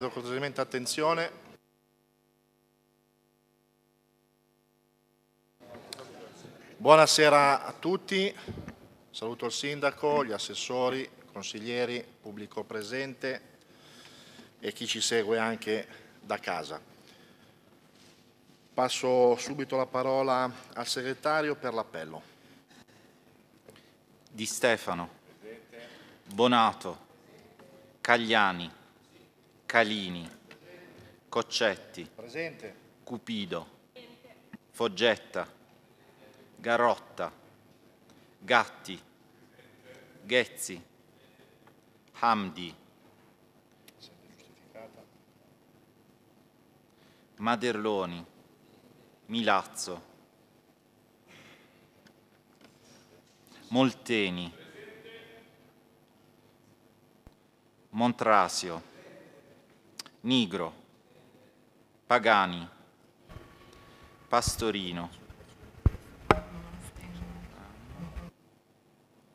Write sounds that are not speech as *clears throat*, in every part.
chiedo cortesemente attenzione. Buonasera a tutti, saluto il sindaco, gli assessori, consiglieri, pubblico presente e chi ci segue anche da casa. Passo subito la parola al segretario per l'appello. Di Stefano, Bonato, Cagliani, Calini, Coccetti, Presente. Cupido, Foggetta, Garrotta, Gatti, Ghezzi, Hamdi, Maderloni, Milazzo, Molteni, Montrasio, Nigro, Pagani, Pastorino,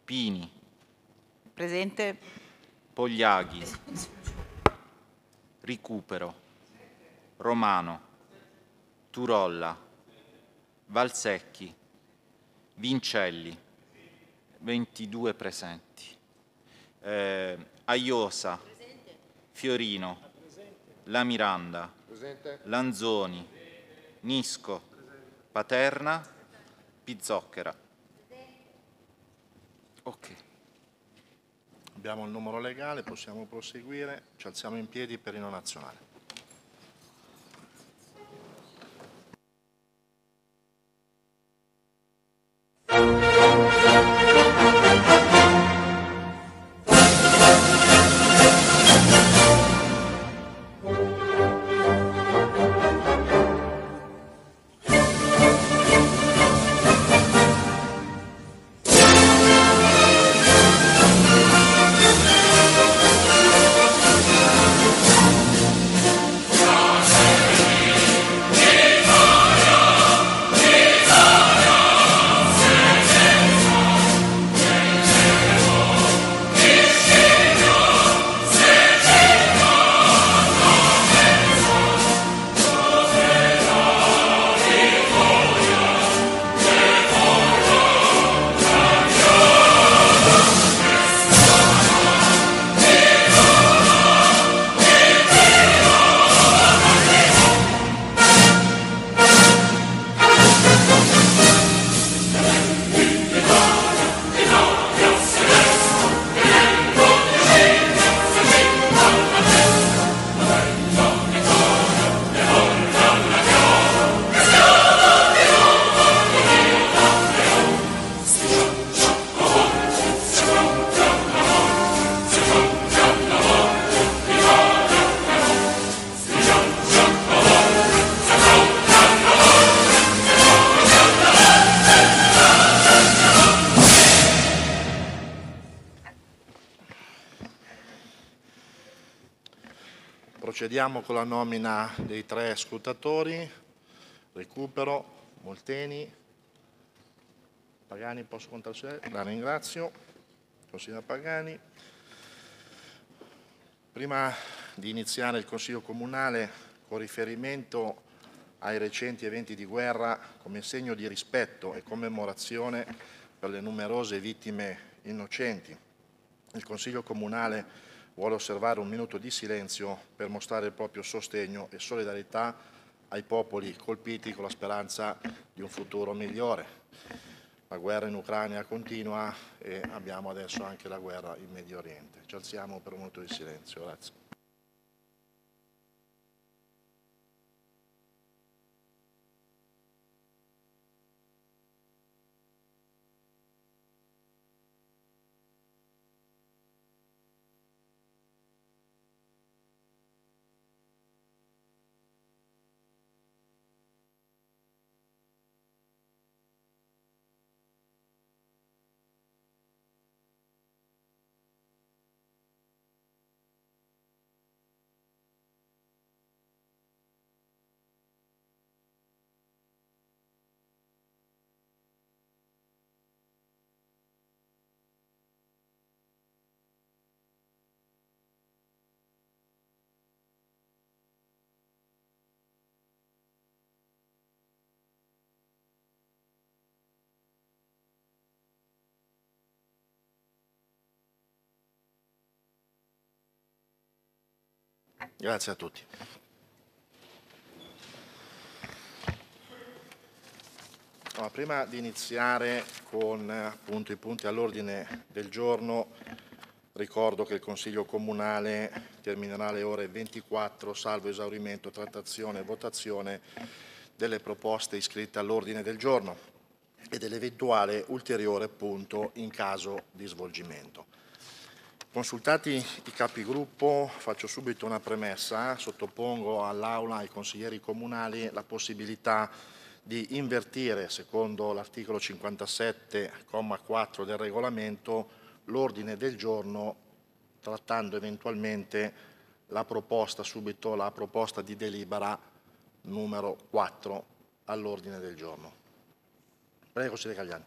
Pini. Presente. Pogliaghi. Ricupero. Romano. Turolla. Valsecchi. Vincelli. 22 presenti. Eh, Aiosa. Fiorino. La Miranda, Presente. Lanzoni, Nisco, Paterna, Pizzocchera. Ok. Abbiamo il numero legale, possiamo proseguire, ci alziamo in piedi per il non nazionale. Procediamo con la nomina dei tre scrutatori, Recupero, Molteni, Pagani, posso contrastare? La ringrazio, consigliera Pagani. Prima di iniziare il Consiglio Comunale, con riferimento ai recenti eventi di guerra, come segno di rispetto e commemorazione per le numerose vittime innocenti, il Consiglio Comunale vuole osservare un minuto di silenzio per mostrare il proprio sostegno e solidarietà ai popoli colpiti con la speranza di un futuro migliore. La guerra in Ucraina continua e abbiamo adesso anche la guerra in Medio Oriente. Ci alziamo per un minuto di silenzio. Grazie. Grazie a tutti. Allora, prima di iniziare con appunto, i punti all'ordine del giorno, ricordo che il Consiglio Comunale terminerà alle ore 24, salvo esaurimento, trattazione e votazione delle proposte iscritte all'ordine del giorno e dell'eventuale ulteriore punto in caso di svolgimento. Consultati i capigruppo faccio subito una premessa, eh. sottopongo all'Aula e ai consiglieri comunali la possibilità di invertire, secondo l'articolo 57,4 del regolamento, l'ordine del giorno trattando eventualmente la proposta, subito la proposta di delibera numero 4 all'ordine del giorno. Prego, consigliere Cagliani.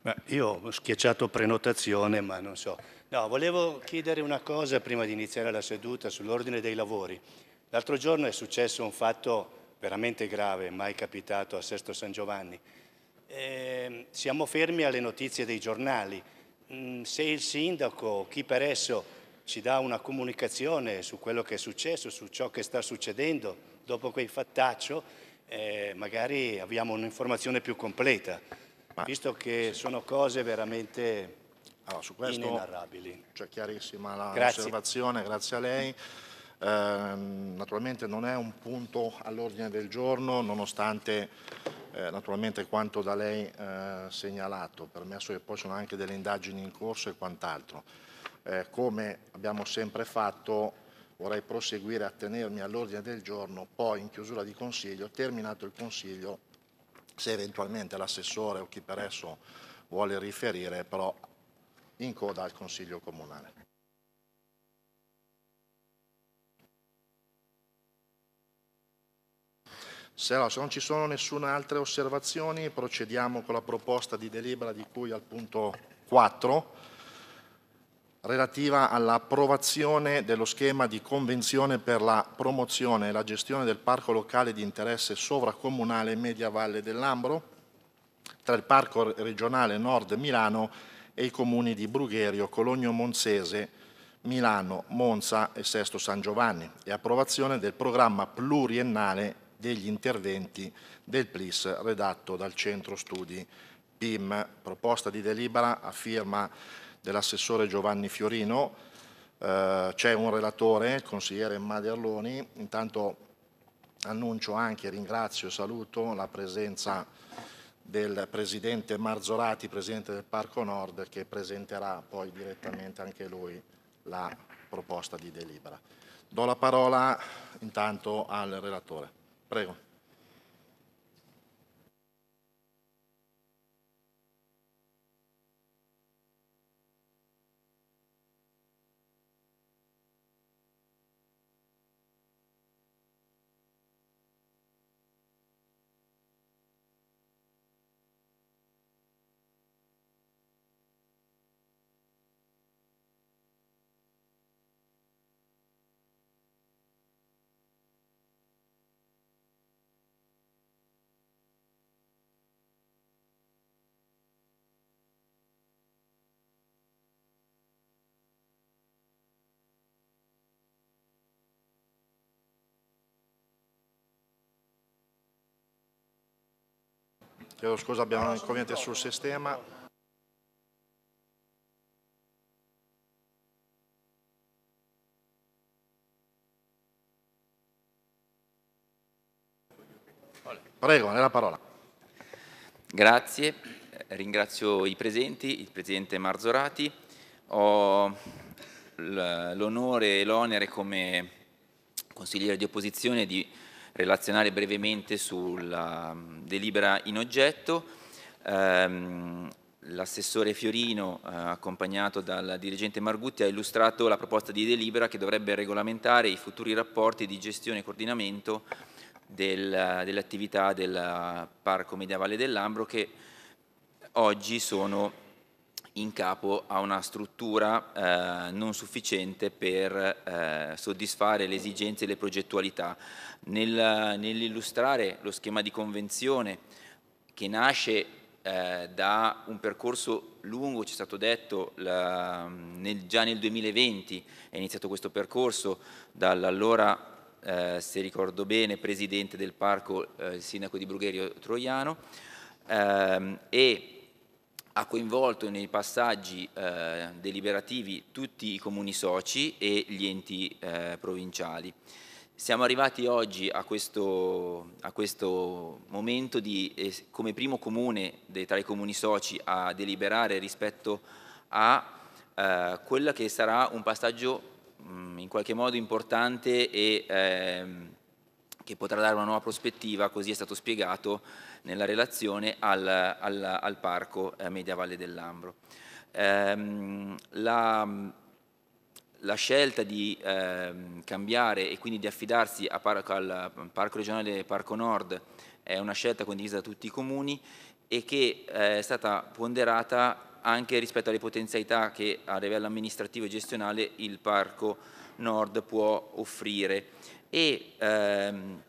Beh, io ho schiacciato prenotazione, ma non so No, volevo chiedere una cosa prima di iniziare la seduta sull'ordine dei lavori. L'altro giorno è successo un fatto veramente grave, mai capitato a Sesto San Giovanni. Eh, siamo fermi alle notizie dei giornali. Mm, se il sindaco, chi per esso, ci dà una comunicazione su quello che è successo, su ciò che sta succedendo dopo quei fattaccio, eh, magari abbiamo un'informazione più completa, visto che sono cose veramente allora, su questo inenarrabili. C'è cioè, chiarissima l'osservazione, grazie. grazie a lei. Eh, naturalmente non è un punto all'ordine del giorno, nonostante eh, naturalmente quanto da lei eh, segnalato, permesso che poi sono anche delle indagini in corso e quant'altro. Eh, come abbiamo sempre fatto, vorrei proseguire a tenermi all'ordine del giorno, poi in chiusura di consiglio, terminato il consiglio, se eventualmente l'assessore o chi per esso vuole riferire, però in coda al Consiglio Comunale. Se, non ci sono nessuna altra osservazione procediamo con la proposta di delibera di cui al punto 4 relativa all'approvazione dello schema di convenzione per la promozione e la gestione del parco locale di interesse sovracomunale Media Valle dell'Ambro tra il parco regionale Nord Milano e i comuni di Brugherio, Cologno Monzese, Milano, Monza e Sesto San Giovanni e approvazione del programma pluriennale degli interventi del PLIS redatto dal Centro Studi PIM. Proposta di delibera a firma dell'assessore Giovanni Fiorino. Eh, C'è un relatore, il consigliere Maderloni. Intanto annuncio anche, ringrazio e saluto la presenza di del presidente Marzorati, presidente del Parco Nord, che presenterà poi direttamente anche lui la proposta di delibera. Do la parola intanto al relatore. Prego. Chiedo scusa, abbiamo un inconveniente sul sistema. Prego, nella parola. Grazie, ringrazio i presenti, il Presidente Marzorati. Ho l'onore e l'onere come consigliere di opposizione di relazionare brevemente sulla mm, delibera in oggetto. Ehm, l'assessore Fiorino, eh, accompagnato dal dirigente Margutti, ha illustrato la proposta di delibera che dovrebbe regolamentare i futuri rapporti di gestione e coordinamento del, delle attività del eh, Parco Mediavale dell'Ambro che oggi sono in capo a una struttura eh, non sufficiente per eh, soddisfare le esigenze e le progettualità. Nel, nell'illustrare lo schema di convenzione che nasce eh, da un percorso lungo, ci è stato detto, la, nel, già nel 2020 è iniziato questo percorso dall'allora, eh, se ricordo bene, presidente del parco, eh, il sindaco di Brugherio Troiano, ehm, e ha coinvolto nei passaggi eh, deliberativi tutti i comuni soci e gli enti eh, provinciali. Siamo arrivati oggi a questo, a questo momento di, eh, come primo comune de, tra i comuni soci a deliberare rispetto a eh, quello che sarà un passaggio mh, mm, in qualche modo importante e ehm, che potrà dare una nuova prospettiva, così è stato spiegato, nella relazione al, al, al parco eh, Media Valle dell'Ambro. Ehm, la, la, scelta di eh, cambiare e quindi di affidarsi parco, al Parco regionale Parco Nord è una scelta condivisa da tutti i comuni e che eh, è stata ponderata anche rispetto alle potenzialità che a livello amministrativo e gestionale il Parco Nord può offrire e ehm,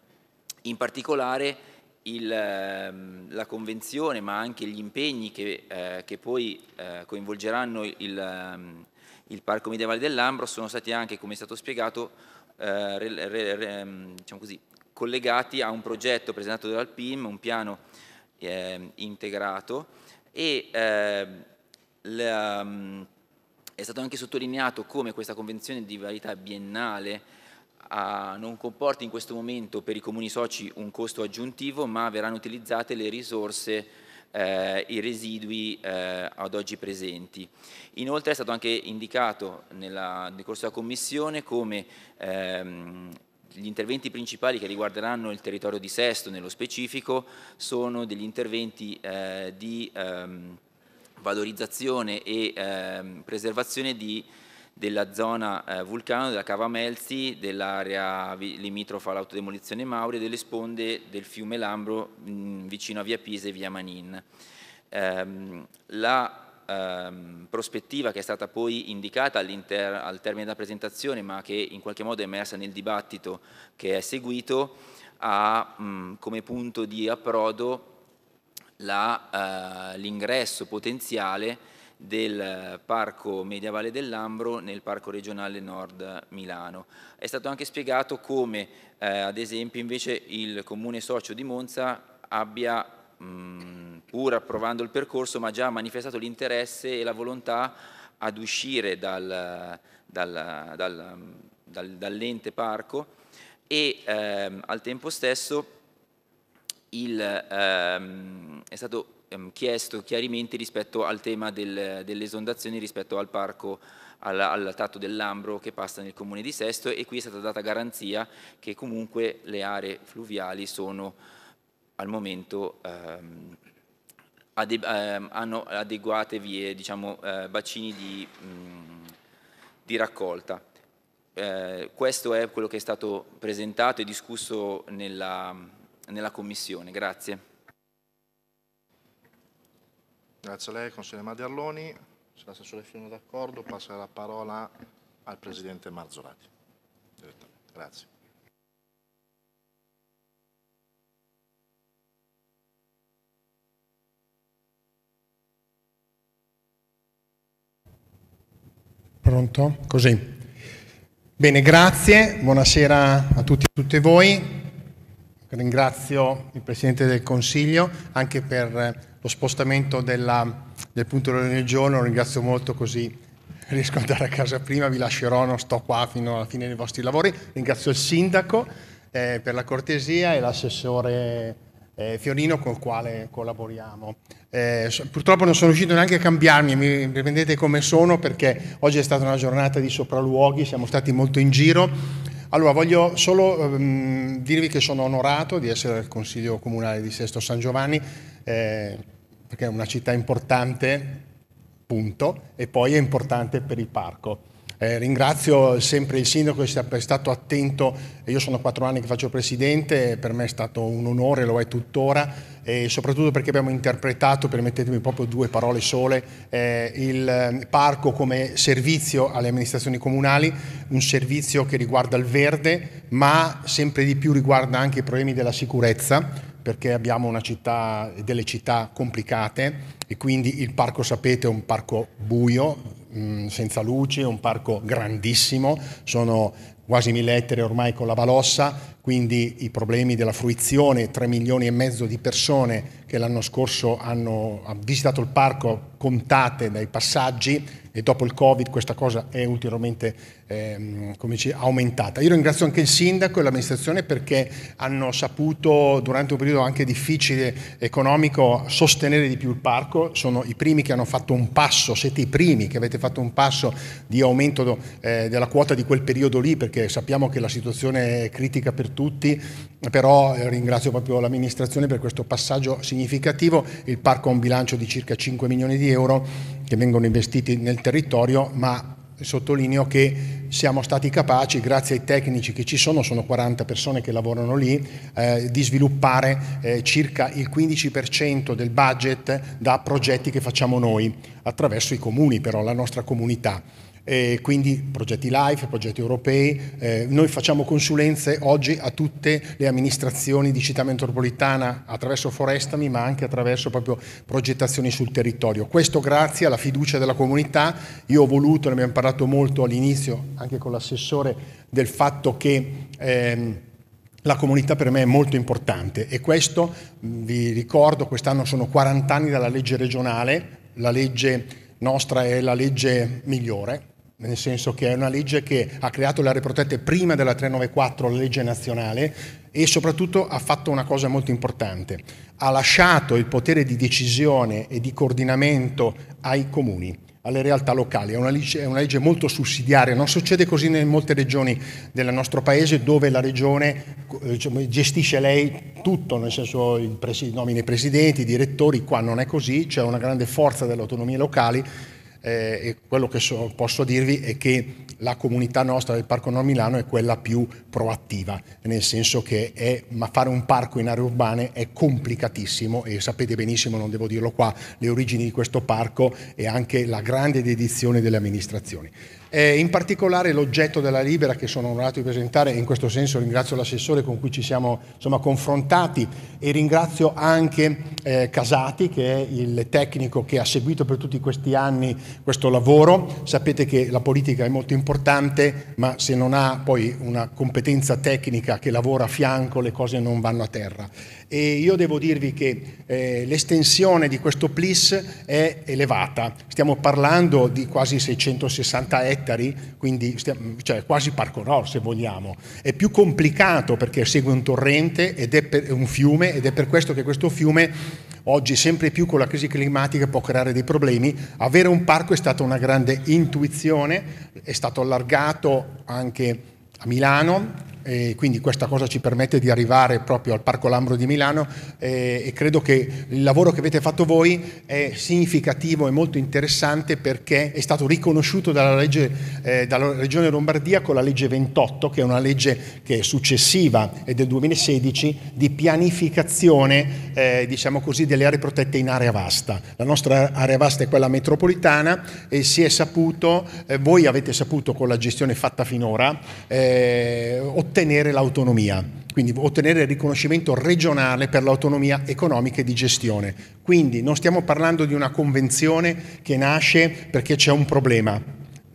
in particolare il, ehm, la convenzione ma anche gli impegni che, eh, che poi eh, coinvolgeranno il, ehm, il, Parco Medievale dell'Ambro sono stati anche, come è stato spiegato, eh, re, re, re, ehm, diciamo così, collegati a un progetto presentato dall'Alpim, un piano integrato e la, è stato anche sottolineato come questa convenzione di varietà biennale a, non comporta in questo momento per i comuni soci un costo aggiuntivo, ma verranno utilizzate le risorse eh, i residui eh, ad oggi presenti. Inoltre è stato anche indicato nella, nel corso della Commissione come ehm, gli interventi principali che riguarderanno il territorio di Sesto nello specifico sono degli interventi eh, di ehm, valorizzazione e ehm, preservazione di della zona eh, vulcano, della cava Melzi, dell'area limitrofa all'autodemolizione Mauri e delle sponde del fiume Lambro mh, vicino a via Pisa e via Manin. Ehm, la ehm, prospettiva che è stata poi indicata al termine della presentazione ma che in qualche modo è emersa nel dibattito che è seguito ha mh, come punto di approdo eh, l'ingresso eh, potenziale del Parco Medievale dell'Ambro nel Parco regionale Nord Milano. È stato anche spiegato come eh, ad esempio invece il comune socio di Monza abbia mh, mm, pur approvando il percorso ma già manifestato l'interesse e la volontà ad uscire dal, dal, dal, dall'ente parco e ehm, al tempo stesso il, ehm, è stato ehm, chiesto chiarimenti rispetto al tema del, delle esondazioni rispetto al parco al, Tratto dell'Ambro che passa nel comune di Sesto e qui è stata data garanzia che comunque le aree fluviali sono al momento ehm, ade ehm, hanno adeguate vie, diciamo, eh, bacini di, mh, mm, di raccolta. Eh, questo è quello che è stato presentato e discusso nella, nella commissione. Grazie. Grazie a lei, consigliere Madiarloni. Se l'assessore Fino è d'accordo, passa la parola al presidente Marzolati. Grazie. Pronto? Così. Bene, grazie, buonasera a tutti e tutte voi. Ringrazio il Presidente del Consiglio anche per lo spostamento della, del punto dell'ordine del giorno, lo ringrazio molto così riesco ad andare a casa prima, vi lascerò, non sto qua fino alla fine dei vostri lavori. Ringrazio il sindaco eh, per la cortesia e l'assessore eh, Fiorino il quale collaboriamo. Eh, purtroppo non sono riuscito neanche a cambiarmi, mi prendete come sono perché oggi è stata una giornata di sopralluoghi, siamo stati molto in giro. Allora, voglio solo um, dirvi che sono onorato di essere al Consiglio Comunale di Sesto San Giovanni eh, perché è una città importante, punto, e poi è importante per il parco. Eh, ringrazio sempre il sindaco che è stato attento, io sono quattro anni che faccio presidente, per me è stato un onore, lo è tuttora, e soprattutto perché abbiamo interpretato, permettetemi proprio due parole sole, eh, il ehm, parco come servizio alle amministrazioni comunali, un servizio che riguarda il verde, ma sempre di più riguarda anche i problemi della sicurezza perché abbiamo città, delle città complicate e quindi il parco, sapete, è un parco buio, mh, mm, senza luce, è un parco grandissimo, sono quasi mille ettari ormai con la Valossa, quindi i problemi della fruizione, 3 milioni e mezzo di persone che l'anno scorso hanno visitato il parco contate dai passaggi, e dopo il Covid questa cosa è ulteriormente ehm, dice, aumentata. Io ringrazio anche il sindaco e l'amministrazione perché hanno saputo durante un periodo anche difficile economico sostenere di più il parco, sono i primi che hanno fatto un passo, siete i primi che avete fatto un passo di aumento eh, della quota di quel periodo lì perché sappiamo che la situazione è critica per tutti, però eh, ringrazio proprio l'amministrazione per questo passaggio significativo, il parco ha un bilancio di circa 5 milioni di euro che vengono investiti nel territorio, ma sottolineo che siamo stati capaci, grazie ai tecnici che ci sono, sono 40 persone che lavorano lì, eh, di sviluppare eh, circa il 15% del budget da progetti che facciamo noi, attraverso i comuni però, la nostra comunità. E quindi progetti LIFE, progetti europei, eh, noi facciamo consulenze oggi a tutte le amministrazioni di città metropolitana attraverso Forestami ma anche attraverso proprio progettazioni sul territorio. Questo grazie alla fiducia della comunità, io ho voluto, ne abbiamo parlato molto all'inizio anche con l'assessore, del fatto che... Ehm, la comunità per me è molto importante e questo, mm, vi ricordo, quest'anno sono 40 anni dalla legge regionale, la legge nostra è la legge migliore, nel senso che è una legge che ha creato le aree protette prima della 394, la legge nazionale, e soprattutto ha fatto una cosa molto importante, ha lasciato il potere di decisione e di coordinamento ai comuni, alle realtà locali, è una legge, è una legge molto sussidiaria, non succede così in molte regioni del nostro paese dove la regione eh, diciamo, gestisce lei tutto, nel senso il presi, nomina i presidenti, i direttori, qua non è così, c'è una grande forza delle autonomie locali eh, e quello che so, posso dirvi è che la comunità nostra del Parco Nord Milano è quella più proattiva, nel senso che è, fare un parco in aree urbane è complicatissimo e sapete benissimo, non devo dirlo qua, le origini di questo parco e anche la grande dedizione delle amministrazioni. Eh, in particolare l'oggetto della Libera che sono onorato di presentare, in questo senso ringrazio l'assessore con cui ci siamo insomma, confrontati e ringrazio anche eh, Casati che è il tecnico che ha seguito per tutti questi anni questo lavoro. Sapete che la politica è molto importante, ma se non ha poi una competenza tecnica che lavora a fianco le cose non vanno a terra e io devo dirvi che eh, l'estensione di questo PLIS è elevata, stiamo parlando di quasi 660 ettari, quindi stiamo, cioè, quasi parco Nord se vogliamo. È più complicato perché segue un torrente ed è per, un fiume ed è per questo che questo fiume oggi sempre più con la crisi climatica può creare dei problemi. Avere un parco è stata una grande intuizione, è stato allargato anche a Milano, e quindi questa cosa ci permette di arrivare proprio al Parco Lambro di Milano eh, e credo che il lavoro che avete fatto voi è significativo e molto interessante perché è stato riconosciuto dalla, legge, eh, dalla Regione Lombardia con la legge 28 che è una legge che è successiva e del 2016 di pianificazione eh, diciamo così, delle aree protette in area vasta. La nostra area vasta è quella metropolitana e si è saputo, eh, voi avete saputo con la gestione fatta finora, eh, ottenere l'autonomia, quindi ottenere il riconoscimento regionale per l'autonomia economica e di gestione. Quindi non stiamo parlando di una convenzione che nasce perché c'è un problema,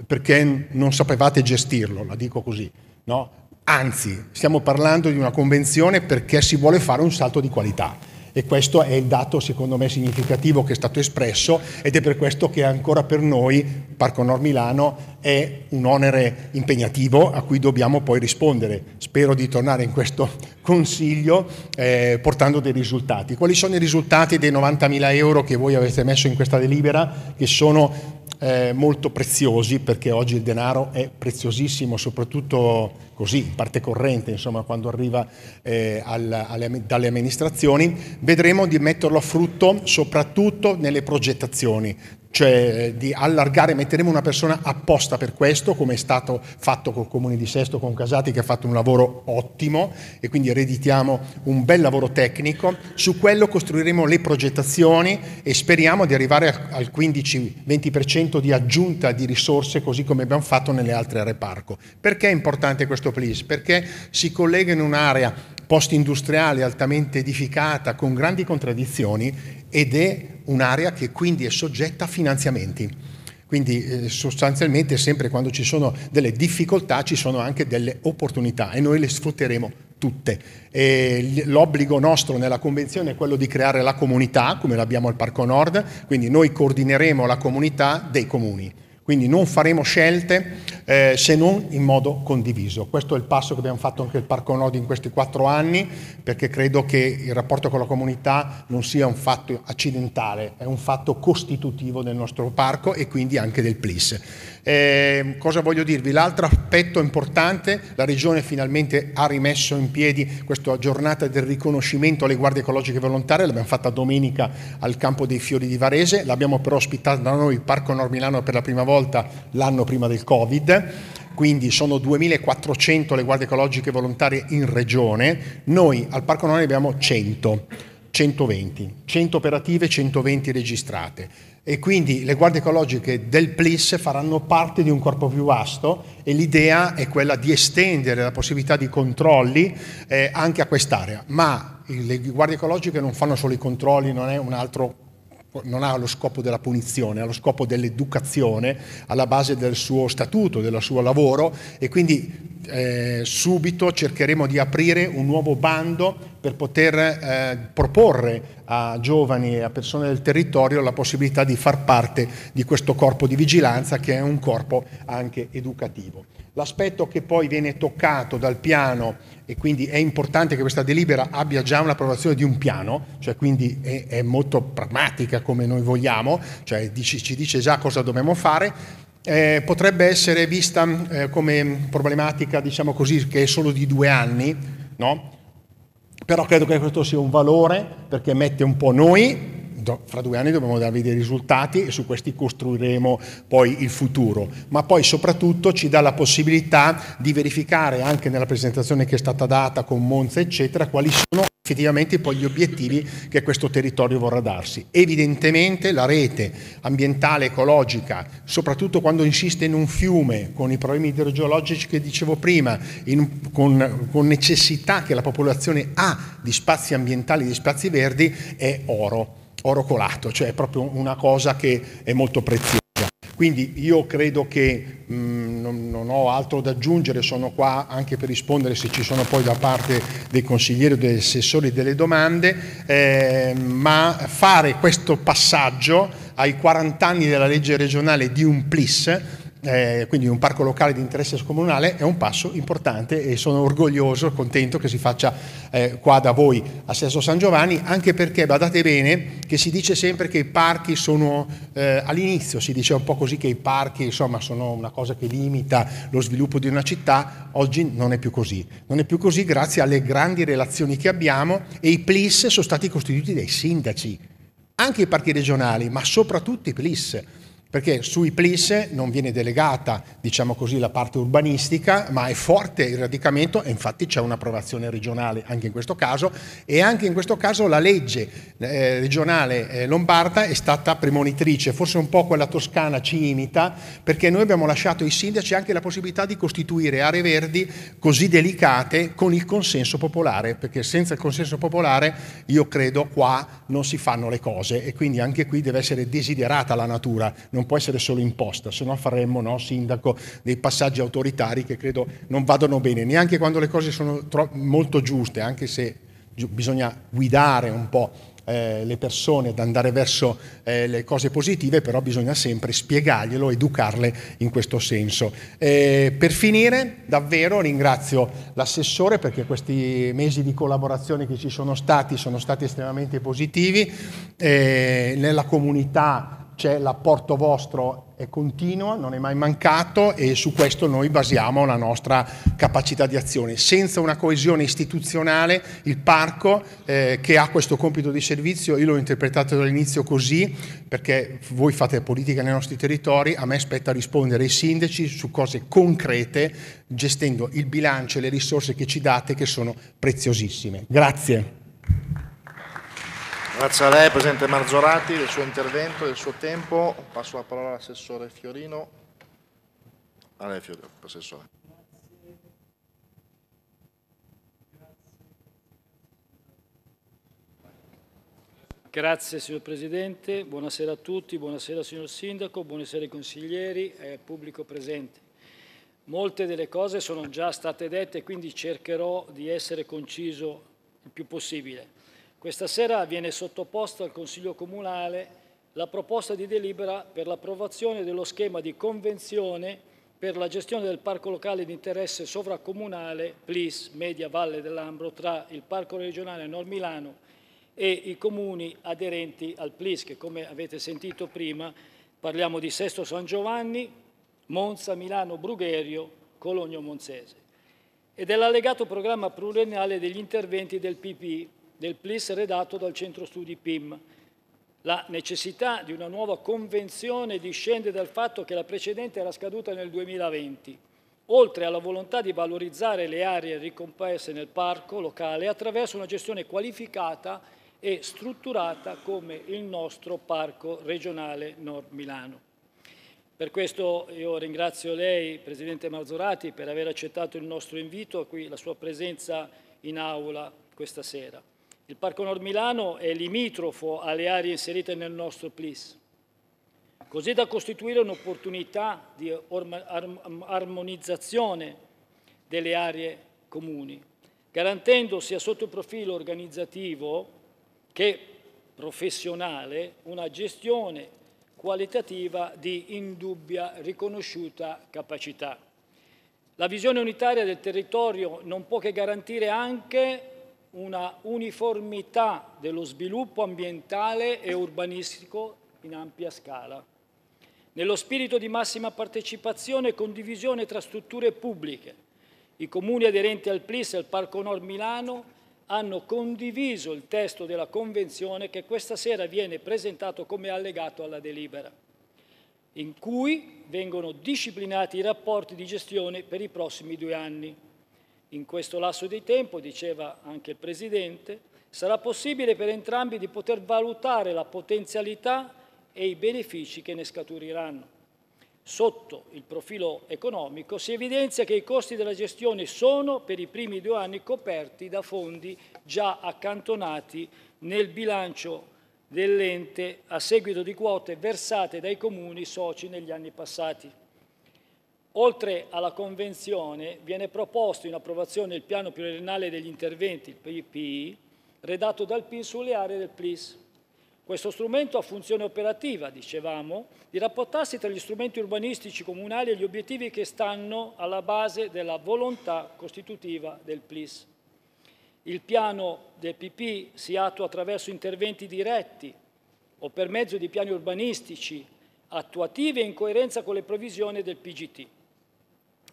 perché non sapevate gestirlo, la dico così. No? Anzi, stiamo parlando di una convenzione perché si vuole fare un salto di qualità e questo è il dato, secondo me, significativo che è stato espresso ed è per questo che ancora per noi Parco Nord Milano è un onere impegnativo a cui dobbiamo poi rispondere. Spero di tornare in questo *laughs* consiglio eh, portando dei risultati. Quali sono i risultati dei 90.000 euro che voi avete messo in questa delibera, che sono eh, molto preziosi perché oggi il denaro è preziosissimo, soprattutto così, in parte corrente, insomma, quando arriva eh, al, alle, dalle amministrazioni vedremo di metterlo a frutto soprattutto nelle progettazioni, cioè eh, di allargare, metteremo una persona apposta per questo, come è stato fatto col Comune di Sesto, con Casati, che ha fatto un lavoro ottimo e quindi ereditiamo un bel lavoro tecnico. Su quello costruiremo le progettazioni e speriamo di arrivare al 15-20% di aggiunta di risorse, così come abbiamo fatto nelle altre aree parco. Perché è importante questo PLIS? Perché si collega in un'area post-industriale altamente edificata con grandi contraddizioni ed è un'area che quindi è soggetta a finanziamenti. Quindi eh, sostanzialmente sempre quando ci sono delle difficoltà ci sono anche delle opportunità e noi le sfrutteremo tutte. E l'obbligo nostro nella convenzione è quello di creare la comunità, come l'abbiamo al Parco Nord, quindi noi coordineremo la comunità dei comuni. Quindi non faremo scelte eh, se non in modo condiviso. Questo è il passo che abbiamo fatto anche il Parco Nodi in questi quattro anni, perché credo che il rapporto con la comunità non sia un fatto accidentale, è un fatto costitutivo del nostro parco e quindi anche del PLIS. Eh, cosa voglio dirvi? L'altro aspetto importante, la Regione finalmente ha rimesso in piedi questa giornata del riconoscimento alle guardie ecologiche volontarie, l'abbiamo fatta domenica al Campo dei Fiori di Varese, l'abbiamo però ospitata da noi, il Parco Nord Milano, per la prima volta l'anno prima del Covid quindi sono 2.400 le guardie ecologiche volontarie in regione, noi al Parco Nonne abbiamo 100, 120, 100 operative, 120 registrate e quindi le guardie ecologiche del PLIS faranno parte di un corpo più vasto e l'idea è quella di estendere la possibilità di controlli eh, anche a quest'area. Ma le guardie ecologiche non fanno solo i controlli, non è un altro non ha lo scopo della punizione, ha lo scopo dell'educazione alla base del suo statuto, del suo lavoro e quindi eh, subito cercheremo di aprire un nuovo bando per poter eh, proporre a giovani e a persone del territorio la possibilità di far parte di questo corpo di vigilanza che è un corpo anche educativo. L'aspetto che poi viene toccato dal piano e quindi è importante che questa delibera abbia già un'approvazione di un piano, cioè quindi è, è molto pragmatica come noi vogliamo, cioè dici, ci dice già cosa dobbiamo fare, eh, potrebbe essere vista eh, come problematica, diciamo così, che è solo di due anni, no? Però credo che questo sia un valore perché mette un po' noi, fra due anni dobbiamo darvi dei risultati e su questi costruiremo poi il futuro, ma poi soprattutto ci dà la possibilità di verificare anche nella presentazione che è stata data con Monza, eccetera, quali sono effettivamente poi gli obiettivi che questo territorio vorrà darsi. Evidentemente la rete ambientale, ecologica, soprattutto quando insiste in un fiume, con i problemi idrogeologici che dicevo prima, in, con, con necessità che la popolazione ha di spazi ambientali, di spazi verdi, è oro, oro colato, cioè è proprio una cosa che è molto preziosa. Quindi io credo che mh, mm, non, non, ho altro da aggiungere, sono qua anche per rispondere se ci sono poi da parte dei consiglieri o degli assessori delle domande, eh, ma fare questo passaggio ai 40 anni della legge regionale di un PLIS eh, quindi un parco locale di interesse comunale è un passo importante e sono orgoglioso, contento che si faccia eh, qua da voi a Sesto San Giovanni, anche perché badate bene che si dice sempre che i parchi sono eh, all'inizio, si dice un po' così che i parchi insomma sono una cosa che limita lo sviluppo di una città, oggi non è più così, non è più così grazie alle grandi relazioni che abbiamo e i PLIS sono stati costituiti dai sindaci, anche i parchi regionali, ma soprattutto i PLIS perché sui plis non viene delegata, diciamo così, la parte urbanistica, ma è forte il radicamento e infatti c'è un'approvazione regionale anche in questo caso e anche in questo caso la legge eh, regionale eh, lombarda è stata premonitrice, forse un po' quella toscana ci imita, perché noi abbiamo lasciato ai sindaci anche la possibilità di costituire aree verdi così delicate con il consenso popolare, perché senza il consenso popolare io credo qua non si fanno le cose e quindi anche qui deve essere desiderata la natura non può essere solo imposta, se no faremmo, no, sindaco, dei passaggi autoritari che credo non vadano bene, neanche quando le cose sono tro- molto giuste, anche se bisogna guidare un po' Eh, le persone ad andare verso eh, le cose positive, però bisogna sempre spiegarglielo, educarle in questo senso. Eh, per finire, davvero ringrazio l'assessore perché questi mesi di collaborazione che ci sono stati sono stati estremamente positivi. Eh, nella comunità c'è l'apporto vostro è continuo, non è mai mancato e su questo noi basiamo la nostra capacità di azione. Senza una coesione istituzionale il parco eh, che ha questo compito di servizio, io l'ho interpretato dall'inizio così perché voi fate politica nei nostri territori, a me spetta rispondere ai sindaci su cose concrete gestendo il bilancio e le risorse che ci date che sono preziosissime. Grazie. Grazie a lei, Presidente Marzorati, del suo intervento, e del suo tempo. Passo la parola all'assessore Fiorino. A lei, Fiorino, Assessore. Grazie signor Presidente, buonasera a tutti, buonasera signor Sindaco, buonasera ai consiglieri e al pubblico presente. Molte delle cose sono già state dette, quindi cercherò di essere conciso il più possibile. Questa sera viene sottoposta al Consiglio Comunale la proposta di delibera per l'approvazione dello schema di convenzione per la gestione del parco locale di interesse sovracomunale PLIS Media Valle dell'Ambro tra il Parco regionale Nord Milano e i comuni aderenti al PLIS che come avete sentito prima parliamo di Sesto San Giovanni, Monza, Milano, Brugherio, Cologno Monzese e dell'allegato programma pluriennale degli interventi del PPI del PLIS redatto dal Centro Studi PIM. La necessità di una nuova convenzione discende dal fatto che la precedente era scaduta nel 2020, oltre alla volontà di valorizzare le aree ricompense nel parco locale attraverso una gestione qualificata e strutturata come il nostro parco regionale Nord Milano. Per questo io ringrazio lei, Presidente Marzorati, per aver accettato il nostro invito, e la sua presenza in aula questa sera. Il Parco Nord Milano è limitrofo alle aree inserite nel nostro PLIS, così da costituire un'opportunità di armonizzazione delle aree comuni, garantendo sia sotto il profilo organizzativo che professionale una gestione qualitativa di indubbia riconosciuta capacità. La visione unitaria del territorio non può che garantire anche una uniformità dello sviluppo ambientale e urbanistico in ampia scala. Nello spirito di massima partecipazione e condivisione tra strutture pubbliche, i comuni aderenti al PLIS e al Parco Nord Milano hanno condiviso il testo della Convenzione che questa sera viene presentato come allegato alla delibera, in cui vengono disciplinati i rapporti di gestione per i prossimi due anni. In questo lasso di tempo, diceva anche il Presidente, sarà possibile per entrambi di poter valutare la potenzialità e i benefici che ne scaturiranno. Sotto il profilo economico si evidenzia che i costi della gestione sono per i primi due anni coperti da fondi già accantonati nel bilancio dell'ente a seguito di quote versate dai comuni soci negli anni passati. Oltre alla Convenzione viene proposto in approvazione il piano pluriennale degli interventi, il PPI, redatto dal PIN sulle aree del PLIS. Questo strumento ha funzione operativa, dicevamo, di rapportarsi tra gli strumenti urbanistici comunali e gli obiettivi che stanno alla base della volontà costitutiva del PLIS. Il piano del PP si attua attraverso interventi diretti o per mezzo di piani urbanistici attuativi e in coerenza con le provisioni del PGT.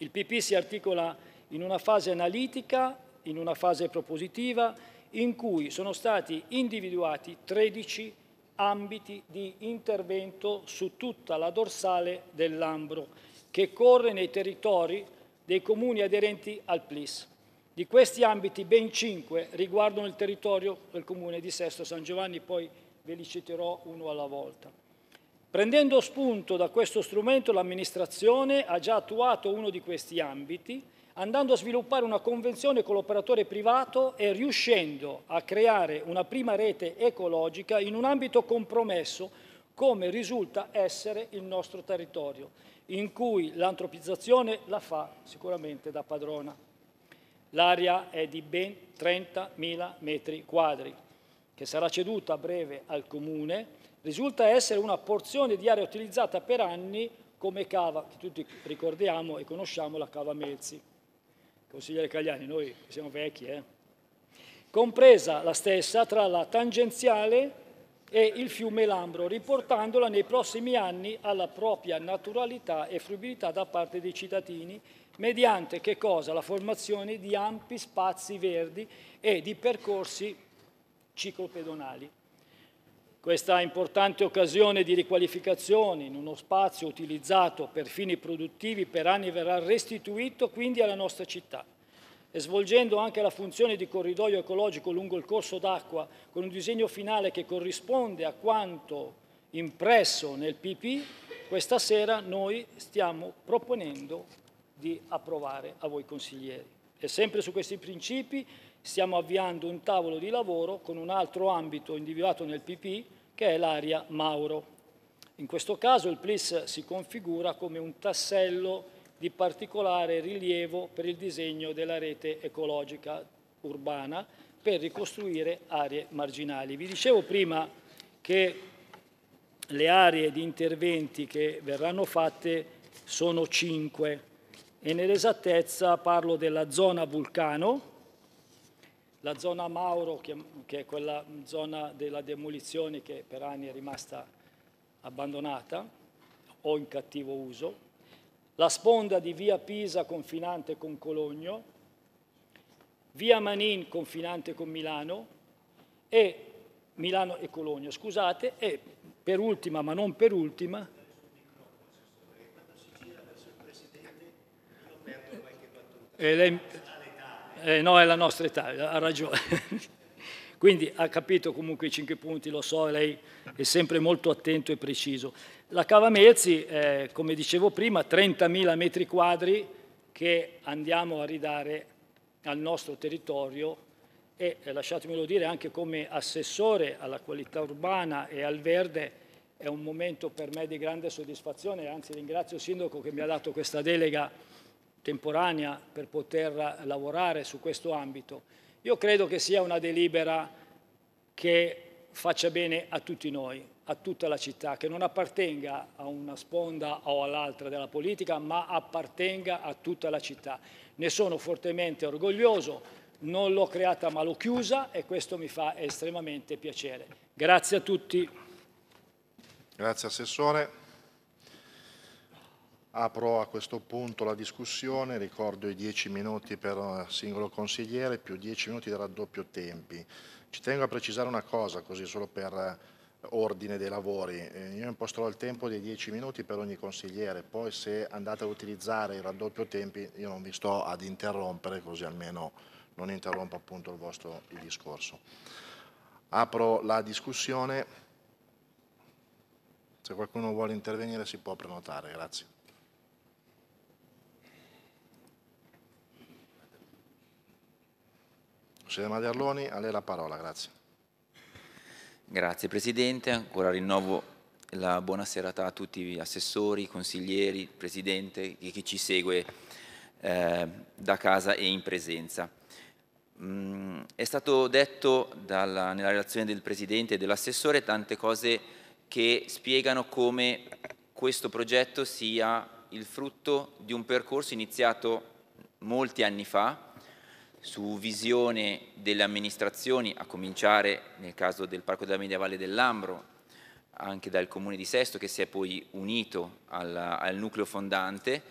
Il PP si articola in una fase analitica, in una fase propositiva, in cui sono stati individuati 13 ambiti di intervento su tutta la dorsale dell'Ambro, che corre nei territori dei comuni aderenti al PLIS. Di questi ambiti ben 5 riguardano il territorio del comune di Sesto San Giovanni, poi ve li citerò uno alla volta. Prendendo spunto da questo strumento l'amministrazione ha già attuato uno di questi ambiti andando a sviluppare una convenzione con l'operatore privato e riuscendo a creare una prima rete ecologica in un ambito compromesso come risulta essere il nostro territorio, in cui l'antropizzazione la fa sicuramente da padrona. L'area è di ben 30.000 metri quadri, che sarà ceduta a breve al Comune risulta essere una porzione di area utilizzata per anni come cava, che tutti ricordiamo e conosciamo, la cava Melzi. Consigliere Cagliani, noi siamo vecchi, eh? compresa la stessa tra la tangenziale e il fiume Lambro, riportandola nei prossimi anni alla propria naturalità e fruibilità da parte dei cittadini, mediante La formazione di ampi spazi verdi e di percorsi ciclopedonali. Questa importante occasione di riqualificazione in uno spazio utilizzato per fini produttivi per anni verrà restituito quindi alla nostra città e svolgendo anche la funzione di corridoio ecologico lungo il corso d'acqua con un disegno finale che corrisponde a quanto impresso nel PP, questa sera noi stiamo proponendo di approvare a voi consiglieri. E sempre su questi principi stiamo avviando un tavolo di lavoro con un altro ambito individuato nel PP che è l'area Mauro. In questo caso il PLIS si configura come un tassello di particolare rilievo per il disegno della rete ecologica urbana per ricostruire aree marginali. Vi dicevo prima che le aree di interventi che verranno fatte sono cinque e nell'esattezza parlo della zona vulcano, la zona Mauro, che, che è quella zona della demolizione che per anni è rimasta abbandonata o in cattivo uso, la sponda di via Pisa confinante con Cologno, via Manin confinante con Milano e Milano e Cologno, scusate, e per ultima, ma non per ultima, e lei, eh, no, è la nostra età, ha ragione. *laughs* Quindi ha capito comunque i cinque punti, lo so, lei è sempre molto attento e preciso. La Cava Mezzi, eh, come dicevo prima, 30.000 metri quadri che andiamo a ridare al nostro territorio e, eh, lasciatemelo dire, anche come assessore alla qualità urbana e al verde, è un momento per me di grande soddisfazione, anzi ringrazio il Sindaco che mi ha dato questa delega temporanea per poter lavorare su questo ambito. Io credo che sia una delibera che faccia bene a tutti noi, a tutta la città, che non appartenga a una sponda o all'altra della politica, ma appartenga a tutta la città. Ne sono fortemente orgoglioso, non l'ho creata ma l'ho chiusa e questo mi fa estremamente piacere. Grazie a tutti. Grazie Assessore. Apro a questo punto la discussione, ricordo i 10 minuti per eh, singolo consigliere più 10 minuti di raddoppio tempi. Ci tengo a precisare una cosa, così solo per eh, ordine dei lavori. Eh, io imposterò il tempo dei 10 minuti per ogni consigliere, poi se andate ad utilizzare il raddoppio tempi io non vi sto ad interrompere, così almeno non interrompo appunto il vostro il discorso. Apro la discussione, se qualcuno vuole intervenire si può prenotare, grazie. Consigliere Maderloni, a lei la parola, grazie. Grazie Presidente, ancora rinnovo la buona serata a tutti gli assessori, consiglieri, Presidente e chi ci segue eh, da casa e in presenza. Mm, è stato detto dalla, nella relazione del Presidente e dell'assessore tante cose che spiegano come questo progetto sia il frutto di un percorso iniziato molti anni fa, su visione delle amministrazioni, a cominciare nel caso del Parco della Media Valle dell'Ambro, anche dal Comune di Sesto che si è poi unito alla, al nucleo fondante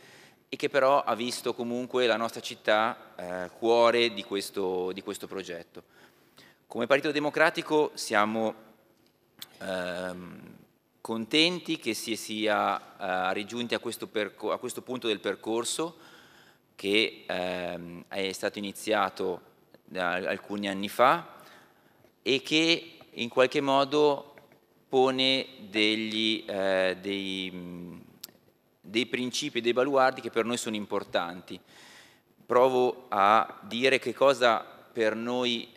e che però ha visto comunque la nostra città eh, cuore di questo, di questo, progetto. Come Partito Democratico siamo ehm, contenti che si sia eh, raggiunti a questo, a questo punto del percorso, che ehm, è stato iniziato eh, alcuni anni fa e che in qualche modo pone degli, eh, dei, dei principi, dei baluardi che per noi sono importanti. Provo a dire che cosa per noi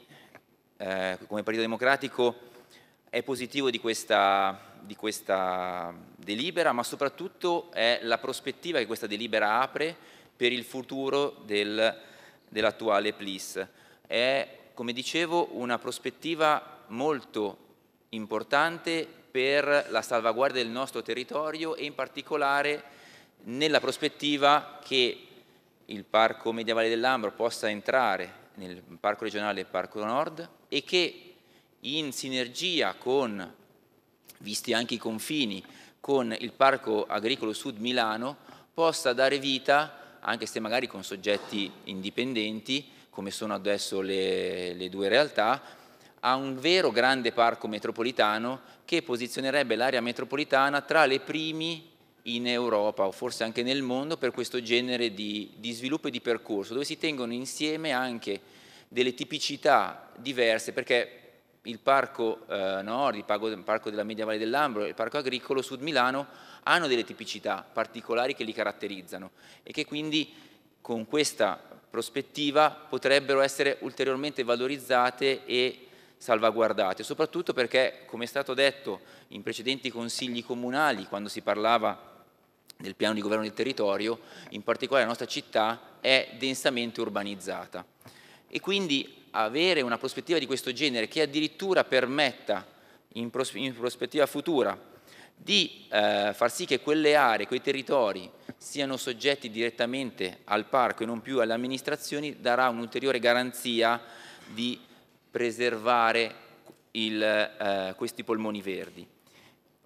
eh, come Partito Democratico è positivo di questa, di questa delibera, ma soprattutto è la prospettiva che questa delibera apre per il futuro del, dell'attuale PLIS. È, come dicevo, una prospettiva molto importante per la salvaguardia del nostro territorio e in particolare nella prospettiva che il Parco Medievale dell'Ambro possa entrare nel Parco Regionale e Parco Nord e che in sinergia con, visti anche i confini, con il Parco Agricolo Sud Milano possa dare vita a anche se magari con soggetti indipendenti, come sono adesso le, le due realtà, a un vero grande parco metropolitano che posizionerebbe l'area metropolitana tra le primi in Europa o forse anche nel mondo per questo genere di, di, sviluppo e di percorso, dove si tengono insieme anche delle tipicità diverse, perché il parco eh, nord, il parco, della Media Valle dell'Ambro, il parco agricolo sud Milano hanno delle tipicità particolari che li caratterizzano e che quindi con questa prospettiva potrebbero essere ulteriormente valorizzate e salvaguardate, soprattutto perché, come è stato detto in precedenti consigli comunali, quando si parlava del piano di governo del territorio, in particolare la nostra città è densamente urbanizzata. E quindi avere una prospettiva di questo genere che addirittura permetta in prospettiva futura di eh, far sì che quelle aree, quei territori siano soggetti direttamente al parco e non più alle amministrazioni darà un'ulteriore garanzia di preservare il, eh, questi polmoni verdi.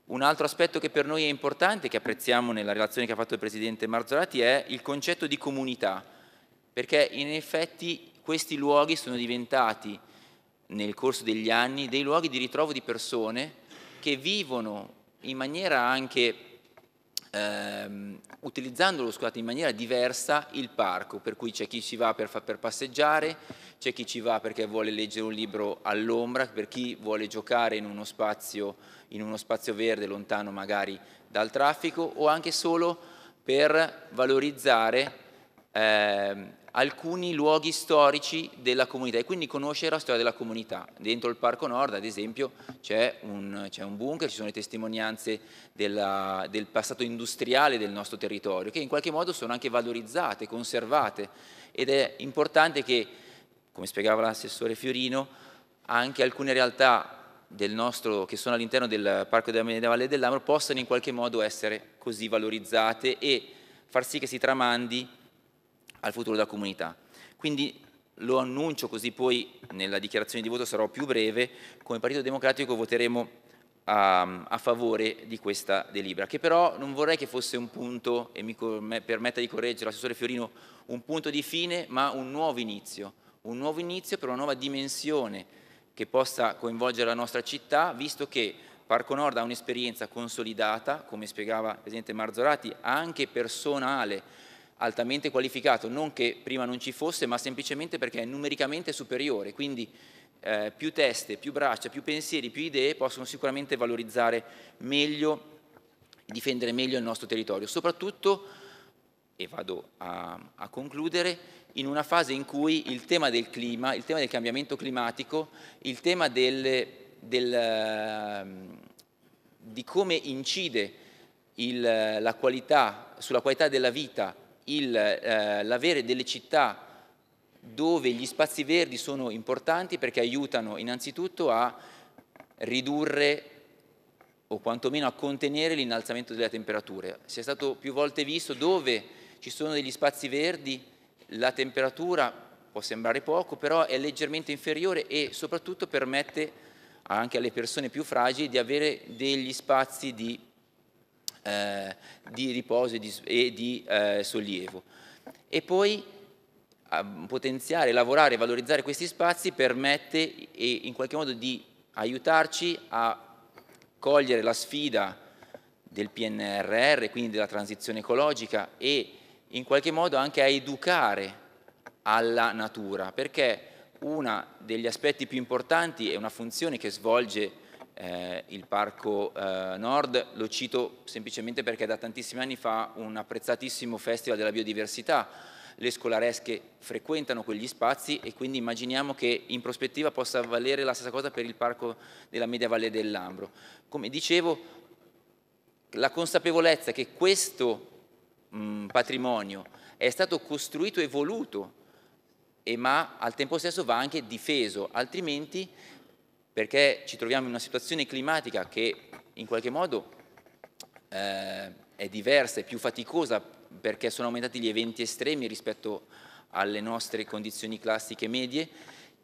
Un altro aspetto che per noi è importante, che apprezziamo nella relazione che ha fatto il Presidente Marzolati, è il concetto di comunità, perché in effetti questi luoghi sono diventati nel corso degli anni dei luoghi di ritrovo di persone che vivono in maniera anche ehm, utilizzandolo scusate, in maniera diversa il parco, per cui c'è chi ci va per, per passeggiare, c'è chi ci va perché vuole leggere un libro all'ombra, per chi vuole giocare in uno, spazio, in uno spazio verde lontano magari dal traffico o anche solo per valorizzare eh, alcuni luoghi storici della comunità e quindi conoscere la storia della comunità. Dentro il Parco Nord, ad esempio, c'è un, un, bunker, ci sono le testimonianze della, del passato industriale del nostro territorio, che in qualche modo sono anche valorizzate, conservate ed è importante che, come spiegava l'assessore Fiorino, anche alcune realtà nostro, che sono all'interno del Parco della Medina Valle dell'Amro possano in qualche modo essere così valorizzate e far sì che si tramandi al futuro della comunità. Quindi lo annuncio così poi nella dichiarazione di voto sarò più breve, come Partito Democratico voteremo a, ehm, a favore di questa delibera, che però non vorrei che fosse un punto, e mi permetta di correggere l'assessore Fiorino, un punto di fine ma un nuovo inizio, un nuovo inizio per una nuova dimensione che possa coinvolgere la nostra città, visto che Parco Nord ha un'esperienza consolidata, come spiegava il Presidente Marzorati, anche personale, altamente qualificato, non che prima non ci fosse, ma semplicemente perché è numericamente superiore, quindi eh, più teste, più braccia, più pensieri, più idee possono sicuramente valorizzare meglio, difendere meglio il nostro territorio, soprattutto, e vado a, a concludere, in una fase in cui il tema del clima, il tema del cambiamento climatico, il tema del, del, ehm, di come incide il, la qualità, sulla qualità della vita eh, l'avere eh, delle città dove gli spazi verdi sono importanti perché aiutano innanzitutto a ridurre o quantomeno a contenere l'innalzamento delle temperature. Si è stato più volte visto dove ci sono degli spazi verdi la temperatura può sembrare poco, però è leggermente inferiore e soprattutto permette anche alle persone più fragili di avere degli spazi di eh, di riposo e di, e di eh, sollievo. E poi ehm, potenziare, lavorare e valorizzare questi spazi permette e, in qualche modo di aiutarci a cogliere la sfida del PNRR, quindi della transizione ecologica e in qualche modo anche a educare alla natura, perché uno degli aspetti più importanti e una funzione che svolge eh, il Parco eh, Nord, lo cito semplicemente perché da tantissimi anni fa un apprezzatissimo festival della biodiversità, le scolaresche frequentano quegli spazi e quindi immaginiamo che in prospettiva possa valere la stessa cosa per il Parco della Media Valle dell'Ambro. Come dicevo, la consapevolezza che questo mh, mm, patrimonio è stato costruito e voluto, e ma al tempo stesso va anche difeso, altrimenti perché ci troviamo in una situazione climatica che in qualche modo eh, è diversa, è più faticosa perché sono aumentati gli eventi estremi rispetto alle nostre condizioni classiche medie,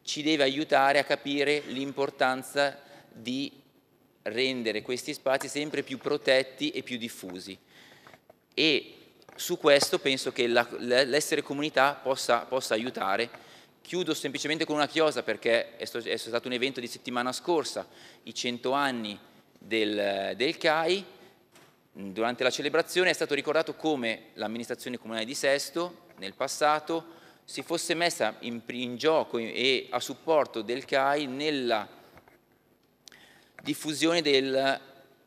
ci deve aiutare a capire l'importanza di rendere questi spazi sempre più protetti e più diffusi. E su questo penso che l'essere comunità possa, possa aiutare Chiudo semplicemente con una chiosa perché è stato un evento di settimana scorsa, i 100 anni del, del CAI. Durante la celebrazione è stato ricordato come l'amministrazione comunale di Sesto nel passato si fosse messa in, in gioco e a supporto del CAI nella diffusione del,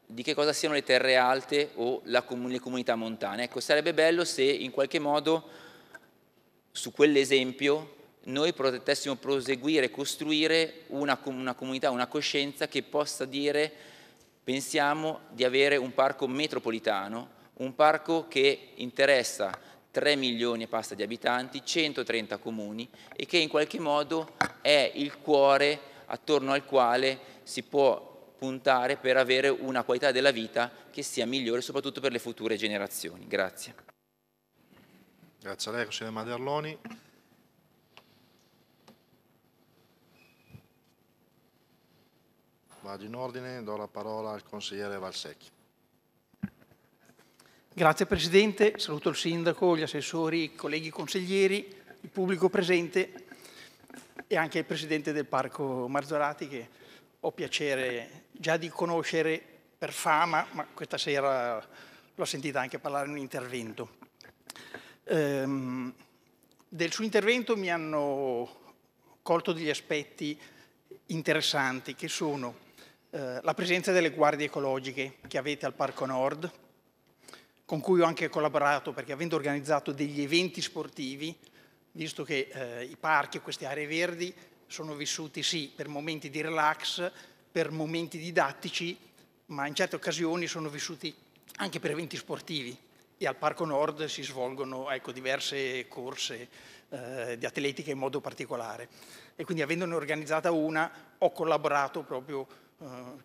di che cosa siano le terre alte o la, le comunità montane. Ecco, sarebbe bello se in qualche modo su quell'esempio noi potessimo proseguire, costruire una, una comunità, una coscienza che possa dire pensiamo di avere un parco metropolitano, un parco che interessa 3 milioni e passa di abitanti, 130 comuni e che in qualche modo è il cuore attorno al quale si può puntare per avere una qualità della vita che sia migliore soprattutto per le future generazioni. Grazie. Grazie a lei, consigliere Maderloni. Vado in ordine, do la parola al consigliere Valsecchi. Grazie Presidente, saluto il Sindaco, gli assessori, i colleghi consiglieri, il pubblico presente e anche il Presidente del Parco Marzorati che ho piacere già di conoscere per fama, ma questa sera l'ho sentita anche parlare in un intervento. Ehm, del suo intervento mi hanno colto degli aspetti interessanti che sono eh, la presenza delle guardie ecologiche che avete al Parco Nord, con cui ho anche collaborato perché avendo organizzato degli eventi sportivi, visto che eh, i parchi, e queste aree verdi, sono vissuti sì per momenti di relax, per momenti didattici, ma in certe occasioni sono vissuti anche per eventi sportivi e al Parco Nord si svolgono ecco, diverse corse eh, di atletica in modo particolare. E quindi avendone organizzata una ho collaborato proprio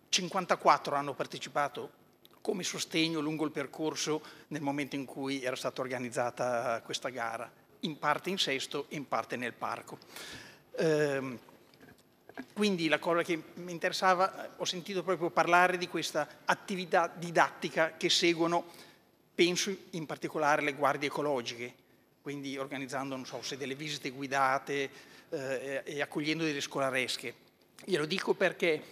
54 eh, hanno partecipato come sostegno lungo il percorso nel momento in cui era stata organizzata questa gara, in parte in sesto e in parte nel parco. Ehm, quindi la cosa che mi interessava, eh, ho sentito proprio parlare di questa attività didattica che seguono, penso in particolare le guardie ecologiche, quindi organizzando, non so, se delle visite guidate eh, e accogliendo delle scolaresche. Glielo dico perché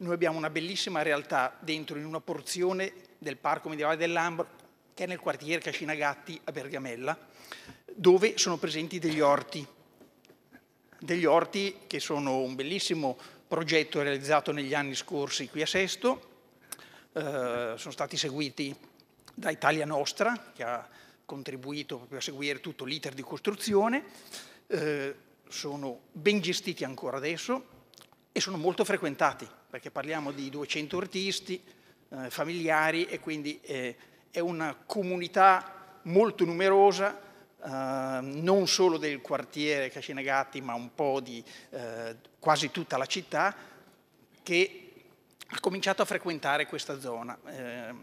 noi abbiamo una bellissima realtà dentro in una porzione del Parco Medievale dell'Ambro, che è nel quartiere Cascinagatti a Bergamella, dove sono presenti degli orti. Degli orti che sono un bellissimo progetto realizzato negli anni scorsi qui a Sesto, eh, sono stati seguiti da Italia Nostra, che ha contribuito proprio a seguire tutto l'iter di costruzione, eh, sono ben gestiti ancora adesso e sono molto frequentati perché parliamo di 200 artisti, eh, familiari e quindi eh, è una comunità molto numerosa, eh, non solo del quartiere Cascinegatti, ma un po' di eh, quasi tutta la città, che ha cominciato a frequentare questa zona. Eh,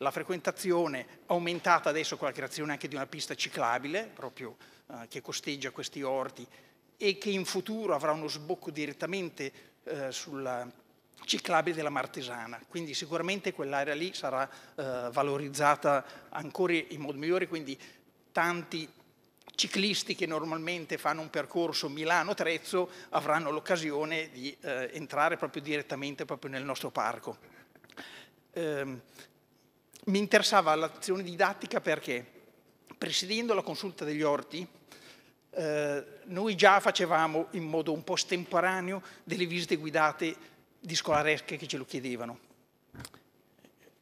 la frequentazione aumentata adesso con la creazione anche di una pista ciclabile, proprio eh, che costeggia questi orti, e che in futuro avrà uno sbocco direttamente sulla ciclabile della Martesana, quindi sicuramente quell'area lì sarà eh, valorizzata ancora in modo migliore, quindi tanti ciclisti che normalmente fanno un percorso Milano-Trezzo avranno l'occasione di eh, entrare proprio direttamente proprio nel nostro parco. Eh, mi interessava l'azione didattica perché presidendo la consulta degli orti eh, noi già facevamo in modo un po' estemporaneo delle visite guidate di scolaresche che ce lo chiedevano.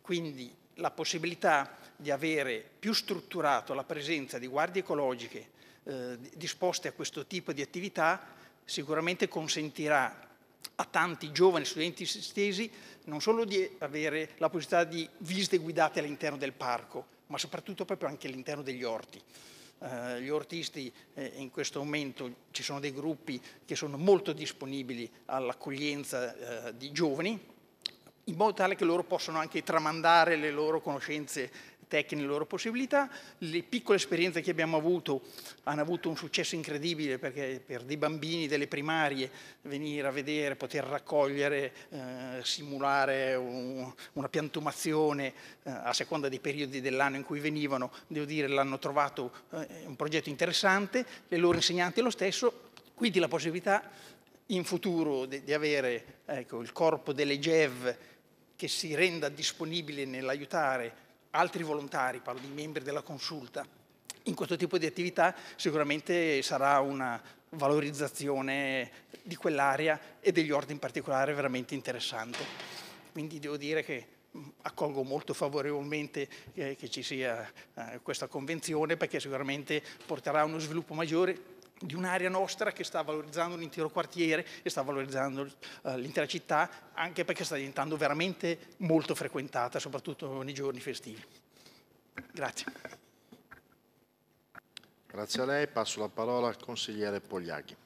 Quindi la possibilità di avere più strutturato la presenza di guardie ecologiche eh, disposte a questo tipo di attività sicuramente consentirà a tanti giovani studenti stesi non solo di avere la possibilità di visite guidate all'interno del parco, ma soprattutto proprio anche all'interno degli orti. Eh, gli artisti eh, in questo momento ci sono dei gruppi che sono molto disponibili all'accoglienza eh, di giovani, in modo tale che loro possano anche tramandare le loro conoscenze tecchin le loro possibilità, le piccole esperienze che abbiamo avuto hanno avuto un successo incredibile perché per dei bambini delle primarie venire a vedere, poter raccogliere, eh, simulare un, una piantumazione eh, a seconda dei periodi dell'anno in cui venivano, devo dire l'hanno trovato eh, un progetto interessante, le loro insegnanti lo stesso, quindi la possibilità in futuro di, di avere ecco, il corpo delle GEV che si renda disponibile nell'aiutare altri volontari, parlo di membri della consulta, in questo tipo di attività sicuramente sarà una valorizzazione di quell'area e degli ordini in particolare veramente interessante. Quindi devo dire che accolgo molto favorevolmente eh, che ci sia eh, questa convenzione perché sicuramente porterà a uno sviluppo maggiore di un'area nostra che sta valorizzando l'intero quartiere e sta valorizzando eh, l'intera città, anche perché sta diventando veramente molto frequentata, soprattutto nei giorni festivi. Grazie. Grazie a lei. Passo la parola al consigliere Pogliaghi.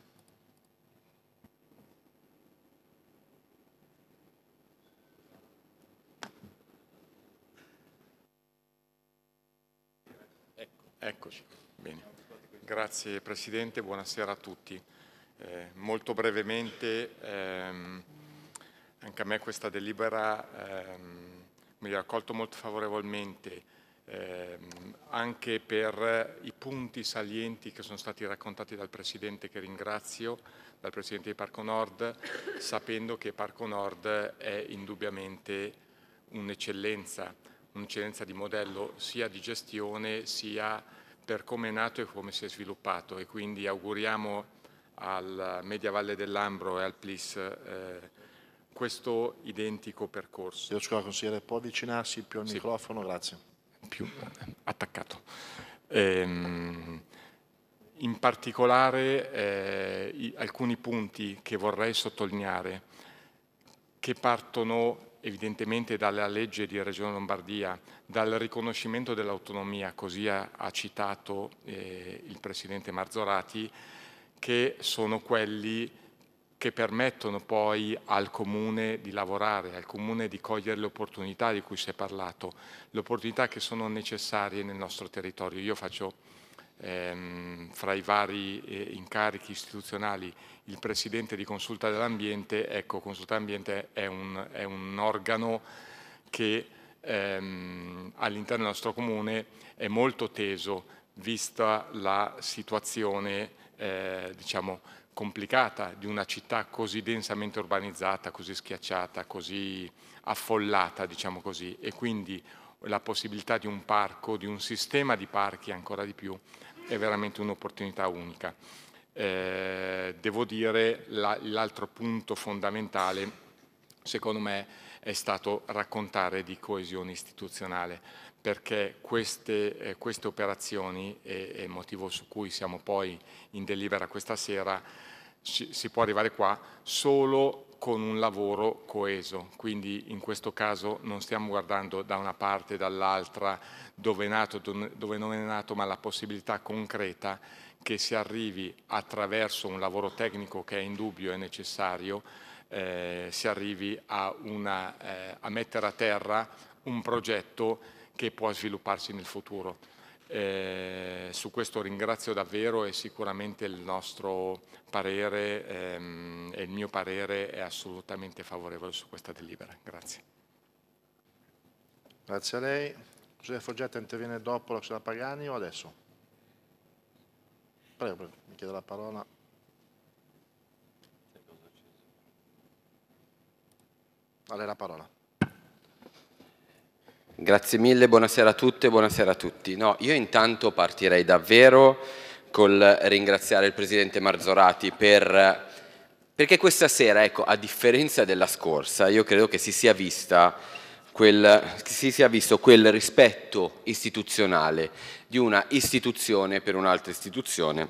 Ecco. Eccoci. Grazie Presidente, buonasera a tutti. Eh, molto brevemente, ehm, anche a me questa delibera ehm, mi ha accolto molto favorevolmente, ehm, anche per i punti salienti che sono stati raccontati dal Presidente, che ringrazio, dal Presidente di Parco Nord, sapendo che Parco Nord è indubbiamente un'eccellenza, un'eccellenza di modello sia di gestione sia di per come è nato e come si è sviluppato e quindi auguriamo al Media Valle dell'Ambro e al PLIS eh, questo identico percorso. Io scusa consigliere, può avvicinarsi più al sì. microfono? Grazie. Più eh, attaccato. Ehm, in particolare eh, i, alcuni punti che vorrei sottolineare che partono evidentemente dalla legge di Regione Lombardia, dal riconoscimento dell'autonomia, così ha, ha citato eh, il Presidente Marzorati, che sono quelli che permettono poi al Comune di lavorare, al Comune di cogliere le opportunità di cui si è parlato, le opportunità che sono necessarie nel nostro territorio. Io faccio ehm, fra i vari eh, incarichi istituzionali il presidente di Consulta dell'Ambiente, ecco Consulta dell'Ambiente è un, è un organo che ehm, all'interno del nostro comune è molto teso vista la situazione eh, diciamo, complicata di una città così densamente urbanizzata, così schiacciata, così affollata, diciamo così, e quindi la possibilità di un parco, di un sistema di parchi ancora di più, è veramente un'opportunità unica. Eh, devo dire l'altro punto fondamentale secondo me è stato raccontare di coesione istituzionale perché queste, eh, queste operazioni e, il motivo su cui siamo poi in delibera questa sera si, si può arrivare qua solo con un lavoro coeso, quindi in questo caso non stiamo guardando da una parte e dall'altra dove è nato, dove non è nato, ma la possibilità concreta che si arrivi attraverso un lavoro tecnico che è indubbio e necessario, eh, si arrivi a, una, eh, a mettere a terra un progetto che può svilupparsi nel futuro. Eh, su questo ringrazio davvero e sicuramente il nostro parere ehm, e il mio parere è assolutamente favorevole su questa delibera. Grazie. Grazie a lei. Giuseppe Foggetta interviene dopo la signora Pagani o adesso? Prego, prego, mi chiedo la parola. A lei la parola. Grazie mille, buonasera a tutte, buonasera a tutti. No, io intanto partirei davvero col ringraziare il Presidente Marzorati per, perché questa sera, ecco, a differenza della scorsa, io credo che si sia, quel, si sia visto quel rispetto istituzionale di una istituzione per un'altra istituzione,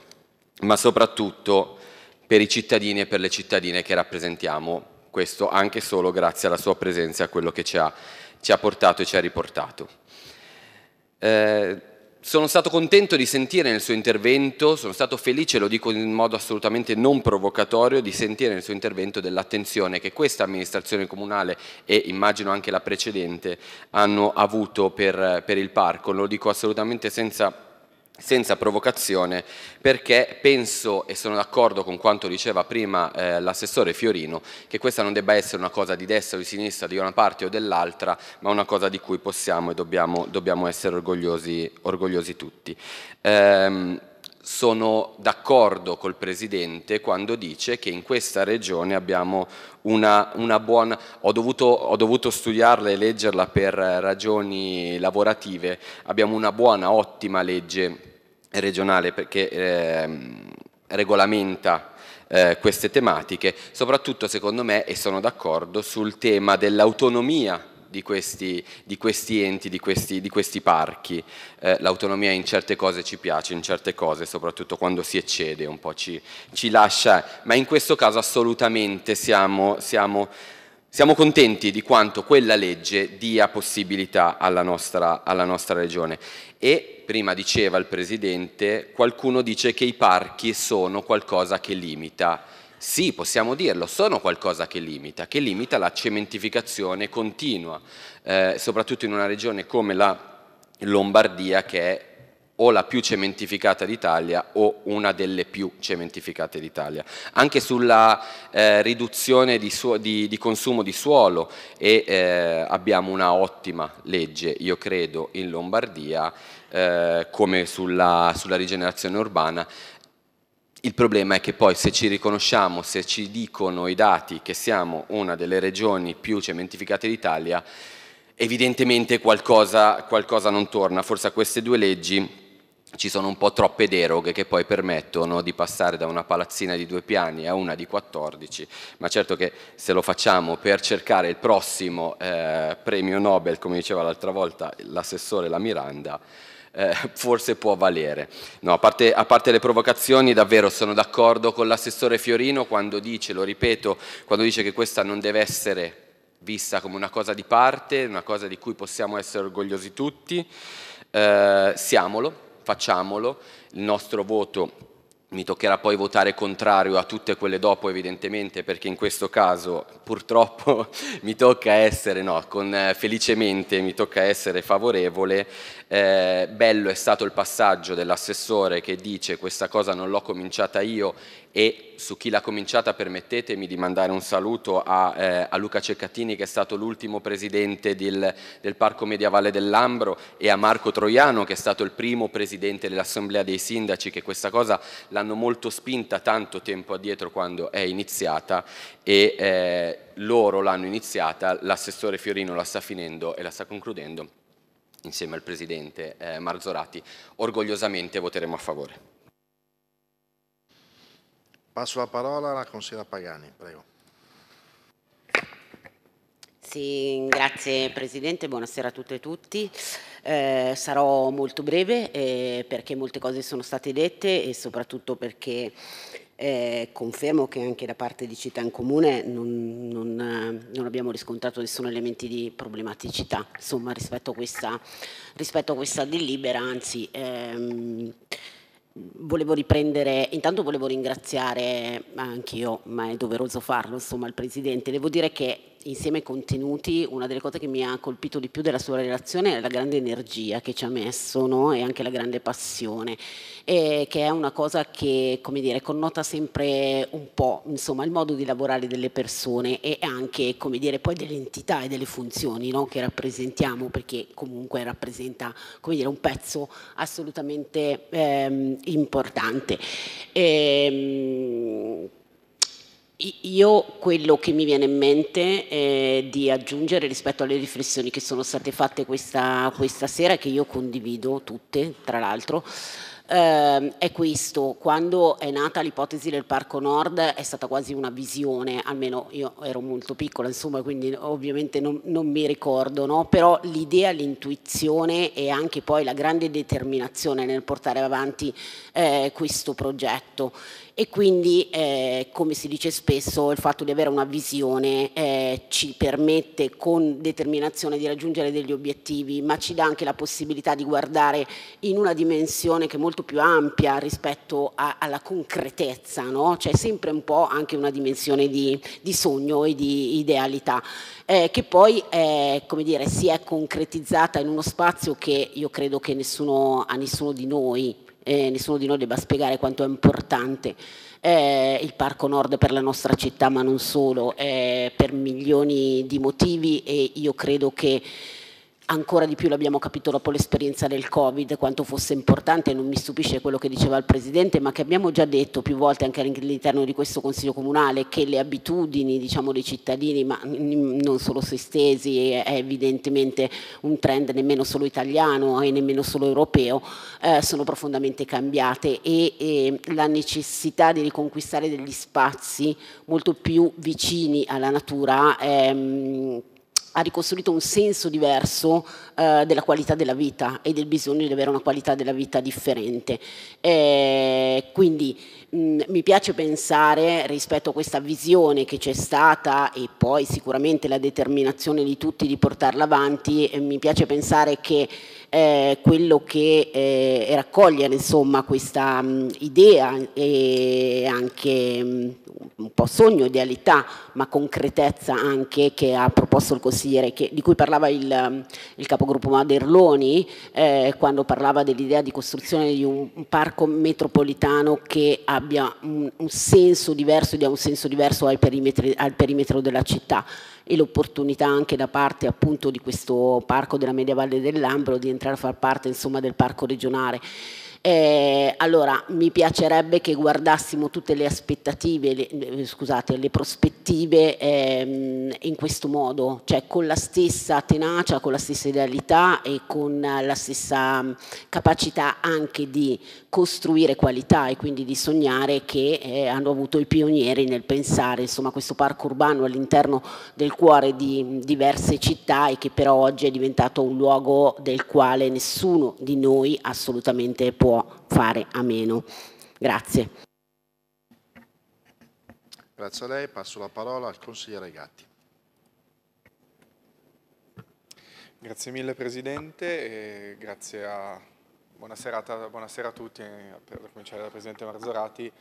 ma soprattutto per i cittadini e per le cittadine che rappresentiamo, questo anche solo grazie alla sua presenza e a quello che ci ha ci ha portato e ci ha riportato. Eh, sono stato contento di sentire nel suo intervento, sono stato felice, lo dico in modo assolutamente non provocatorio, di sentire nel suo intervento dell'attenzione che questa amministrazione comunale e immagino anche la precedente hanno avuto per, per il parco, lo dico assolutamente senza senza provocazione perché penso e sono d'accordo con quanto diceva prima eh, l'assessore Fiorino che questa non debba essere una cosa di destra o di sinistra, di una parte o dell'altra, ma una cosa di cui possiamo e dobbiamo, dobbiamo essere orgogliosi, orgogliosi tutti. Ehm, sono d'accordo col Presidente quando dice che in questa regione abbiamo una, una buona... Ho dovuto, ho dovuto, studiarla e leggerla per ragioni lavorative, abbiamo una buona, ottima legge regionale che eh, regolamenta eh, queste tematiche, soprattutto secondo me, e sono d'accordo, sul tema dell'autonomia di questi, di questi, enti, di questi, di questi parchi. Eh, l'autonomia in certe cose ci piace, in certe cose, soprattutto quando si eccede, un po' ci, ci lascia, ma in questo caso assolutamente siamo, siamo siamo contenti di quanto quella legge dia possibilità alla nostra, alla nostra regione e prima diceva il Presidente, qualcuno dice che i parchi sono qualcosa che limita. Sì, possiamo dirlo, sono qualcosa che limita, che limita la cementificazione continua, eh, soprattutto in una regione come la Lombardia che è o la più cementificata d'Italia o una delle più cementificate d'Italia. Anche sulla eh, riduzione di, di, di, consumo di suolo e, eh, abbiamo una ottima legge, io credo, in Lombardia eh, come sulla, sulla rigenerazione urbana, il problema è che poi se ci riconosciamo, se ci dicono i dati che siamo una delle regioni più cementificate d'Italia, evidentemente qualcosa, qualcosa, non torna, forse a queste due leggi ci sono un po' troppe deroghe che poi permettono di passare da una palazzina di due piani a una di 14, ma certo che se lo facciamo per cercare il prossimo eh, premio Nobel, come diceva l'altra volta l'assessore La Miranda, eh, forse può valere. No, a, parte, a parte le provocazioni, davvero sono d'accordo con l'assessore Fiorino quando dice, lo ripeto, quando dice che questa non deve essere vista come una cosa di parte, una cosa di cui possiamo essere orgogliosi tutti. Eh, siamolo, facciamolo, il nostro voto mi toccherà poi votare contrario a tutte quelle dopo evidentemente perché in questo caso purtroppo *laughs* mi tocca essere, no, con, eh, felicemente mi tocca essere favorevole. Eh, bello è stato il passaggio dell'assessore che dice questa cosa non l'ho cominciata io e su chi l'ha cominciata permettetemi di mandare un saluto a, eh, a Luca Ceccatini che è stato l'ultimo presidente del, del, Parco Medievale dell'Ambro e a Marco Troiano che è stato il primo presidente dell'Assemblea dei Sindaci che questa cosa l'hanno molto spinta tanto tempo addietro quando è iniziata e eh, loro l'hanno iniziata, l'assessore Fiorino la sta finendo e la sta concludendo insieme al presidente eh, Marzorati, orgogliosamente voteremo a favore. Passo la parola alla consigliera Pagani, prego. Sì, grazie Presidente, buonasera a tutte e tutti. Eh, sarò molto breve eh, perché molte cose sono state dette e soprattutto perché eh, confermo che anche da parte di Città in Comune non, non, eh, non abbiamo riscontrato nessun elemento di problematicità insomma, rispetto, a questa, rispetto a questa delibera, anzi... Ehm, Volevo riprendere, intanto volevo ringraziare anch'io, ma è doveroso farlo, insomma, il Presidente. Devo dire che insieme ai contenuti, una delle cose che mi ha colpito di più della sua relazione è la grande energia che ci ha messo no? e anche la grande passione, e che è una cosa che come dire, connota sempre un po' insomma, il modo di lavorare delle persone e anche come dire, poi delle entità e delle funzioni no? che rappresentiamo, perché comunque rappresenta come dire, un pezzo assolutamente ehm, importante. E, ehm, io quello che mi viene in mente è di aggiungere rispetto alle riflessioni che sono state fatte questa, questa sera, che io condivido tutte, tra l'altro, ehm, è questo. Quando è nata l'ipotesi del Parco Nord è stata quasi una visione, almeno io ero molto piccola, insomma, quindi ovviamente non, non mi ricordo, no? però l'idea, l'intuizione e anche poi la grande determinazione nel portare avanti eh, questo progetto e quindi eh, come si dice spesso il fatto di avere una visione eh, ci permette con determinazione di raggiungere degli obiettivi ma ci dà anche la possibilità di guardare in una dimensione che è molto più ampia rispetto a, alla concretezza, no? cioè sempre un po' anche una dimensione di, di sogno e di idealità eh, che poi eh, come dire, si è concretizzata in uno spazio che io credo che nessuno, a nessuno di noi eh, nessuno di noi debba spiegare quanto è importante eh, il Parco Nord per la nostra città, ma non solo, eh, per milioni di motivi e io credo che ancora di più l'abbiamo capito dopo l'esperienza del Covid, quanto fosse importante, non mi stupisce quello che diceva il Presidente, ma che abbiamo già detto più volte anche all'interno di questo Consiglio Comunale, che le abitudini diciamo, dei cittadini, ma non solo se stesi, è evidentemente un trend nemmeno solo italiano e nemmeno solo europeo, eh, sono profondamente cambiate e, e la necessità di riconquistare degli spazi molto più vicini alla natura ehm, ha ricostruito un senso diverso eh, della qualità della vita e del bisogno di avere una qualità della vita differente. E eh, quindi mh, mm, mi piace pensare rispetto a questa visione che c'è stata e poi sicuramente la determinazione di tutti di portarla avanti, eh, mi piace pensare che eh, quello che eh, raccogliere insomma, questa mh, mm, idea e anche mh, mm, un po' sogno, idealità, ma concretezza anche che ha proposto il consigliere, che, di cui parlava il, mm, il capogruppo Maderloni eh, quando parlava dell'idea di costruzione di un, un parco metropolitano che abbia un, un senso diverso, dia un senso diverso al perimetro, al perimetro della città e l'opportunità anche da parte appunto di questo parco della Media Valle dell'Ambro di entrare a far parte insomma del parco regionale. Eh, allora, mi piacerebbe che guardassimo tutte le aspettative, le, scusate, le prospettive ehm, in questo modo, cioè con la stessa tenacia, con la stessa idealità e con la stessa mm, capacità anche di costruire qualità e quindi di sognare che eh, hanno avuto i pionieri nel pensare insomma, questo parco urbano all'interno del cuore di mm, diverse città e che però oggi è diventato un luogo del quale nessuno di noi assolutamente può può fare a meno. Grazie. Grazie a lei, passo la parola al consigliere Gatti. Grazie mille Presidente e grazie a... Buonasera, buonasera a tutti, eh, per cominciare dal Presidente Marzorati,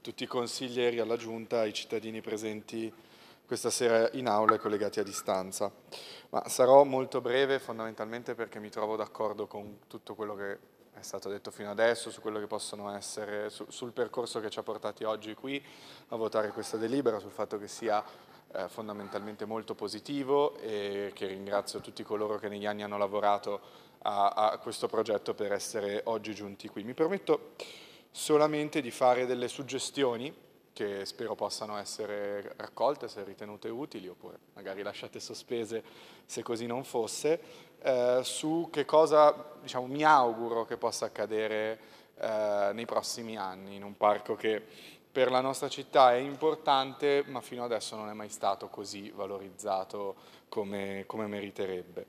tutti i consiglieri alla Giunta, i cittadini presenti questa sera in aula e collegati a distanza. Ma sarò molto breve fondamentalmente perché mi trovo d'accordo con tutto quello che stato detto fino adesso, su quello che possono essere, su, sul percorso che ci ha portati oggi qui a votare questa delibera, sul fatto che sia eh, fondamentalmente molto positivo e che ringrazio tutti coloro che negli anni hanno lavorato a, a questo progetto per essere oggi giunti qui. Mi permetto solamente di fare delle suggestioni che spero possano essere raccolte se ritenute utili oppure magari lasciate sospese se così non fosse, eh, su che cosa diciamo, mi auguro che possa accadere eh, nei prossimi anni in un parco che per la nostra città è importante ma fino adesso non è mai stato così valorizzato come, come meriterebbe.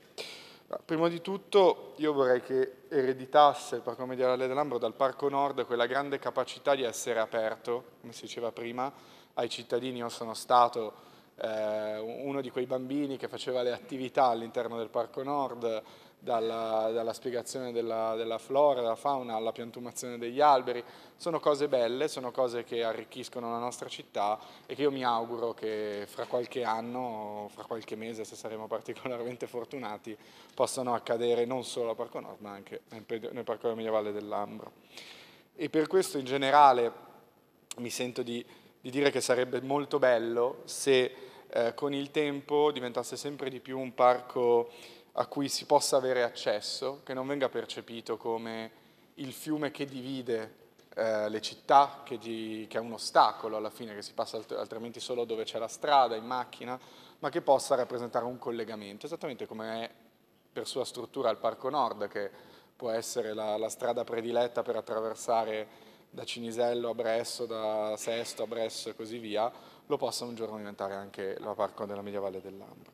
Prima di tutto io vorrei che ereditasse il Parco Mediale dell'Ambro dal Parco Nord quella grande capacità di essere aperto, come si diceva prima, ai cittadini. Io sono stato eh, uno di quei bambini che faceva le attività all'interno del Parco Nord, dalla, dalla spiegazione della, della, flora, della fauna, alla piantumazione degli alberi, sono cose belle, sono cose che arricchiscono la nostra città e che io mi auguro che fra qualche anno, fra qualche mese, se saremo *laughs* particolarmente fortunati, possano accadere non solo a Parco Nord ma anche nel, nel Parco Mediavalle dell'Ambro. E per questo in generale mi sento di di dire che sarebbe molto bello se eh, con il tempo diventasse sempre di più un parco a cui si possa avere accesso, che non venga percepito come il fiume che divide eh, le città, che, di, che, è un ostacolo alla fine, che si passa alt- altrimenti solo dove c'è la strada, in macchina, ma che possa rappresentare un collegamento, esattamente come è per sua struttura il Parco Nord, che può essere la, la strada prediletta per attraversare da Cinisello a Bresso, da Sesto a Bresso e così via, lo possa un giorno diventare anche la parco della media valle dell'Ambra.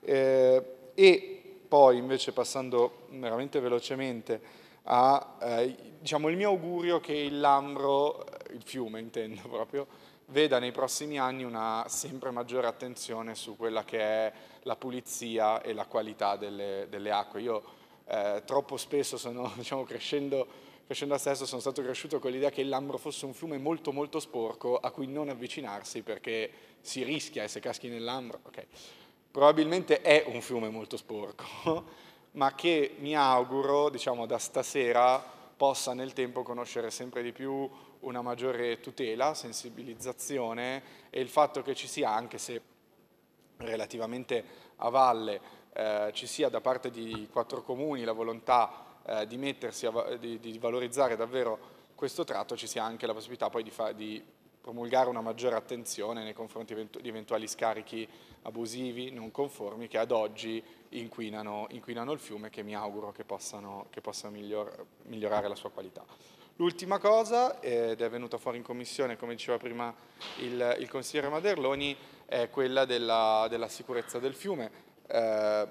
Eh, e poi invece passando veramente velocemente a, eh, diciamo, il mio augurio che il Lambro, eh, il fiume intendo *laughs* proprio, veda nei prossimi anni una sempre maggiore attenzione su quella che è la pulizia e la qualità delle, delle acque. Io eh, troppo spesso sono, *laughs* diciamo, crescendo Crescendo a Sesto sono stato cresciuto con l'idea che il Lambro fosse un fiume molto molto sporco a cui non avvicinarsi perché si rischia e se caschi nel Lambro, okay. probabilmente è un fiume molto sporco, *laughs* ma che mi auguro, diciamo, da stasera possa nel tempo conoscere sempre di più una maggiore tutela, sensibilizzazione e il fatto che ci sia, anche se relativamente a valle, eh, ci sia da parte di quattro comuni la volontà eh, di, a, di, di, valorizzare davvero questo tratto ci sia anche la possibilità poi di, fa, di promulgare una maggiore attenzione nei confronti di eventuali scarichi abusivi, non conformi, che ad oggi inquinano, inquinano il fiume e che mi auguro che possano, che possano miglior, migliorare la sua qualità. L'ultima cosa, ed è venuta fuori in commissione, come diceva prima il, il consigliere Maderloni, è quella della, della sicurezza del fiume, eh,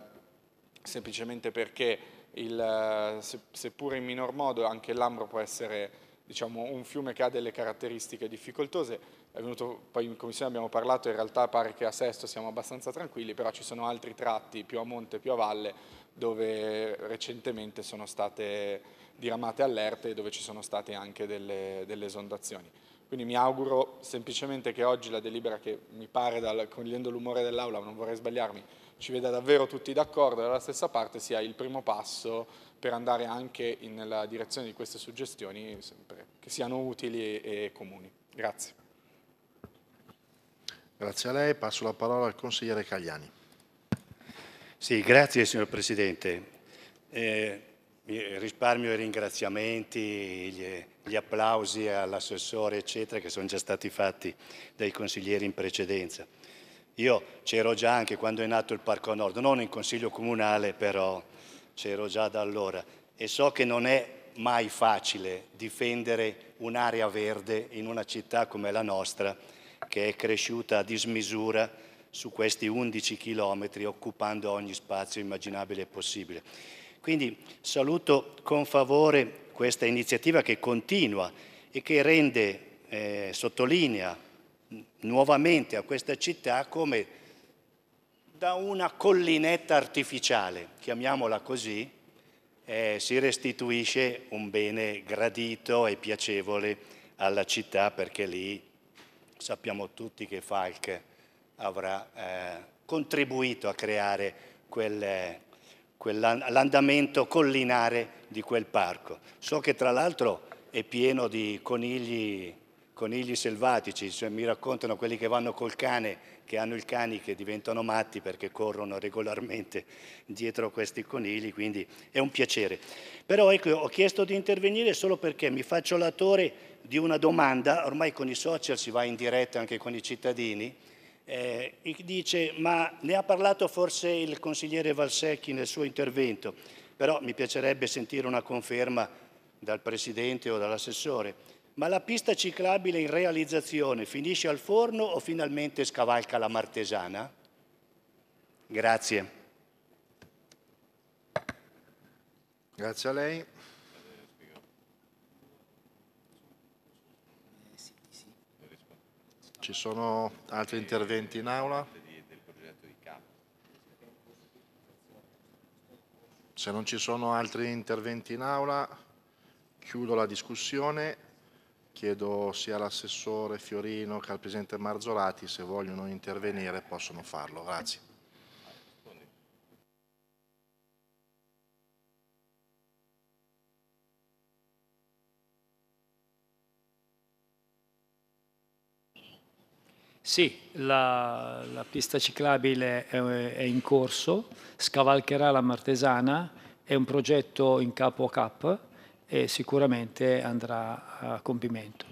semplicemente perché il, eh, seppure in minor modo, anche l'Ambro può essere diciamo, un fiume che ha delle caratteristiche difficoltose. È venuto, poi in commissione abbiamo parlato, in realtà pare che a Sesto siamo abbastanza tranquilli, però ci sono altri tratti più a monte, più a valle, dove recentemente sono state diramate allerte e dove ci sono state anche delle, delle esondazioni. Quindi mi auguro semplicemente che oggi la delibera che mi pare, dal, cogliendo l'umore dell'Aula, non vorrei sbagliarmi, ci veda davvero tutti d'accordo dalla stessa parte sia il primo passo per andare anche nella direzione di queste suggestioni sempre, che siano utili e comuni. Grazie. Grazie a lei. Passo la parola al consigliere Cagliani. Sì, grazie signor Presidente. Eh, risparmio i ringraziamenti, gli, gli applausi all'assessore, eccetera, che sono già stati fatti dai consiglieri in precedenza. Io c'ero già anche quando è nato il Parco Nord, non in consiglio comunale però, c'ero già da allora e so che non è mai facile difendere un'area verde in una città come la nostra che è cresciuta a dismisura su questi 11 chilometri occupando ogni spazio immaginabile e possibile. Quindi saluto con favore questa iniziativa che continua e che rende, eh, sottolinea nuovamente a questa città come da una collinetta artificiale, chiamiamola così, eh, si restituisce un bene gradito e piacevole alla città perché lì sappiamo tutti che Falk avrà eh, contribuito a creare quel, l'andamento collinare di quel parco. So che tra l'altro è pieno di conigli conigli selvatici, cioè mi raccontano quelli che vanno col cane, che hanno il cane che diventano matti perché corrono regolarmente *laughs* dietro questi conigli, quindi è un piacere. Però ecco, ho chiesto di intervenire solo perché mi faccio l'attore di una domanda, ormai con i social si va in diretta anche con i cittadini, eh, dice ma ne ha parlato forse il consigliere Valsecchi nel suo intervento, però mi piacerebbe sentire una conferma dal Presidente o dall'assessore ma la pista ciclabile in realizzazione finisce al forno o finalmente scavalca la martesana? Grazie. Grazie a lei. Ci sono altri interventi in aula? Se non ci sono altri interventi in aula, chiudo la discussione chiedo sia all'assessore Fiorino che al presidente Marzolati se vogliono intervenire possono farlo. Grazie. Sì, la, la, pista ciclabile è, è, in corso, scavalcherà la Martesana, è un progetto in capo a cap e sicuramente andrà a compimento.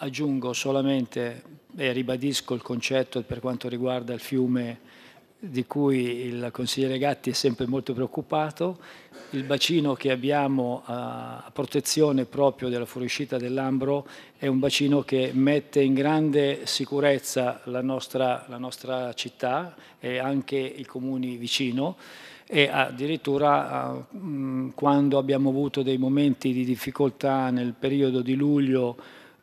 Aggiungo solamente e ribadisco il concetto per quanto riguarda il fiume di cui il consigliere Gatti è sempre molto preoccupato, il bacino che abbiamo a protezione proprio della fuoriuscita dell'Ambro è un bacino che mette in grande sicurezza la nostra, la nostra città e anche i comuni vicino e addirittura eh, mm, quando abbiamo avuto dei momenti di difficoltà nel periodo di luglio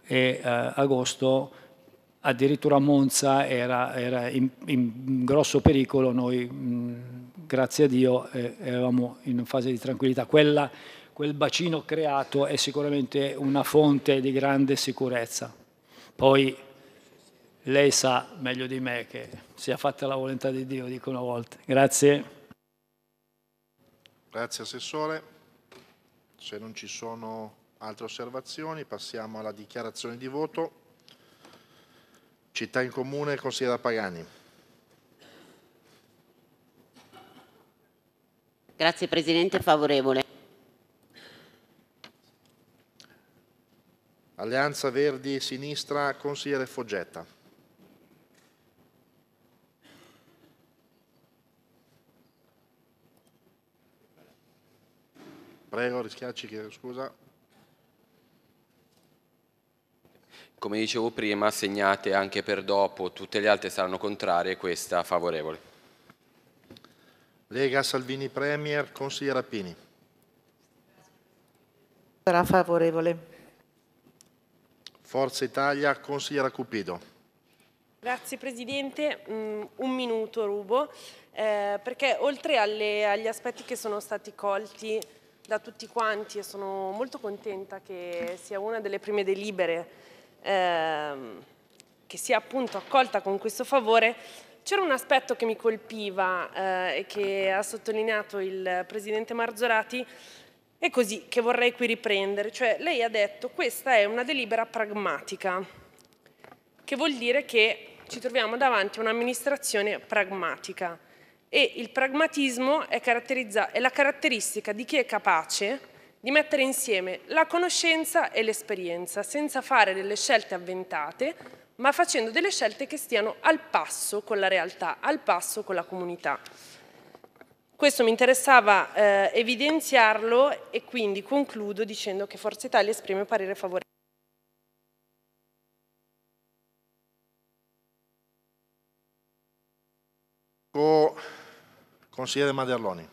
e eh, agosto, addirittura Monza era, era in, in, grosso pericolo, noi mm, grazie a Dio eh, eravamo in fase di tranquillità. Quella, quel bacino creato è sicuramente una fonte di grande sicurezza. Poi lei sa meglio di me che sia fatta la volontà di Dio, dico una volta. Grazie. Grazie Assessore. Se non ci sono altre osservazioni passiamo alla dichiarazione di voto. Città in Comune, consigliera Pagani. Grazie Presidente, favorevole. Alleanza Verdi Sinistra, consigliere Foggetta. Prego, rischiacci, chiedo scusa. Come dicevo prima, segnate anche per dopo, tutte le altre saranno contrarie, questa favorevole. Lega Salvini Premier, consigliere Appini. Sarà favorevole. Forza Italia, consigliera Cupido. Grazie Presidente, mm, un minuto rubo, eh, perché oltre alle, agli aspetti che sono stati colti da tutti quanti e sono molto contenta che sia una delle prime delibere ehm, che sia appunto accolta con questo favore. C'era un aspetto che mi colpiva eh, e che ha sottolineato il Presidente Marzorati e così che vorrei qui riprendere, cioè lei ha detto questa è una delibera pragmatica, che vuol dire che ci troviamo davanti a un'amministrazione pragmatica e il pragmatismo è, è la caratteristica di chi è capace di mettere insieme la conoscenza e l'esperienza senza fare delle scelte avventate, ma facendo delle scelte che stiano al passo con la realtà, al passo con la comunità. Questo mi interessava eh, evidenziarlo e quindi concludo dicendo che Forza Italia esprime parere favorevole. Oh. Consigliere Maderloni.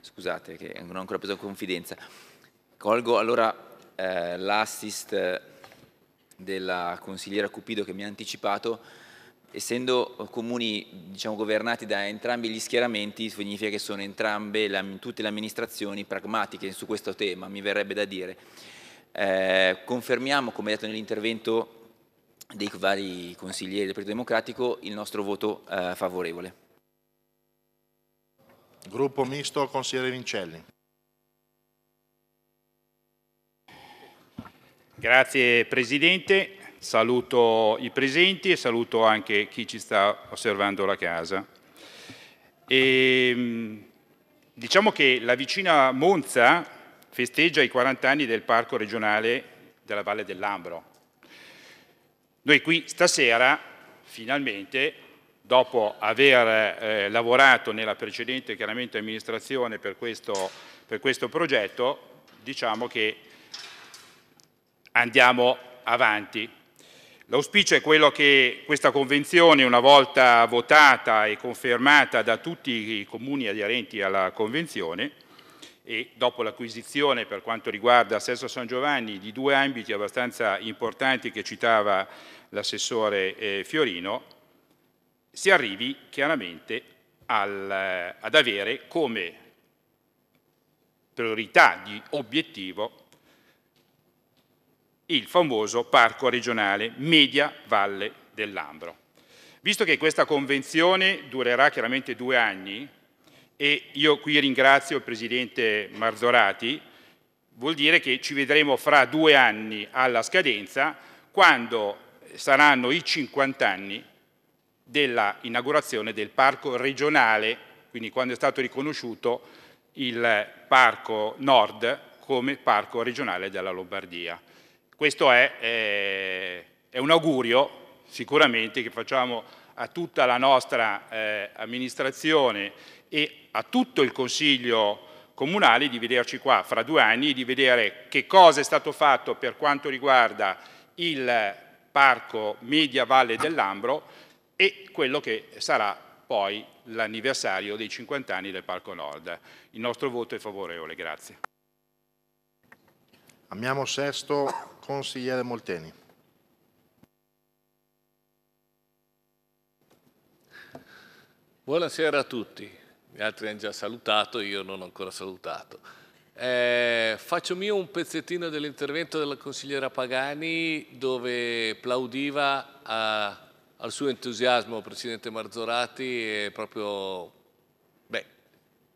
Scusate che non ho ancora preso confidenza. Colgo allora eh, l'assist eh, della consigliera Cupido che mi ha anticipato. Essendo comuni diciamo, governati da entrambi gli schieramenti, significa che sono entrambe la, tutte le amministrazioni pragmatiche su questo tema, mi verrebbe da dire eh, confermiamo, come detto nell'intervento dei vari consiglieri del Partito Democratico, il nostro voto eh, favorevole. Gruppo misto, consigliere Vincelli. Grazie Presidente, saluto i presenti e saluto anche chi ci sta osservando la casa. E, ehm, diciamo che la vicina Monza festeggia i 40 anni del Parco regionale della Valle dell'Ambro. Noi qui stasera, finalmente, dopo aver eh, lavorato nella precedente amministrazione per questo, per questo progetto, diciamo che andiamo avanti. L'auspicio è quello che questa convenzione, una volta votata e confermata da tutti i comuni aderenti alla convenzione, e dopo l'acquisizione per quanto riguarda Sesto San Giovanni di due ambiti abbastanza importanti che citava l'assessore eh, Fiorino, si arrivi chiaramente al, eh, ad avere come priorità di obiettivo il famoso parco regionale Media Valle dell'Ambro. Visto che questa convenzione durerà chiaramente due anni, e io qui ringrazio il Presidente Marzorati, vuol dire che ci vedremo fra due anni alla scadenza, quando saranno i 50 anni dell'inaugurazione del parco regionale, quindi quando è stato riconosciuto il parco nord come parco regionale della Lombardia. Questo è, eh, è un augurio sicuramente che facciamo a tutta la nostra eh, amministrazione e a tutto il Consiglio comunale di vederci qua fra due anni e di vedere che cosa è stato fatto per quanto riguarda il parco Media Valle dell'Ambro e quello che sarà poi l'anniversario dei 50 anni del Parco Nord. Il nostro voto è favorevole, grazie. Amiamo sesto, consigliere Molteni. Buonasera a tutti gli altri hanno già salutato, io non ho ancora salutato. Eh, faccio mio un pezzettino dell'intervento della consigliera Pagani dove plaudiva a, al suo entusiasmo Presidente Marzorati e proprio, beh,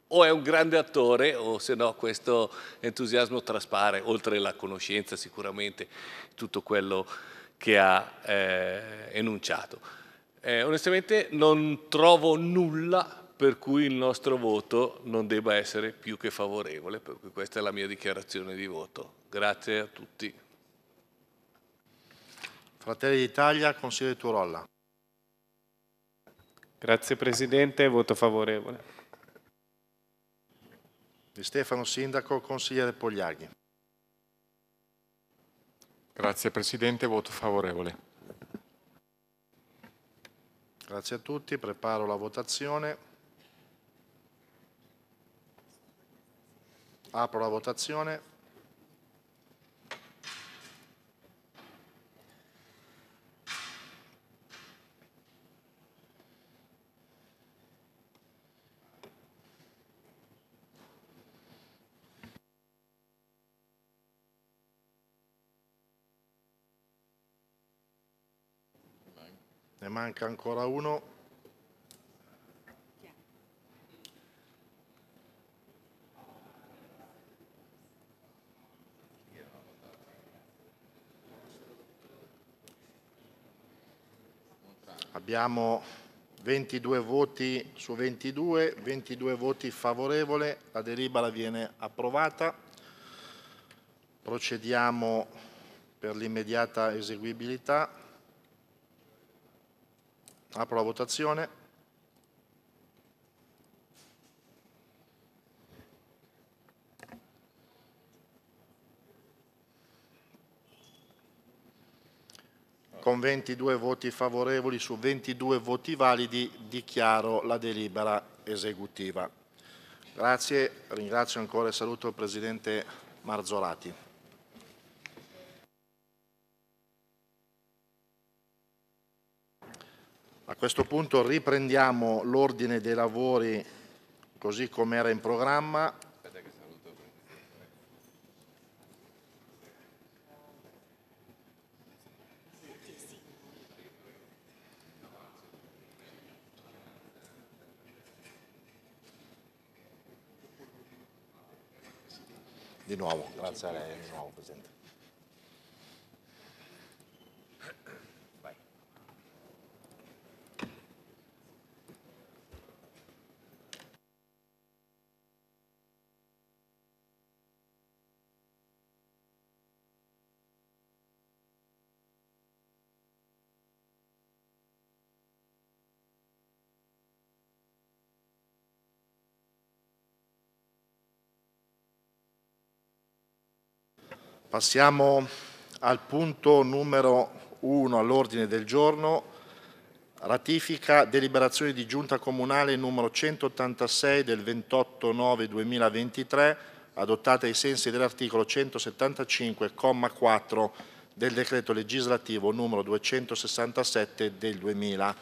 o è un grande attore o se no questo entusiasmo traspare, oltre la conoscenza sicuramente, tutto quello che ha eh, enunciato. Eh, onestamente non trovo nulla per cui il nostro voto non debba essere più che favorevole, per cui questa è la mia dichiarazione di voto. Grazie a tutti. Fratelli d'Italia, consigliere Turolla. Grazie Presidente, voto favorevole. Di Stefano Sindaco, consigliere Pogliaghi. Grazie Presidente, voto favorevole. Grazie a tutti, preparo la votazione. Apro la votazione. Ne manca ancora uno. Abbiamo 22 voti su 22, 22 voti favorevoli, la delibera viene approvata. Procediamo per l'immediata eseguibilità. Apro la votazione. con 22 voti favorevoli su 22 voti validi dichiaro la delibera esecutiva. Grazie, ringrazio ancora e saluto il Presidente Marzolati. A questo punto riprendiamo l'ordine dei lavori così come era in programma Di nuovo, grazie a lei di nuovo Presidente. Passiamo al punto numero 1 all'ordine del giorno, ratifica deliberazione di giunta comunale numero 186 del 28 9 2023 adottata ai sensi dell'articolo 175,4 del decreto legislativo numero 267 del 2000.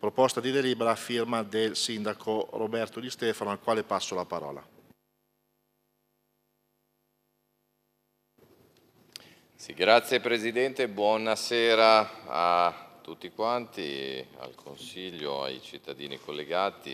Proposta di delibera a firma del sindaco Roberto Di Stefano al quale passo la parola. Sì, grazie Presidente, buonasera a tutti quanti, al Consiglio, ai cittadini collegati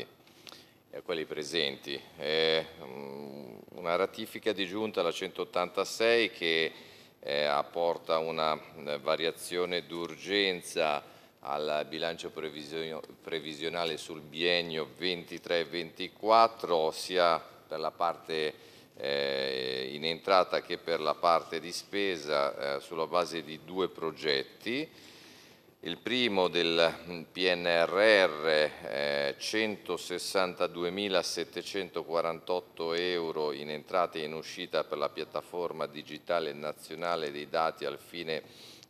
e a quelli presenti. È mm, una ratifica di giunta, la 186, che eh, apporta una eh, variazione d'urgenza al bilancio previsionale sul biennio 23-24, sia per la parte eh, in entrata che per la parte di spesa eh, sulla base di due progetti. Il primo del PNRR eh, 162.748 euro in entrata e in uscita per la piattaforma digitale nazionale dei dati al fine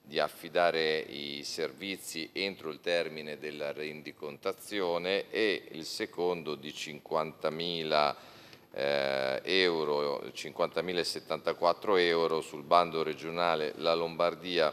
di affidare i servizi entro il termine della rendicontazione e il secondo di 50.000 euro eh, euro, 50.074 euro sul bando regionale La Lombardia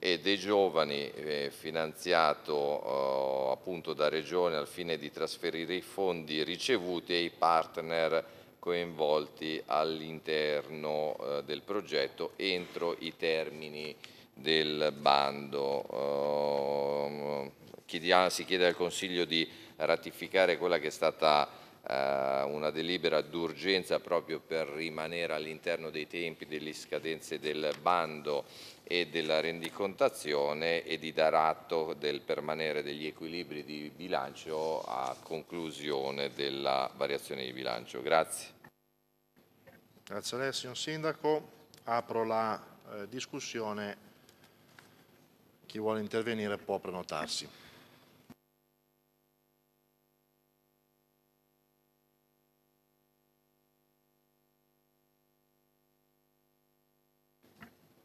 e dei giovani eh, finanziato eh, appunto da Regione al fine di trasferire i fondi ricevuti ai partner coinvolti all'interno eh, del progetto entro i termini del bando. Oh, Chiediamo, si chiede al Consiglio di ratificare quella che è stata eh, una delibera d'urgenza proprio per rimanere all'interno dei tempi, delle scadenze del bando e della rendicontazione e di dar atto del permanere degli equilibri di bilancio a conclusione della variazione di bilancio. Grazie. Grazie a lei, signor Sindaco. Apro la eh, discussione. Chi vuole intervenire può prenotarsi.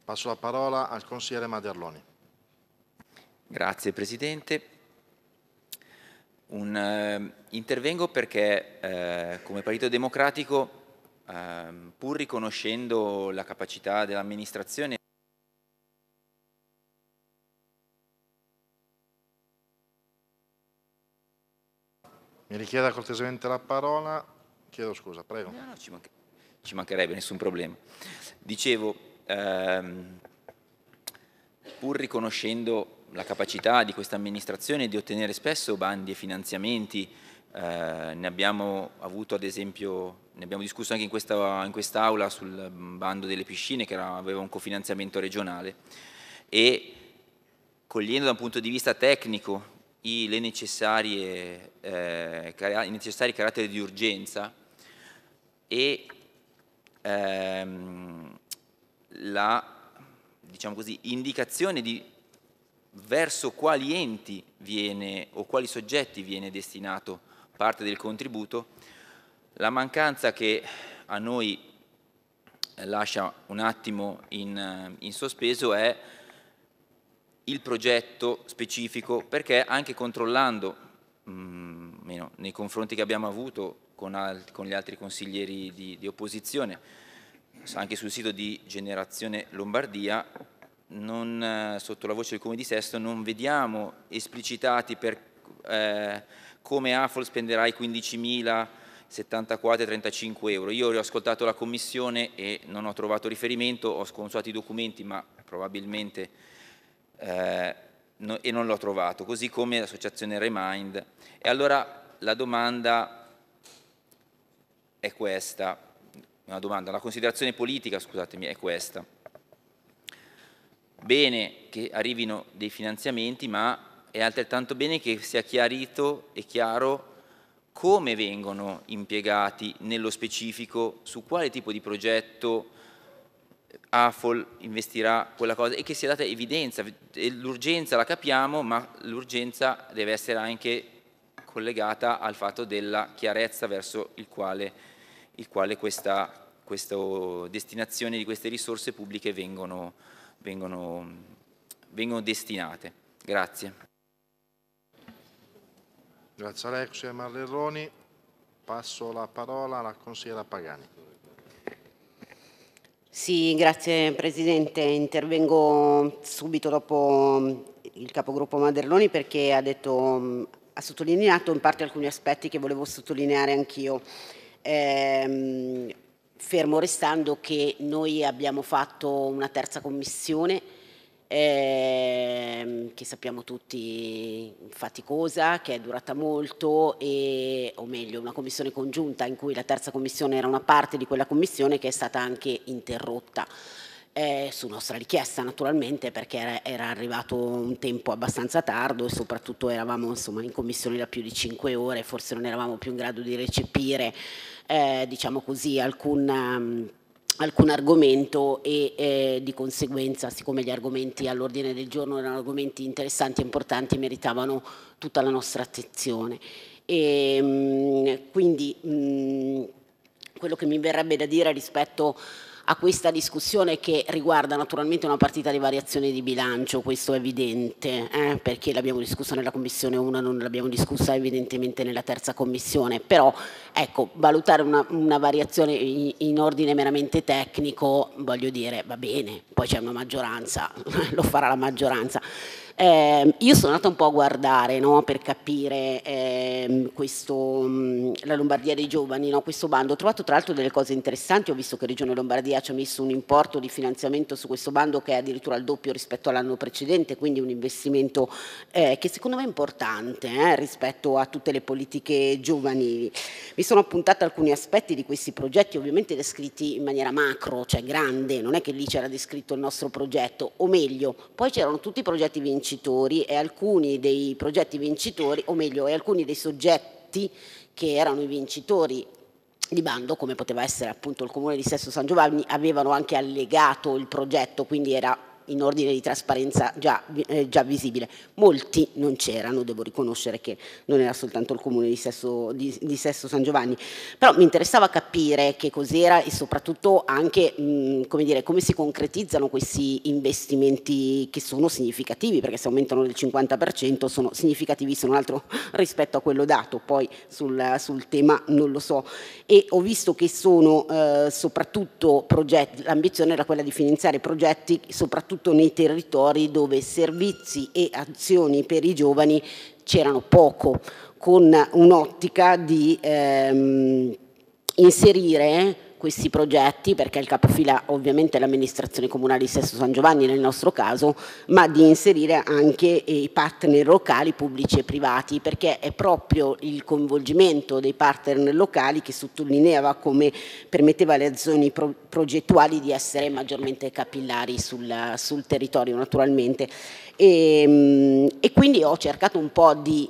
Passo la parola al consigliere Maderloni. Grazie Presidente. Un, eh, intervengo perché eh, come Partito Democratico, eh, pur riconoscendo la capacità dell'amministrazione Mi richieda cortesemente la parola, chiedo scusa, prego. No, no, ci, manca... ci mancherebbe, nessun problema. Dicevo, ehm, pur riconoscendo la capacità di questa amministrazione di ottenere spesso bandi e finanziamenti, eh, ne abbiamo avuto ad esempio, ne abbiamo discusso anche in, questa, in quest'aula sul bando delle piscine che era, aveva un cofinanziamento regionale e cogliendo da un punto di vista tecnico i, eh, i necessari caratteri di urgenza e ehm, la diciamo così, indicazione di verso quali enti viene o quali soggetti viene destinato parte del contributo, la mancanza che a noi lascia un attimo in, in sospeso è il progetto specifico, perché anche controllando, mh, mm, nei confronti che abbiamo avuto con, al, con gli altri consiglieri di, di opposizione, anche sul sito di Generazione Lombardia, non, eh, sotto la voce del Comune di Sesto, non vediamo esplicitati per eh, come AFOL spenderà i 15.074,35 euro. Io ho ascoltato la Commissione e non ho trovato riferimento, ho sconsuato i documenti, ma probabilmente... Eh, No, e non l'ho trovato, così come l'associazione Remind. E allora la domanda è questa una domanda, la considerazione politica, scusatemi, è questa. Bene che arrivino dei finanziamenti, ma è altrettanto bene che sia chiarito e chiaro come vengono impiegati nello specifico, su quale tipo di progetto AFOL investirà quella cosa e che sia data evidenza. L'urgenza la capiamo, ma l'urgenza deve essere anche collegata al fatto della chiarezza verso il quale, il quale questa, questa destinazione di queste risorse pubbliche vengono, vengono, vengono destinate. Grazie. Grazie Alexia e Passo la parola alla consigliera Pagani. Sì, grazie Presidente. Intervengo subito dopo mm, il capogruppo Maderloni perché ha, detto, mm, ha sottolineato in parte alcuni aspetti che volevo sottolineare anch'io. Eh, fermo restando che noi abbiamo fatto una terza commissione eh, che sappiamo tutti faticosa, che è durata molto, e, o meglio una commissione congiunta in cui la terza commissione era una parte di quella commissione che è stata anche interrotta eh, su nostra richiesta naturalmente perché era, era, arrivato un tempo abbastanza tardo e soprattutto eravamo insomma, in commissione da più di 5 ore, forse non eravamo più in grado di recepire eh, diciamo così, alcun, um, alcun argomento e eh, di conseguenza siccome gli argomenti all'ordine del giorno erano argomenti interessanti e importanti meritavano tutta la nostra attenzione. E, mh, mm, quindi mh, mm, quello che mi verrebbe da dire rispetto a a questa discussione che riguarda naturalmente una partita di variazione di bilancio, questo è evidente, eh, perché l'abbiamo discussa nella Commissione 1, non l'abbiamo discussa evidentemente nella terza Commissione, però ecco, valutare una, una variazione in, in, ordine meramente tecnico, voglio dire, va bene, poi c'è una maggioranza, *laughs* lo farà la maggioranza. Eh, io sono andata un po' a guardare no, per capire eh, questo, mhmm, la Lombardia dei Giovani, no, questo bando. Ho trovato tra l'altro delle cose interessanti, ho visto che Regione Lombardia ci ha messo un importo di finanziamento su questo bando che è addirittura il doppio rispetto all'anno precedente, quindi un investimento eh, che secondo me è importante eh, rispetto a tutte le politiche giovanili. Mi sono appuntata alcuni aspetti di questi progetti, ovviamente descritti in maniera macro, cioè grande, non è che lì c'era descritto il nostro progetto, o meglio, poi c'erano tutti i progetti vincenti vincitori e alcuni dei progetti vincitori, o meglio, e alcuni dei soggetti che erano i vincitori di bando, come poteva essere appunto il comune di Sesto San Giovanni, avevano anche allegato il progetto, quindi era in ordine di trasparenza già, eh, già visibile. Molti non c'erano, devo riconoscere che non era soltanto il comune di Sesso, di, di Sesto San Giovanni, però mi interessava capire che cos'era e soprattutto anche mh, come, dire, come si concretizzano questi investimenti che sono significativi, perché se aumentano del 50% sono significativi se non altro *laughs* rispetto a quello dato, poi sul, sul tema non lo so. E ho visto che sono eh, soprattutto progetti, l'ambizione era quella di finanziare progetti soprattutto soprattutto nei territori dove servizi e azioni per i giovani c'erano poco, con un'ottica di ehm, inserire questi progetti, perché il capofila ovviamente è l'amministrazione comunale di Sesto San Giovanni nel nostro caso, ma di inserire anche eh, i partner locali pubblici e privati, perché è proprio il coinvolgimento dei partner locali che sottolineava come permetteva alle azioni pro progettuali di essere maggiormente capillari sul, sul territorio naturalmente. E, ehm, e quindi ho cercato un po' di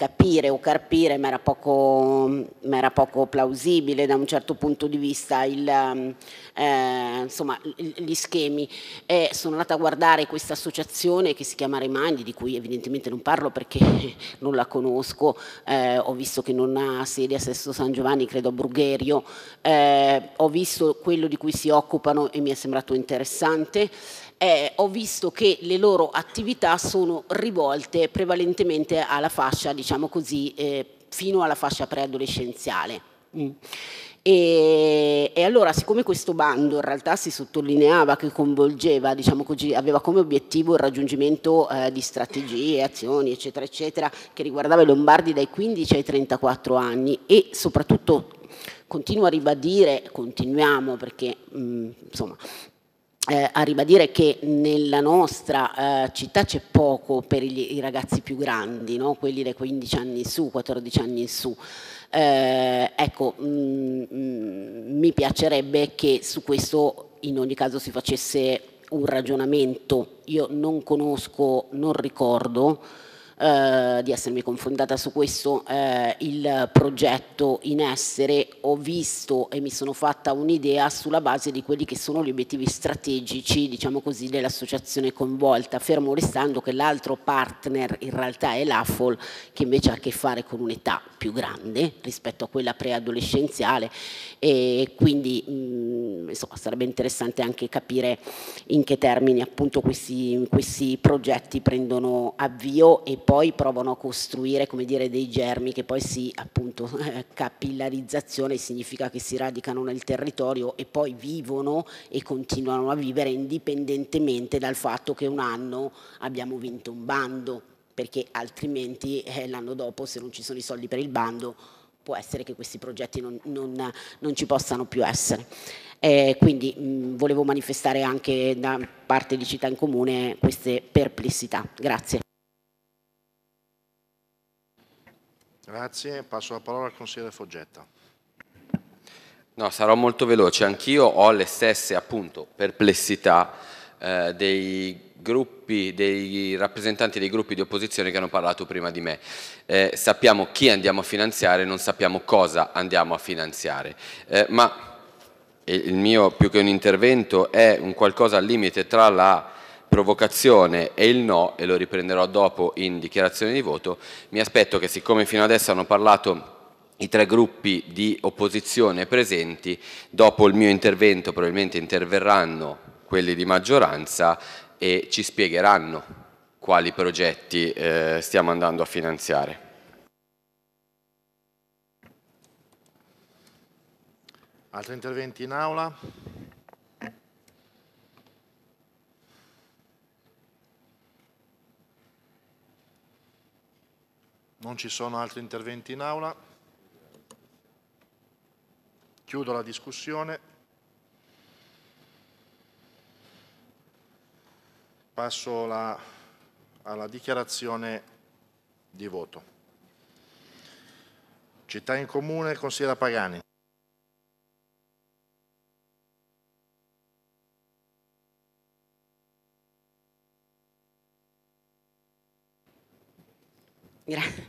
capire o carpire, ma era poco, ma era poco plausibile da un certo punto di vista il, ehm, eh, insomma, gli schemi. E sono andata a guardare questa associazione che si chiama Remandi, di cui evidentemente non parlo perché *laughs* non la conosco, eh, ho visto che non ha sede a Sesto San Giovanni, credo a Brugherio, eh, ho visto quello di cui si occupano e mi è sembrato interessante eh, ho visto che le loro attività sono rivolte prevalentemente alla fascia, diciamo così, eh, fino alla fascia preadolescenziale. Mm. E, e, allora, siccome questo bando in realtà si sottolineava che coinvolgeva, diciamo così, aveva come obiettivo il raggiungimento eh, di strategie, azioni, eccetera, eccetera, che riguardava i lombardi dai 15 ai 34 anni e soprattutto continuo a ribadire, continuiamo perché mh, mm, insomma eh, a ribadire che nella nostra eh, città c'è poco per gli, i ragazzi più grandi, no? quelli dai 15 anni in su, 14 anni in su. Eh, ecco, mh, mm, mh, mm, mi piacerebbe che su questo in ogni caso si facesse un ragionamento. Io non conosco, non ricordo eh, di essermi confrontata su questo eh, il progetto in essere, ho visto e mi sono fatta un'idea sulla base di quelli che sono gli obiettivi strategici, diciamo così, dell'associazione coinvolta, fermo restando che l'altro partner in realtà è l'AFOL che invece ha a che fare con un'età più grande rispetto a quella preadolescenziale e quindi mh, mm, insomma, sarebbe interessante anche capire in che termini appunto questi, questi progetti prendono avvio e poi provano a costruire come dire, dei germi che poi si appunto eh, capillarizzazione significa che si radicano nel territorio e poi vivono e continuano a vivere indipendentemente dal fatto che un anno abbiamo vinto un bando perché altrimenti eh, l'anno dopo se non ci sono i soldi per il bando può essere che questi progetti non, non, non ci possano più essere. Eh, quindi mh, volevo manifestare anche da parte di Città in Comune queste perplessità. Grazie. Grazie, passo la parola al consigliere Foggetta. No, sarò molto veloce, anch'io ho le stesse appunto, perplessità eh, dei gruppi, dei rappresentanti dei gruppi di opposizione che hanno parlato prima di me. Eh, sappiamo chi andiamo a finanziare, non sappiamo cosa andiamo a finanziare. Eh, ma il mio più che un intervento è un qualcosa al limite tra la provocazione e il no, e lo riprenderò dopo in dichiarazione di voto, mi aspetto che siccome fino adesso hanno parlato i tre gruppi di opposizione presenti, dopo il mio intervento probabilmente interverranno quelli di maggioranza e ci spiegheranno quali progetti eh, stiamo andando a finanziare. Altri interventi in aula? Non ci sono altri interventi in aula. Chiudo la discussione. Passo la, alla dichiarazione di voto. Città in comune, consigliera Pagani. Grazie.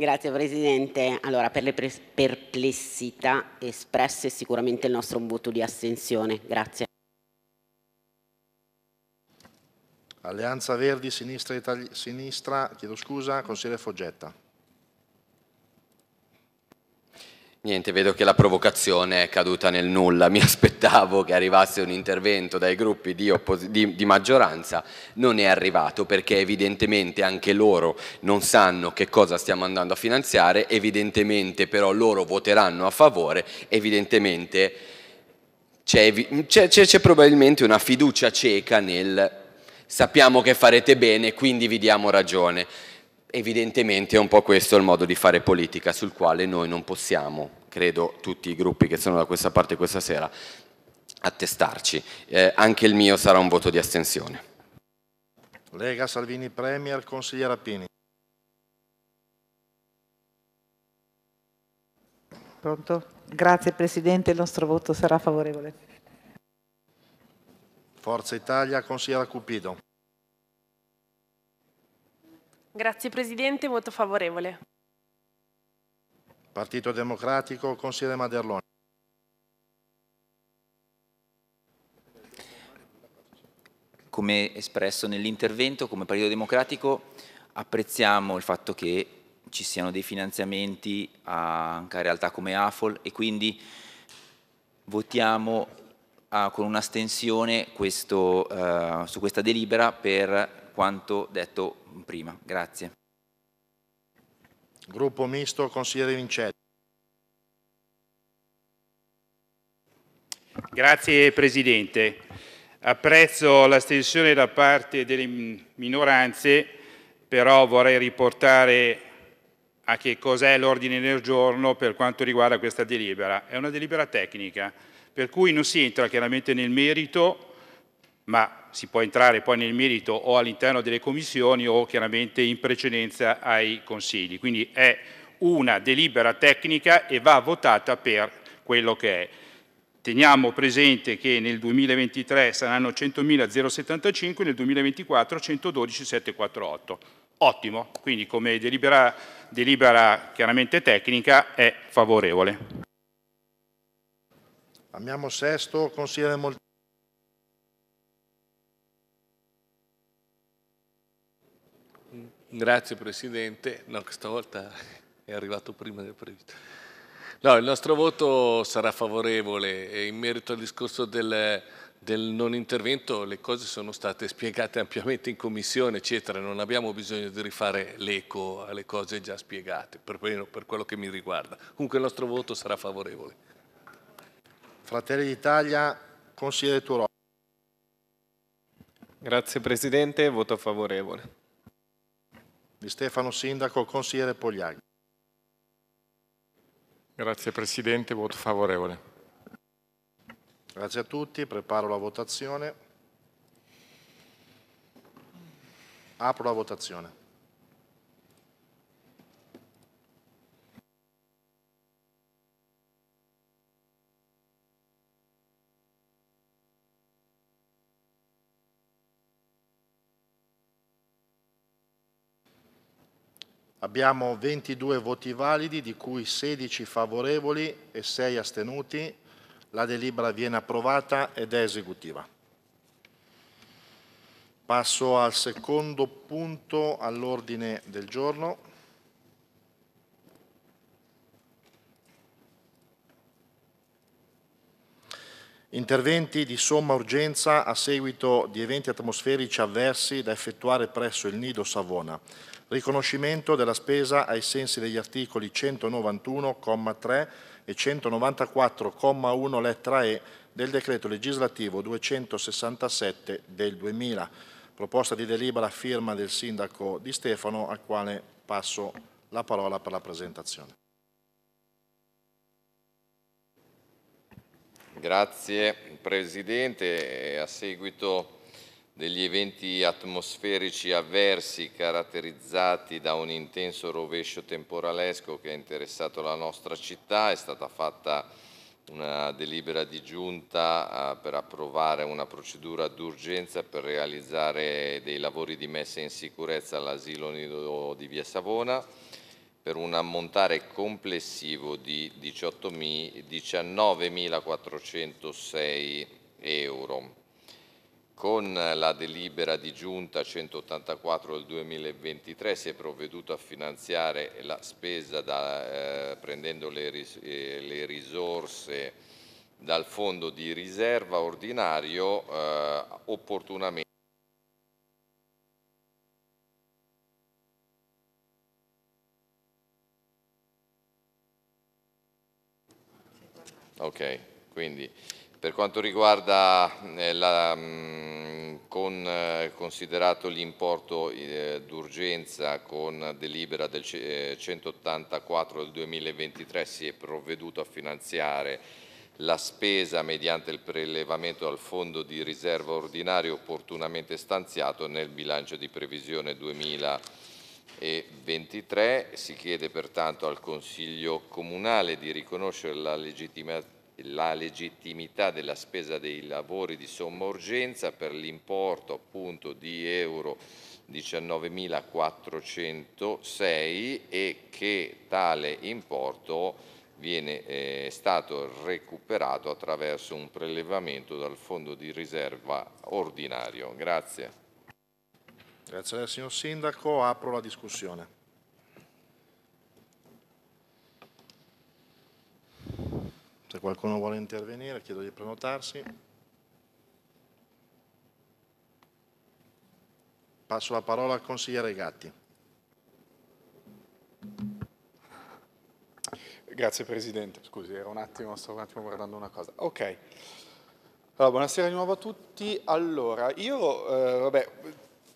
Grazie Presidente. Allora, per le perplessità espresse sicuramente il nostro voto di astensione. Grazie. Alleanza Verdi, Sinistra, Itali- Sinistra chiedo scusa, consigliere Foggetta. Niente, vedo che la provocazione è caduta nel nulla, mi *laughs* aspettavo che arrivasse un intervento dai gruppi di, di, di, maggioranza, non è arrivato perché evidentemente anche loro non sanno che cosa stiamo andando a finanziare, evidentemente però loro voteranno a favore, evidentemente c'è probabilmente una fiducia cieca nel sappiamo che farete bene, quindi vi diamo ragione. Evidentemente è un po' questo il modo di fare politica sul quale noi non possiamo, credo tutti i gruppi che sono da questa parte questa sera, attestarci. Eh, anche il mio sarà un voto di astensione. Lega Salvini Premier, consigliere Pini. Pronto? Grazie Presidente, il nostro voto sarà favorevole. Forza Italia, consigliera Cupido. Grazie Presidente, voto favorevole. Partito Democratico, consigliere Maderloni. Come espresso nell'intervento, come Partito Democratico apprezziamo il fatto che ci siano dei finanziamenti anche a realtà come AFOL e quindi votiamo a, ah, con un'astensione uh, su questa delibera per quanto detto prima. Grazie. Gruppo misto, consigliere Vincenzo. Grazie Presidente. Apprezzo l'astensione da parte delle minoranze, però vorrei riportare a che cos'è l'ordine del giorno per quanto riguarda questa delibera. È una delibera tecnica, per cui non si entra chiaramente nel merito ma si può entrare poi nel merito o all'interno delle commissioni o chiaramente in precedenza ai consigli. Quindi è una delibera tecnica e va votata per quello che è. Teniamo presente che nel 2023 saranno 100.075, nel 2024 112.748. Ottimo, quindi come delibera, delibera chiaramente tecnica è favorevole. Abbiamo sesto, consigliere Moltini. Grazie Presidente, no, questa volta *laughs* è arrivato prima del previsto. No, il nostro voto sarà favorevole e in merito al discorso del, del non intervento le cose sono state spiegate ampiamente in commissione, eccetera, non abbiamo bisogno di rifare l'eco alle cose già spiegate, per, per quello che mi riguarda. Comunque il nostro voto sarà favorevole. Fratelli d'Italia, consigliere Turò. Grazie Presidente, voto favorevole di Stefano Sindaco, consigliere Pogliaghi. Grazie Presidente, voto favorevole. Grazie a tutti, preparo la votazione. Apro la votazione. Abbiamo 22 voti validi, di cui 16 favorevoli e 6 astenuti. La delibera viene approvata ed è esecutiva. Passo al secondo punto all'ordine del giorno. Interventi di somma urgenza a seguito di eventi atmosferici avversi da effettuare presso il Nido Savona riconoscimento della spesa ai sensi degli articoli 191,3 e 194,1 lettera E del decreto legislativo 267 del 2000. Proposta di delibera firma del sindaco Di Stefano al quale passo la parola per la presentazione. Grazie Presidente. A seguito degli eventi atmosferici avversi caratterizzati da un intenso rovescio temporalesco che ha interessato la nostra città, è stata fatta una delibera di giunta eh, per approvare una procedura d'urgenza per realizzare dei lavori di messa in sicurezza all'asilo nido di Via Savona per un ammontare complessivo di 19.406 euro. Con la delibera di giunta 184 del 2023 si è provveduto a finanziare la spesa da, eh, prendendo le, ris eh, le, risorse dal fondo di riserva ordinario eh, opportunamente. Ok, quindi per quanto riguarda eh, la, con, eh, considerato l'importo eh, d'urgenza con delibera del 184 del 2023 si è provveduto a finanziare la spesa mediante il prelevamento al fondo di riserva ordinario opportunamente stanziato nel bilancio di previsione 2023 e 23 si chiede pertanto al Consiglio Comunale di riconoscere la legittimità la legittimità della spesa dei lavori di somma urgenza per l'importo appunto di euro 19.406 e che tale importo viene eh, stato recuperato attraverso un prelevamento dal fondo di riserva ordinario. Grazie. Grazie signor Sindaco, apro la discussione. Se qualcuno vuole intervenire chiedo di prenotarsi. Passo la parola al consigliere Gatti. Grazie Presidente, scusi, ero un attimo, sto un attimo guardando una cosa. Ok, allora, buonasera di nuovo a tutti. Allora, io, eh, vabbè,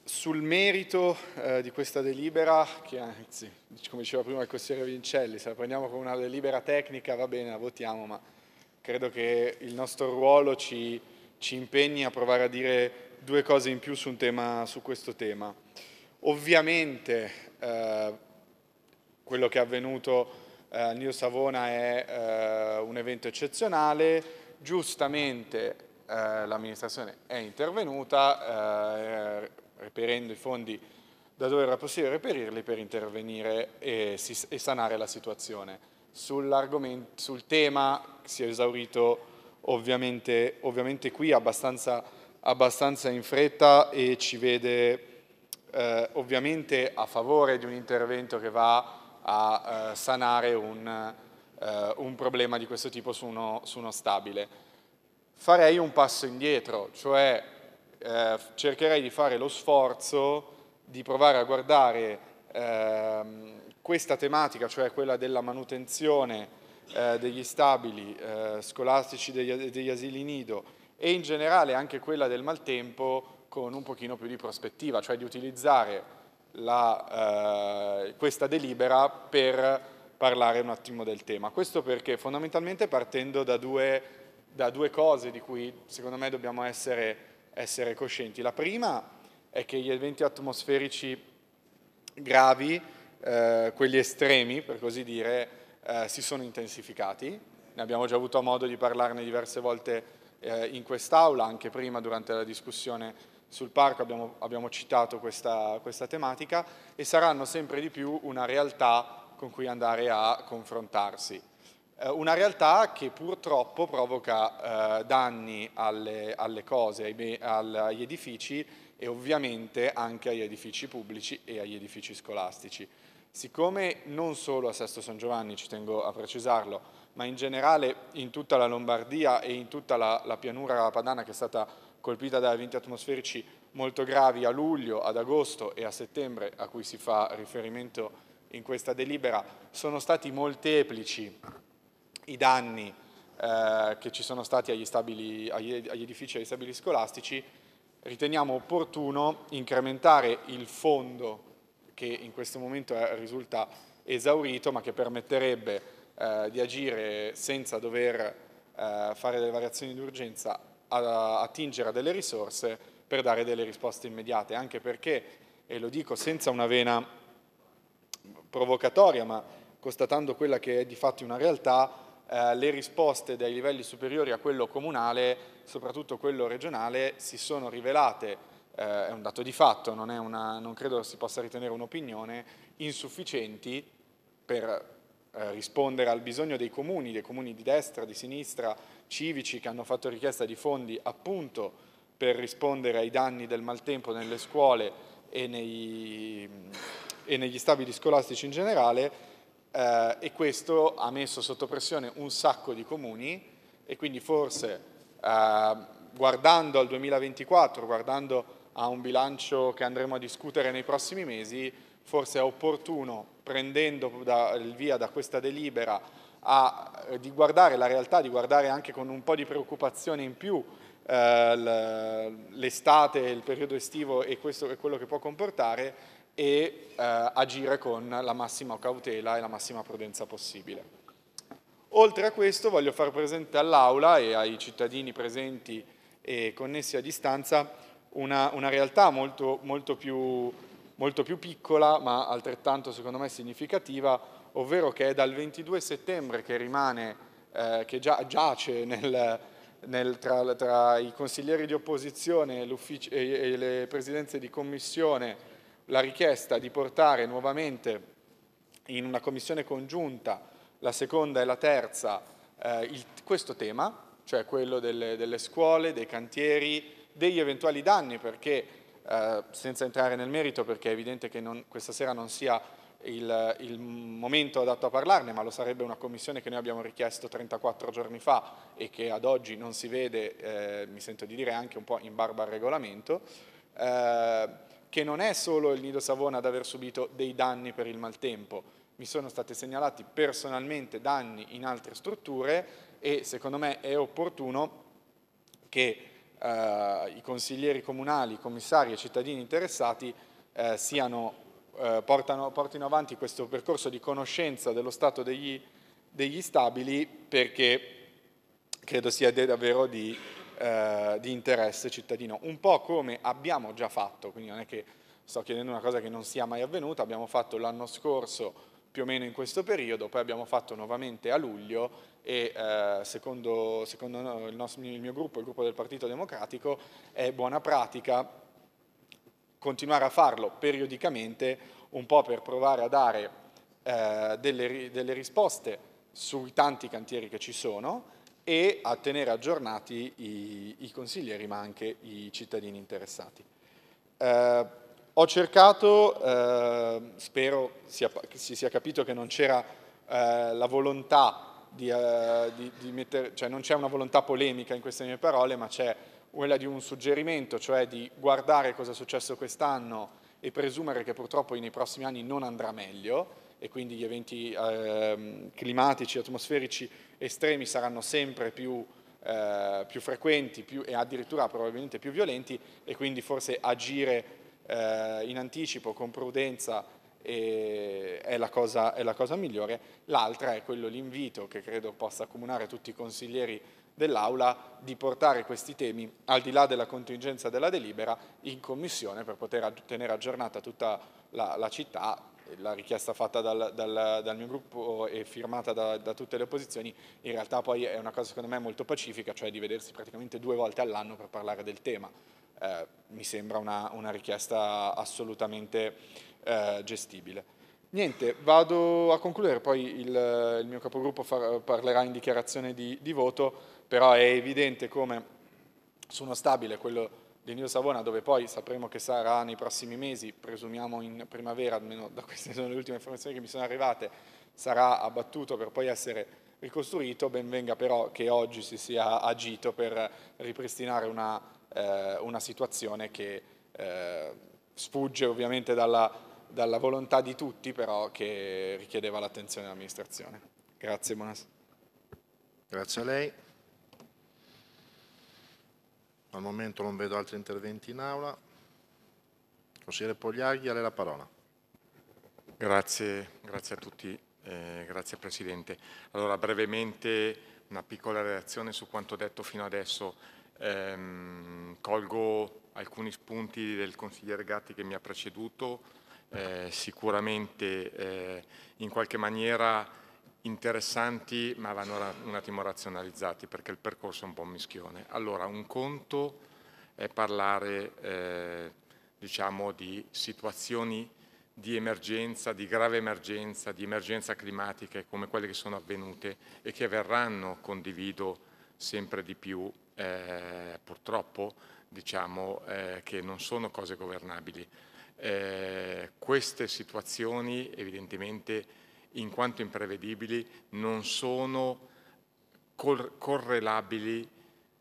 sul merito eh, di questa delibera, che anzi, come diceva prima il consigliere Vincelli, se la prendiamo come una delibera tecnica va bene, la votiamo, ma credo che il nostro ruolo ci, ci impegni a provare a dire due cose in più su, tema, su questo tema. Ovviamente eh, quello che è avvenuto eh, Nio Savona è eh, un evento eccezionale, giustamente eh, l'amministrazione è intervenuta eh, reperendo i fondi da dove era possibile reperirli per intervenire e, e sanare la situazione. Sul tema si è esaurito ovviamente, ovviamente qui abbastanza, abbastanza, in fretta e ci vede eh, ovviamente a favore di un intervento che va a eh, sanare un, eh, un, problema di questo tipo su uno, su uno stabile. Farei un passo indietro, cioè eh, cercherei di fare lo sforzo di provare a guardare eh, questa tematica, cioè quella della manutenzione eh, degli stabili eh, scolastici degli, degli asili nido e in generale anche quella del maltempo con un pochino più di prospettiva, cioè di utilizzare la, eh, questa delibera per parlare un attimo del tema. Questo perché fondamentalmente partendo da due, da due cose di cui secondo me dobbiamo essere essere coscienti. La prima è che gli eventi atmosferici gravi, eh, quelli estremi per così dire, eh, si sono intensificati. Ne abbiamo già avuto modo di parlarne diverse volte eh, in quest'Aula, anche prima durante la discussione sul parco abbiamo, abbiamo citato questa, questa tematica e saranno sempre di più una realtà con cui andare a confrontarsi. Eh, una realtà che purtroppo provoca eh, danni alle, alle cose, ai, agli edifici e ovviamente anche agli edifici pubblici e agli edifici scolastici. Siccome non solo a Sesto San Giovanni, ci tengo a precisarlo, ma in generale in tutta la Lombardia e in tutta la, la pianura padana che è stata colpita da eventi atmosferici molto gravi a luglio, ad agosto e a settembre, a cui si fa riferimento in questa delibera, sono stati molteplici i danni eh, che ci sono stati agli, stabili, agli, agli edifici e agli stabili scolastici, riteniamo opportuno incrementare il fondo che in questo momento risulta esaurito ma che permetterebbe eh, di agire senza dover eh, fare delle variazioni d'urgenza a, attingere a delle risorse per dare delle risposte immediate anche perché, e lo dico senza una vena provocatoria ma constatando quella che è di fatto una realtà, eh, le risposte dai livelli superiori a quello comunale, soprattutto quello regionale, si sono rivelate, eh, è un dato di fatto, non, una, non credo si possa ritenere un'opinione, insufficienti per eh, rispondere al bisogno dei comuni, dei comuni di destra, di sinistra, civici che hanno fatto richiesta di fondi appunto per rispondere ai danni del maltempo nelle scuole e, nei, e negli stabili scolastici in generale eh, e questo ha messo sotto pressione un sacco di comuni e quindi forse eh, guardando al 2024, guardando a un bilancio che andremo a discutere nei prossimi mesi, forse è opportuno, prendendo da, il via da questa delibera, a, di guardare la realtà, di guardare anche con un po' di preoccupazione in più eh, l'estate, il periodo estivo e questo è quello che può comportare e eh, agire con la massima cautela e la massima prudenza possibile. Oltre a questo voglio far presente all'Aula e ai cittadini presenti e connessi a distanza una, una realtà molto, molto, più, molto più piccola ma altrettanto secondo me significativa, ovvero che è dal 22 settembre che rimane eh, che già, giace nel, nel, tra, tra, i consiglieri di opposizione e, e, le presidenze di commissione la richiesta di portare nuovamente in una commissione congiunta la seconda e la terza eh, il, questo tema, cioè quello delle, delle, scuole, dei cantieri, degli eventuali danni, perché eh, senza entrare nel merito, perché è evidente che non, questa sera non sia il, il, momento adatto a parlarne, ma lo sarebbe una commissione che noi abbiamo richiesto 34 giorni fa e che ad oggi non si vede, eh, mi sento di dire, anche un po' in barba al regolamento. Eh, che non è solo il Nido Savona ad aver subito dei danni per il maltempo, mi sono stati segnalati personalmente danni in altre strutture e secondo me è opportuno che eh, i consiglieri comunali, i commissari e i cittadini interessati eh, siano, eh, portano, portino avanti questo percorso di conoscenza dello stato degli, degli stabili perché credo sia davvero di eh, di interesse cittadino, un po' come abbiamo già fatto, quindi non è che sto chiedendo una cosa che non sia mai avvenuta, abbiamo fatto l'anno scorso più o meno in questo periodo, poi abbiamo fatto nuovamente a luglio e eh, secondo, secondo il, nostro, il mio gruppo, il gruppo del Partito Democratico, è buona pratica continuare a farlo periodicamente, un po' per provare a dare eh, delle, delle risposte sui tanti cantieri che ci sono e a tenere aggiornati i, i consiglieri ma anche i cittadini interessati. Eh, ho cercato, eh, spero sia, si sia capito che non c'era eh, la volontà di, eh, di, di mettere, cioè non c'è una volontà polemica in queste mie parole, ma c'è quella di un suggerimento, cioè di guardare cosa è successo quest'anno e presumere che purtroppo nei prossimi anni non andrà meglio e quindi gli eventi eh, climatici, atmosferici estremi saranno sempre più, eh, più frequenti più, e addirittura probabilmente più violenti e quindi forse agire eh, in anticipo con prudenza eh, è la, cosa, è, la cosa, migliore. L'altra è quello l'invito che credo possa accomunare tutti i consiglieri dell'Aula di portare questi temi al di là della contingenza della delibera in commissione per poter tenere aggiornata tutta la, la città la richiesta fatta dal, dal, dal, mio gruppo e firmata da, da, tutte le opposizioni, in realtà poi è una cosa secondo me molto pacifica, cioè di vedersi praticamente due volte all'anno per parlare del tema. Eh, mi sembra una, una richiesta assolutamente eh, gestibile. Niente, vado a concludere, poi il, il mio capogruppo far, parlerà in dichiarazione di, di voto, però è evidente come su uno stabile quello del Deniro Savona, dove poi sapremo che sarà nei prossimi mesi, presumiamo in primavera, almeno da queste sono le ultime informazioni che mi sono arrivate, sarà abbattuto per poi essere ricostruito, ben venga però che oggi si sia agito per ripristinare una, eh, una situazione che eh, sfugge ovviamente dalla, dalla volontà di tutti, però che richiedeva l'attenzione dell'amministrazione. Grazie, buonasera. Grazie a lei. Al momento non vedo altri interventi in aula. Consigliere Pogliaghi, a lei la parola. Grazie, grazie a tutti, eh, grazie Presidente. Allora, brevemente una piccola reazione su quanto detto fino adesso. Ehm, colgo alcuni spunti del consigliere Gatti che mi ha preceduto, eh, sicuramente eh, in qualche maniera interessanti ma vanno un attimo razionalizzati perché il percorso è un po' mischione. Allora, un conto è parlare eh, diciamo, di situazioni di emergenza, di grave emergenza, di emergenza climatica come quelle che sono avvenute e che verranno, condivido, sempre di più eh, purtroppo, diciamo, eh, che non sono cose governabili. Eh, queste situazioni evidentemente in quanto imprevedibili, non sono cor correlabili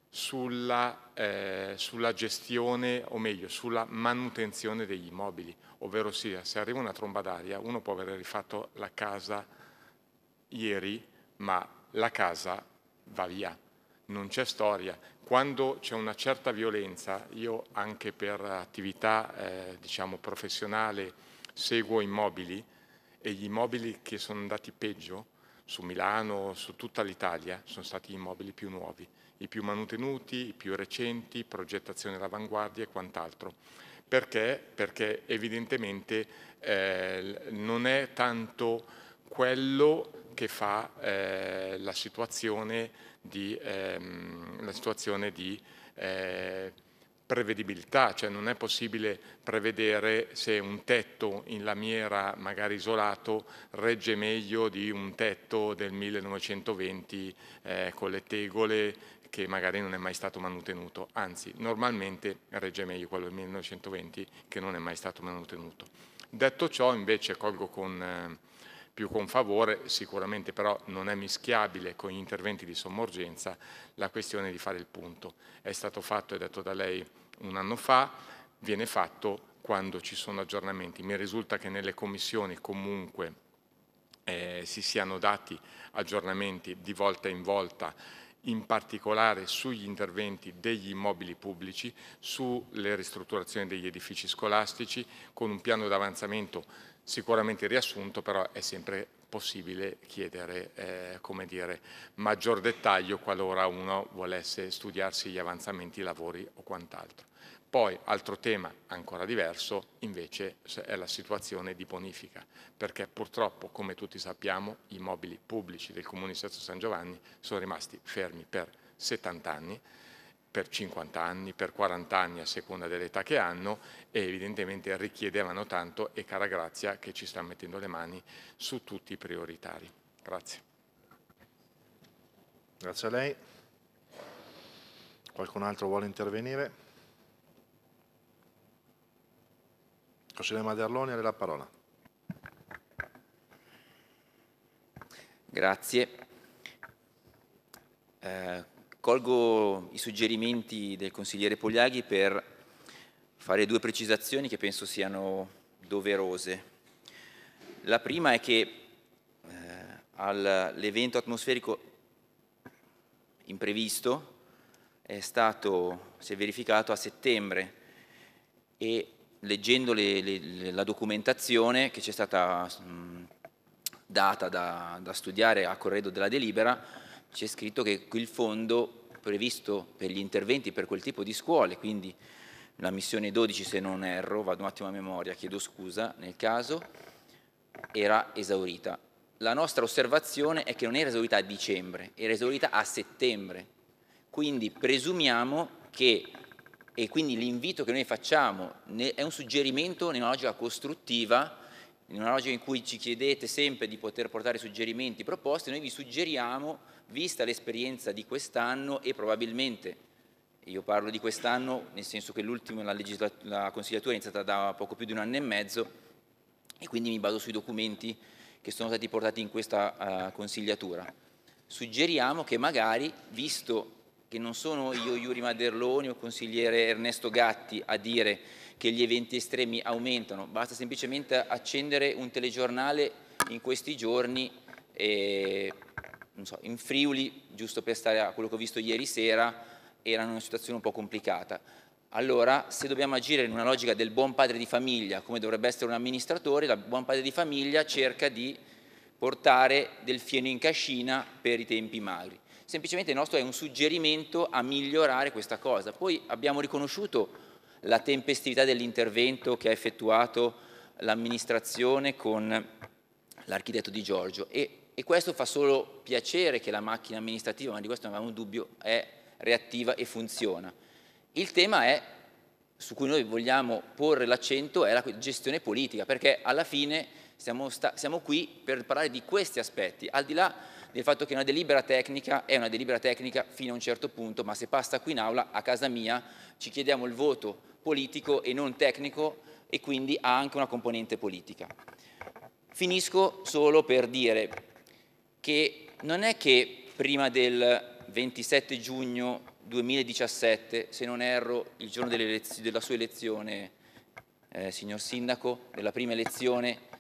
sulla, eh, sulla, gestione, o meglio, sulla manutenzione degli immobili. Ovvero sia, se arriva una tromba d'aria, uno può aver rifatto la casa ieri, ma la casa va via, non c'è storia. Quando c'è una certa violenza, io anche per attività eh, diciamo, professionale seguo immobili, e gli immobili che sono andati peggio su Milano, su tutta l'Italia, sono stati gli immobili più nuovi, i più manutenuti, i più recenti, progettazione all'avanguardia e quant'altro. Perché? Perché evidentemente eh, non è tanto quello che fa eh, la situazione di, ehm, la situazione di eh, prevedibilità, cioè non è possibile prevedere se un tetto in lamiera, magari isolato, regge meglio di un tetto del 1920 eh, con le tegole che magari non è mai stato manutenuto, anzi normalmente regge meglio quello del 1920 che non è mai stato manutenuto. Detto ciò invece colgo con... Eh, più con favore, sicuramente però non è mischiabile con gli interventi di sommorgenza la questione di fare il punto. È stato fatto, è detto da lei, un anno fa, viene fatto quando ci sono aggiornamenti. Mi risulta che nelle commissioni comunque eh, si siano dati aggiornamenti di volta in volta in particolare sugli interventi degli immobili pubblici, sulle ristrutturazioni degli edifici scolastici, con un piano d'avanzamento sicuramente riassunto, però è sempre possibile chiedere eh, dire, maggior dettaglio qualora uno volesse studiarsi gli avanzamenti, i lavori o quant'altro. Poi, altro tema ancora diverso, invece, è la situazione di bonifica, perché purtroppo, come tutti sappiamo, i mobili pubblici del Comune di Sesto San Giovanni sono rimasti fermi per 70 anni, per 50 anni, per 40 anni a seconda dell'età che hanno e evidentemente richiedevano tanto e cara grazia che ci sta mettendo le mani su tutti i prioritari. Grazie. Grazie a lei. Qualcun altro vuole intervenire? Consigliere Maderloni, ha la parola. Grazie. Eh, Colgo i suggerimenti del consigliere Pogliaghi per fare due precisazioni che penso siano doverose. La prima è che eh, all'evento atmosferico imprevisto è stato, si è verificato a settembre e leggendo le, le, la documentazione che ci è stata mh, mm, data da, da studiare a corredo della delibera, c'è scritto che il fondo previsto per gli interventi per quel tipo di scuole, quindi la missione 12 se non erro, vado un attimo a memoria, chiedo scusa nel caso, era esaurita. La nostra osservazione è che non era esaurita a dicembre, era esaurita a settembre. Quindi presumiamo che, e quindi l'invito che noi facciamo è un suggerimento nella logica costruttiva, in una logica in cui ci chiedete sempre di poter portare suggerimenti, proposte, noi vi suggeriamo, vista l'esperienza di quest'anno e probabilmente, io parlo di quest'anno nel senso che l'ultima, la, la consigliatura è iniziata da poco più di un anno e mezzo e quindi mi baso sui documenti che sono stati portati in questa uh, consigliatura. Suggeriamo che magari, visto che non sono io Yuri Maderloni o il consigliere Ernesto Gatti a dire che gli eventi estremi aumentano, basta semplicemente accendere un telegiornale in questi giorni, e, so, in Friuli, giusto per stare a quello che ho visto ieri sera, era una situazione un po' complicata. Allora, se dobbiamo agire in una logica del buon padre di famiglia, come dovrebbe essere un amministratore, il buon padre di famiglia cerca di portare del fieno in cascina per i tempi magri. Semplicemente il nostro è un suggerimento a migliorare questa cosa. Poi abbiamo riconosciuto la tempestività dell'intervento che ha effettuato l'amministrazione con l'architetto Di Giorgio e, e, questo fa solo piacere che la macchina amministrativa, ma di questo non avevamo dubbio, è reattiva e funziona. Il tema è, su cui noi vogliamo porre l'accento è la gestione politica, perché alla fine siamo, siamo qui per parlare di questi aspetti, al di là del fatto che una delibera tecnica è una delibera tecnica fino a un certo punto, ma se passa qui in aula, a casa mia, ci chiediamo il voto politico e non tecnico e quindi ha anche una componente politica. Finisco solo per dire che non è che prima del 27 giugno 2017, se non erro, il giorno della sua elezione, eh, signor Sindaco, della prima elezione,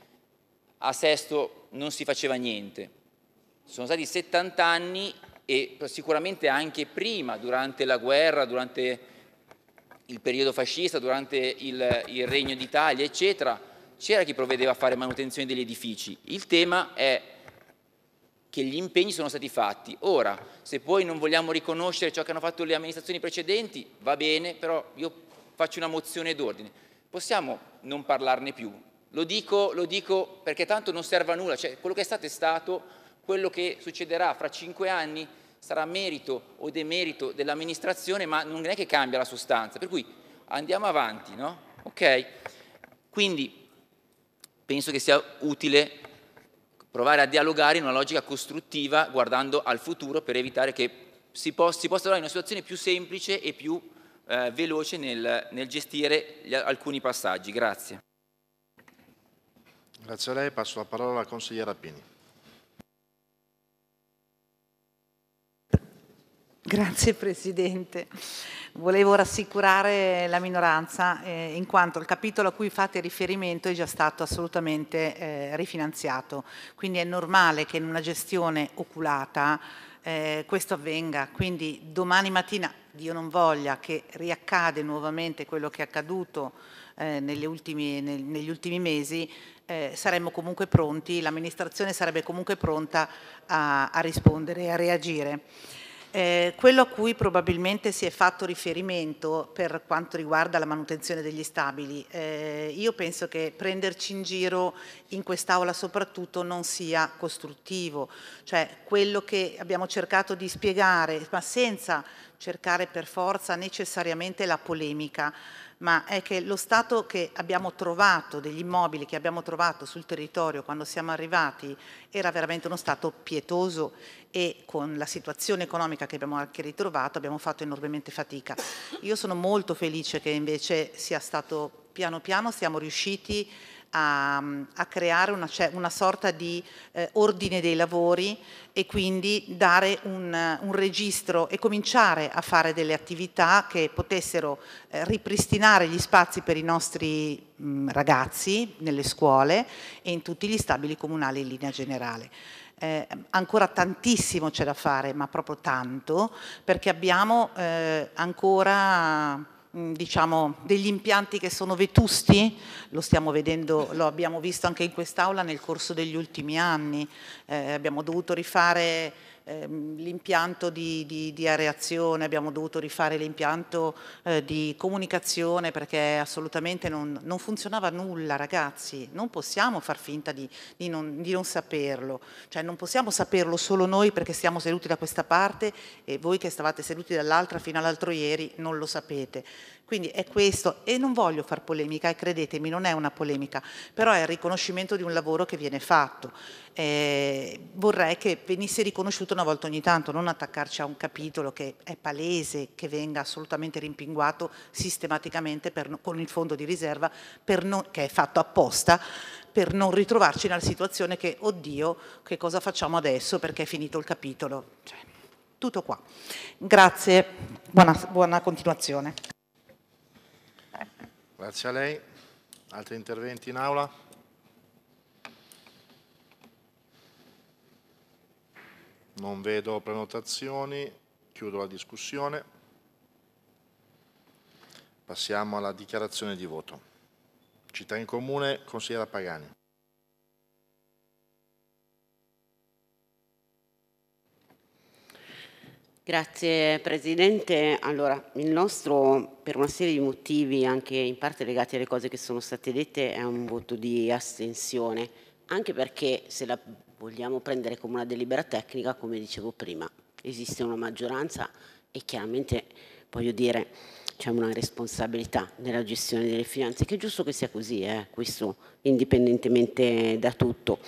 a Sesto non si faceva niente. Sono stati 70 anni e sicuramente anche prima, durante la guerra, durante il periodo fascista, durante il, il Regno d'Italia, eccetera, c'era chi provvedeva a fare manutenzione degli edifici. Il tema è che gli impegni sono stati fatti. Ora, se poi non vogliamo riconoscere ciò che hanno fatto le amministrazioni precedenti, va bene, però io faccio una mozione d'ordine. Possiamo non parlarne più. Lo dico, lo dico perché tanto non serve a nulla, cioè quello che è stato è stato quello che succederà fra cinque anni sarà merito o demerito dell'amministrazione, ma non è che cambia la sostanza. Per cui andiamo avanti, no? Ok? Quindi penso che sia utile provare a dialogare in una logica costruttiva guardando al futuro per evitare che si, possa trovare in una situazione più semplice e più eh, veloce nel, nel gestire gli, alcuni passaggi. Grazie. Grazie a lei, passo la parola alla consigliera Pini. Grazie Presidente. Volevo rassicurare la minoranza eh, in quanto il capitolo a cui fate riferimento è già stato assolutamente eh, rifinanziato, quindi è normale che in una gestione oculata eh, questo avvenga, quindi domani mattina, Dio non voglia, che riaccade nuovamente quello che è accaduto eh, ultimi, nel, negli ultimi mesi, eh, saremmo comunque pronti, l'amministrazione sarebbe comunque pronta a, a rispondere e a reagire. Eh, quello a cui probabilmente si è fatto riferimento per quanto riguarda la manutenzione degli stabili, eh, io penso che prenderci in giro in quest'Aula soprattutto non sia costruttivo, cioè quello che abbiamo cercato di spiegare, ma senza cercare per forza necessariamente la polemica, ma è che lo stato che abbiamo trovato, degli immobili che abbiamo trovato sul territorio quando siamo arrivati, era veramente uno stato pietoso e con la situazione economica che abbiamo anche ritrovato abbiamo fatto enormemente fatica. Io sono molto felice che invece sia stato piano piano, siamo riusciti a a, a creare una, cioè, una, sorta di eh, ordine dei lavori e quindi dare un, un, registro e cominciare a fare delle attività che potessero eh, ripristinare gli spazi per i nostri mh, mm, ragazzi nelle scuole e in tutti gli stabili comunali in linea generale. Eh, ancora tantissimo c'è da fare, ma proprio tanto, perché abbiamo eh, ancora Mm, diciamo, degli impianti che sono vetusti, lo stiamo vedendo, lo abbiamo visto anche in quest'Aula nel corso degli ultimi anni, eh, abbiamo dovuto rifare Ehm, l'impianto di, di, di, areazione, abbiamo dovuto rifare l'impianto eh, di comunicazione perché assolutamente non, non, funzionava nulla ragazzi, non possiamo far finta di, di, non, di non saperlo, cioè non possiamo saperlo solo noi perché siamo seduti da questa parte e voi che stavate seduti dall'altra fino all'altro ieri non lo sapete. Quindi è questo e non voglio far polemica e eh, credetemi non è una polemica, però è il riconoscimento di un lavoro che viene fatto. Eh, vorrei che venisse riconosciuto una volta ogni tanto, non attaccarci a un capitolo che è palese, che venga assolutamente rimpinguato sistematicamente per, con il fondo di riserva, non, che è fatto apposta per non ritrovarci nella situazione che, oddio, che cosa facciamo adesso perché è finito il capitolo. Cioè, tutto qua. Grazie, buona, buona continuazione. Grazie a lei. Altri interventi in aula? Non vedo prenotazioni, chiudo la discussione. Passiamo alla dichiarazione di voto. Città in comune, consigliera Pagani. Grazie Presidente. Allora, il nostro, per una serie di motivi, anche in parte legati alle cose che sono state dette, è un voto di astensione, anche perché se la vogliamo prendere come una delibera tecnica, come dicevo prima, esiste una maggioranza e chiaramente, voglio dire, c'è una responsabilità nella gestione delle finanze, che è giusto che sia così, eh, questo indipendentemente da tutto.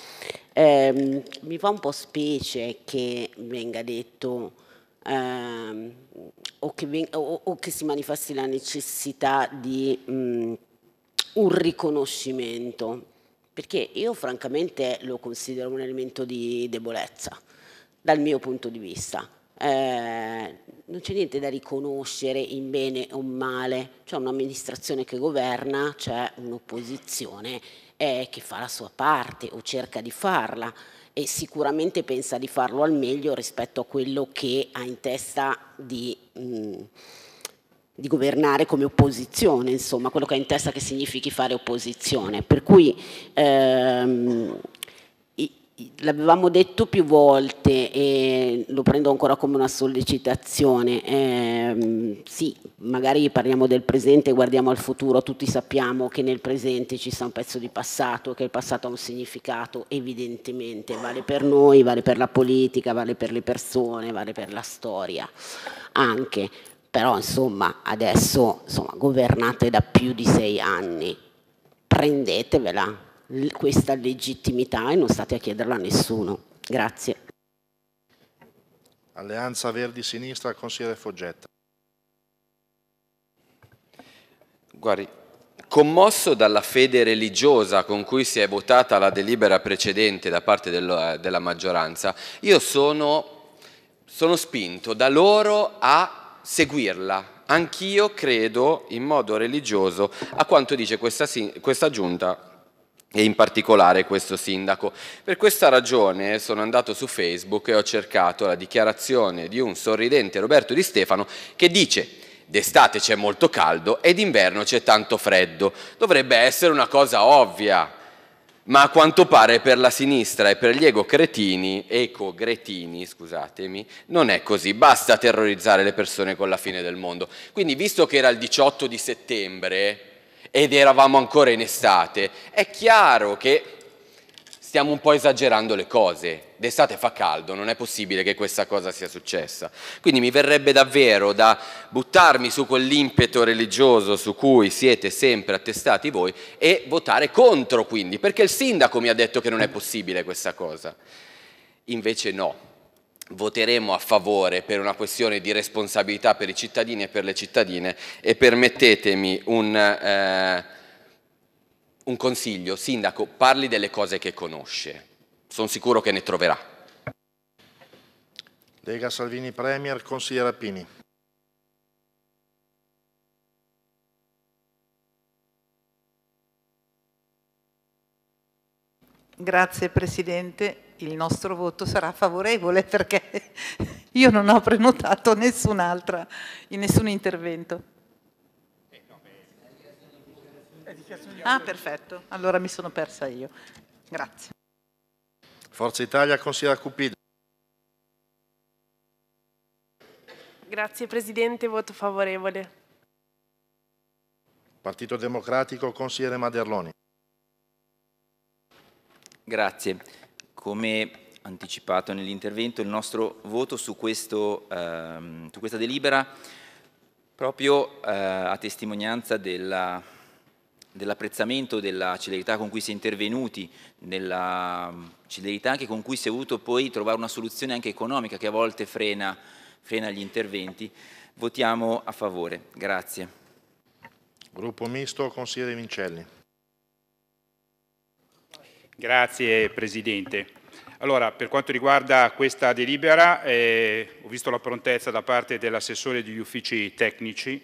Eh, mi fa un po' specie che venga detto ehm, o, che venga, o, o, che si manifesti la necessità di mh, mm, un riconoscimento, perché io francamente lo considero un elemento di debolezza dal mio punto di vista. Eh, non c'è niente da riconoscere in bene o male, c'è un'amministrazione che governa, c'è un'opposizione eh, che fa la sua parte o cerca di farla e sicuramente pensa di farlo al meglio rispetto a quello che ha in testa di, mh, mm, di governare come opposizione, insomma, quello che ha in testa che significhi fare opposizione. Per cui ehm, L'avevamo detto più volte e lo prendo ancora come una sollecitazione. Eh, sì, magari parliamo del presente e guardiamo al futuro, tutti sappiamo che nel presente ci sta un pezzo di passato, che il passato ha un significato evidentemente, vale per noi, vale per la politica, vale per le persone, vale per la storia anche. Però insomma adesso insomma, governate da più di sei anni, prendetevela questa legittimità e non state a chiederla a nessuno. Grazie. Alleanza Verdi Sinistra, consigliere Foggetta. Guardi, commosso dalla fede religiosa con cui si è votata la delibera precedente da parte del, della maggioranza, io sono, sono spinto da loro a seguirla, anch'io credo in modo religioso a quanto dice questa, questa giunta e in particolare questo sindaco. Per questa ragione sono andato su Facebook e ho cercato la dichiarazione di un sorridente Roberto Di Stefano che dice d'estate c'è molto caldo e d'inverno c'è tanto freddo. Dovrebbe essere una cosa ovvia, ma a quanto pare per la sinistra e per gli ecogretini, ecogretini scusatemi, non è così, basta terrorizzare le persone con la fine del mondo. Quindi visto che era il 18 di settembre ed eravamo ancora in estate, è chiaro che stiamo un po' esagerando le cose. D'estate fa caldo, non è possibile che questa cosa sia successa. Quindi mi verrebbe davvero da buttarmi su quell'impeto religioso su cui siete sempre attestati voi e votare contro quindi, perché il sindaco mi ha detto che non è possibile questa cosa. Invece no, voteremo a favore per una questione di responsabilità per i cittadini e per le cittadine e permettetemi un, eh, un consiglio, Sindaco, parli delle cose che conosce, sono sicuro che ne troverà. Lega Salvini Premier, consigliere Pini. Grazie Presidente il nostro voto sarà favorevole *laughs* perché io non ho prenotato nessun'altra in nessun intervento. Ah, perfetto, allora mi sono persa io. Grazie. Forza Italia, consigliera Cupido. Grazie Presidente, voto favorevole. Partito Democratico, consigliere Maderloni. Grazie come anticipato nell'intervento, il nostro voto su, questo, ehm, su questa delibera proprio eh, a testimonianza della, dell'apprezzamento, della celerità con cui si è intervenuti, della celerità anche con cui si è voluto poi trovare una soluzione anche economica che a volte frena, frena gli interventi. Votiamo a favore. Grazie. Gruppo misto, consigliere Vincelli. Grazie Presidente. Allora, per quanto riguarda questa delibera, eh, ho visto la prontezza da parte dell'assessore degli uffici tecnici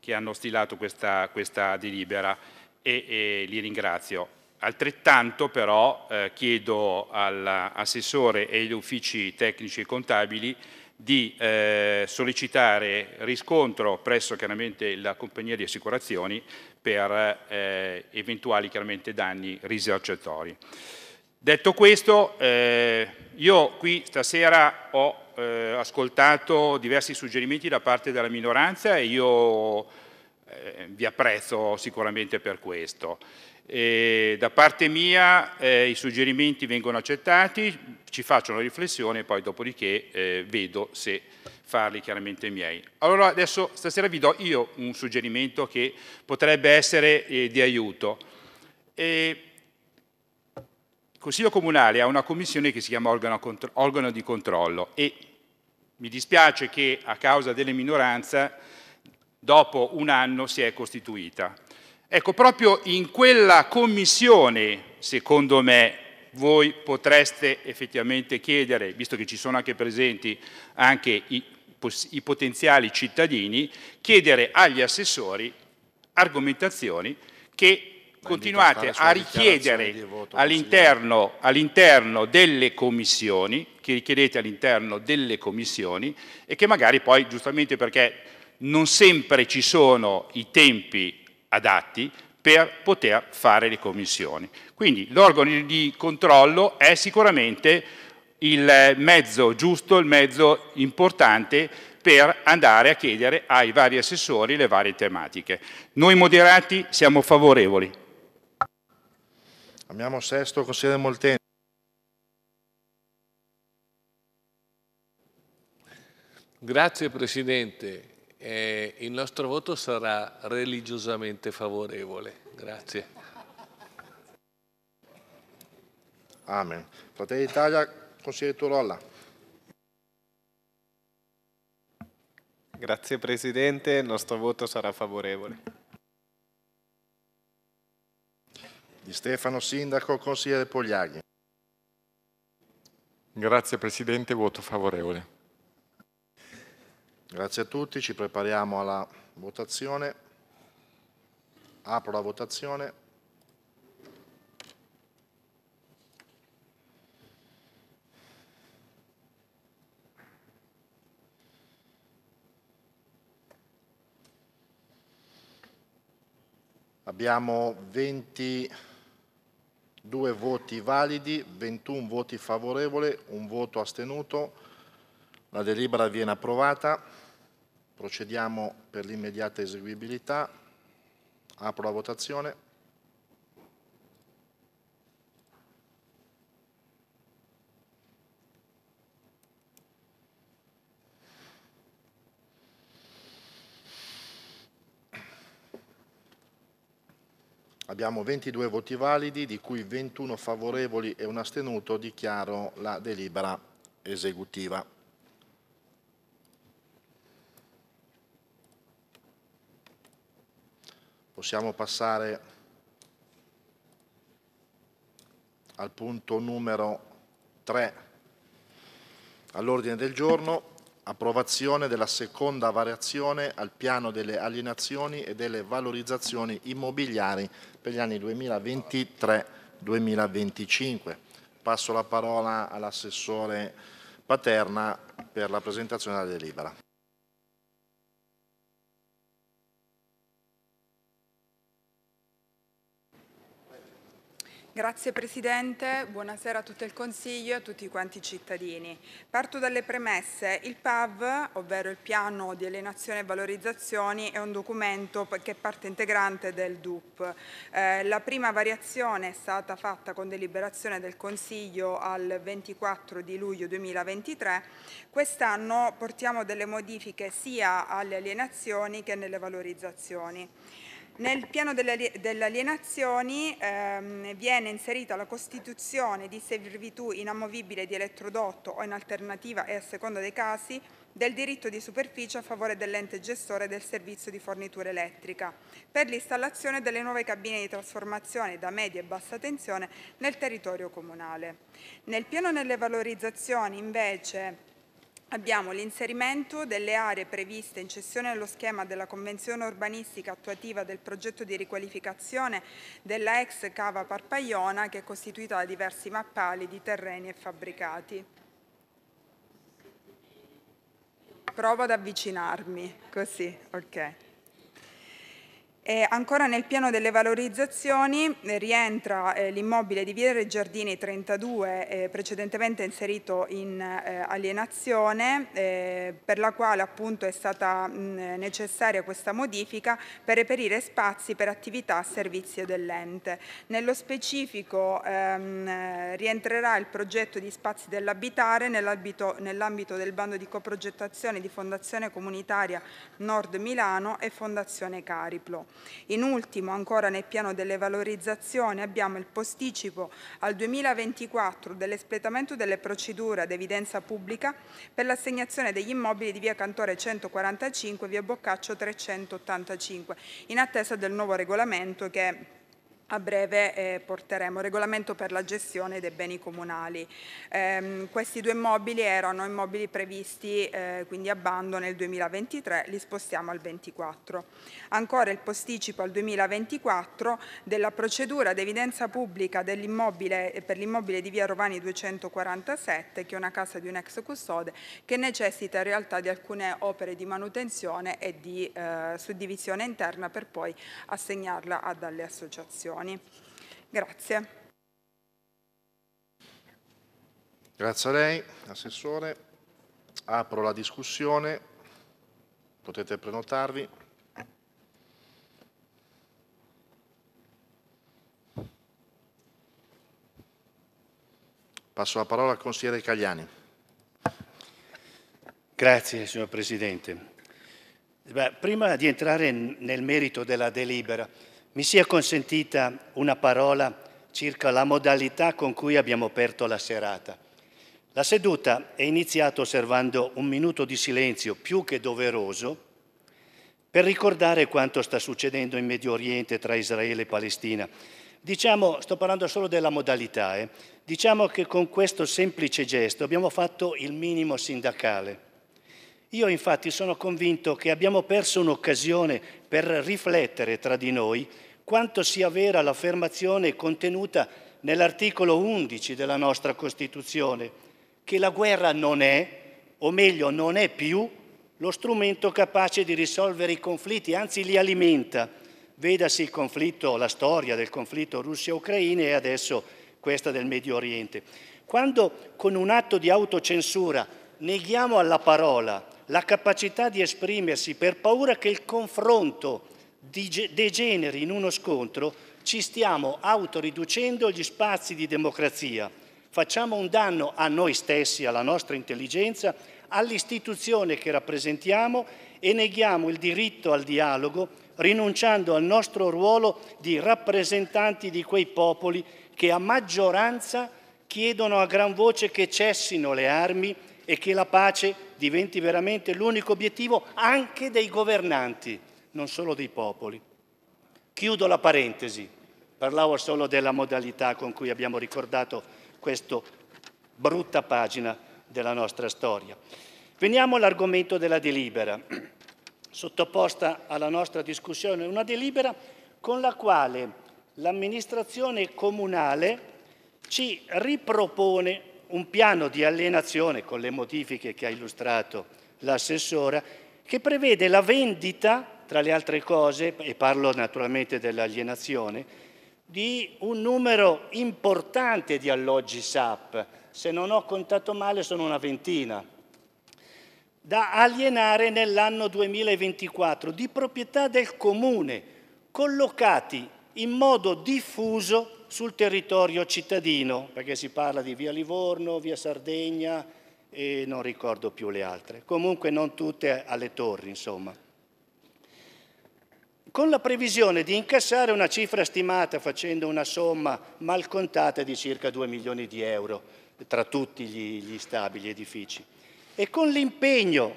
che hanno stilato questa, questa delibera e, e, li ringrazio. Altrettanto però eh, chiedo all'assessore e agli uffici tecnici e contabili di eh, sollecitare riscontro presso chiaramente la compagnia di assicurazioni per eh, eventuali danni risarcitori. Detto questo, eh, io qui stasera ho eh, ascoltato diversi suggerimenti da parte della minoranza e io eh, vi apprezzo sicuramente per questo. E da parte mia eh, i suggerimenti vengono accettati, ci faccio una riflessione e poi dopodiché eh, vedo se farli chiaramente miei. Allora adesso stasera vi do io un suggerimento che potrebbe essere eh, di aiuto. E il Consiglio Comunale ha una commissione che si chiama organo, organo di controllo e mi dispiace che a causa delle minoranze dopo un anno si è costituita. Ecco, proprio in quella commissione, secondo me, voi potreste effettivamente chiedere, visto che ci sono anche presenti anche i, i potenziali cittadini, chiedere agli assessori argomentazioni che continuate a richiedere all'interno, all delle commissioni, che richiedete all'interno delle commissioni e che magari poi, giustamente perché non sempre ci sono i tempi adatti per poter fare le commissioni. Quindi l'organo di controllo è sicuramente il mezzo giusto, il mezzo importante per andare a chiedere ai vari assessori le varie tematiche. Noi moderati siamo favorevoli. Abbiamo sesto consigliere Molteni. Grazie Presidente, eh, il nostro voto sarà religiosamente favorevole. Grazie. Amen. Fratelli d'Italia Consigliere Turolla. Grazie Presidente, il nostro voto sarà favorevole. Di Stefano Sindaco, Consigliere Pogliaghi. Grazie Presidente, voto favorevole. Grazie a tutti, ci prepariamo alla votazione. Apro la votazione. Abbiamo 22 voti validi, 21 voti favorevoli, un voto astenuto. La delibera viene approvata. Procediamo per l'immediata eseguibilità. Apro la votazione. Abbiamo 22 voti validi, di cui 21 favorevoli e un astenuto. Dichiaro la delibera esecutiva. Possiamo passare al punto numero 3 all'ordine del giorno approvazione della seconda variazione al piano delle alienazioni e delle valorizzazioni immobiliari per gli anni 2023-2025. Passo la parola all'assessore Paterna per la presentazione della delibera. Grazie Presidente, buonasera a tutto il Consiglio e a tutti quanti i cittadini. Parto dalle premesse. Il PAV, ovvero il Piano di Alienazione e Valorizzazioni, è un documento che è parte integrante del DUP. Eh, la prima variazione è stata fatta con deliberazione del Consiglio al 24 di luglio 2023. Quest'anno portiamo delle modifiche sia alle alienazioni che nelle valorizzazioni. Nel piano delle, alienazioni ehm, viene inserita la costituzione di servitù inamovibile di elettrodotto o in alternativa e a seconda dei casi del diritto di superficie a favore dell'ente gestore del servizio di fornitura elettrica per l'installazione delle nuove cabine di trasformazione da media e bassa tensione nel territorio comunale. Nel piano delle valorizzazioni invece abbiamo l'inserimento delle aree previste in cessione allo schema della Convenzione urbanistica attuativa del progetto di riqualificazione della ex cava Parpaiona che è costituita da diversi mappali di terreni e fabbricati. Provo ad avvicinarmi, così, ok. E ancora nel piano delle valorizzazioni eh, rientra eh, l'immobile di Via Viere Giardini 32 eh, precedentemente inserito in eh, alienazione eh, per la quale appunto è stata mh, necessaria questa modifica per reperire spazi per attività a servizio dell'ente. Nello specifico ehm, rientrerà il progetto di spazi dell'abitare nell'ambito nell del bando di coprogettazione di Fondazione Comunitaria Nord Milano e Fondazione Cariplo. In ultimo, ancora nel piano delle valorizzazioni, abbiamo il posticipo al 2024 dell'espletamento delle procedure ad evidenza pubblica per l'assegnazione degli immobili di via Cantore 145 e via Boccaccio 385, in attesa del nuovo regolamento che a breve eh, porteremo regolamento per la gestione dei beni comunali. Ehm, questi due immobili erano immobili previsti eh, quindi a bando nel 2023, li spostiamo al 24. Ancora il posticipo al 2024 della procedura d'evidenza evidenza pubblica eh, per l'immobile di via Rovani 247, che è una casa di un ex custode, che necessita in realtà di alcune opere di manutenzione e di eh, suddivisione interna per poi assegnarla ad alle associazioni decisioni. Grazie. Grazie a lei, Assessore. Apro la discussione, potete prenotarvi. Passo la parola al consigliere Cagliani. Grazie signor Presidente. Beh, prima di entrare nel merito della delibera, mi sia consentita una parola circa la modalità con cui abbiamo aperto la serata. La seduta è iniziata osservando un minuto di silenzio più che doveroso per ricordare quanto sta succedendo in Medio Oriente tra Israele e Palestina. Diciamo, sto parlando solo della modalità, eh, diciamo che con questo semplice gesto abbiamo fatto il minimo sindacale. Io infatti sono convinto che abbiamo perso un'occasione per riflettere tra di noi quanto sia vera l'affermazione contenuta nell'articolo 11 della nostra Costituzione, che la guerra non è, o meglio non è più, lo strumento capace di risolvere i conflitti, anzi li alimenta. Vedasi il conflitto, la storia del conflitto Russia-Ucraina e adesso questa del Medio Oriente. Quando con un atto di autocensura neghiamo alla parola la capacità di esprimersi per paura che il confronto degeneri in uno scontro, ci stiamo autoriducendo gli spazi di democrazia. Facciamo un danno a noi stessi, alla nostra intelligenza, all'istituzione che rappresentiamo e neghiamo il diritto al dialogo, rinunciando al nostro ruolo di rappresentanti di quei popoli che a maggioranza chiedono a gran voce che cessino le armi e che la pace diventi veramente l'unico obiettivo anche dei governanti, non solo dei popoli. Chiudo la parentesi, parlavo solo della modalità con cui abbiamo ricordato questa brutta pagina della nostra storia. Veniamo all'argomento della delibera, *clears throat* sottoposta alla nostra discussione, una delibera con la quale l'amministrazione comunale ci ripropone un piano di alienazione con le modifiche che ha illustrato l'assessora che prevede la vendita, tra le altre cose, e parlo naturalmente dell'alienazione, di un numero importante di alloggi SAP, se non ho contato male sono una ventina, da alienare nell'anno 2024 di proprietà del comune, collocati in modo diffuso sul territorio cittadino, perché si parla di via Livorno, via Sardegna e non ricordo più le altre, comunque non tutte alle torri, insomma. Con la previsione di incassare una cifra stimata facendo una somma mal contata di circa 2 milioni di euro tra tutti gli, gli stabili edifici e con l'impegno,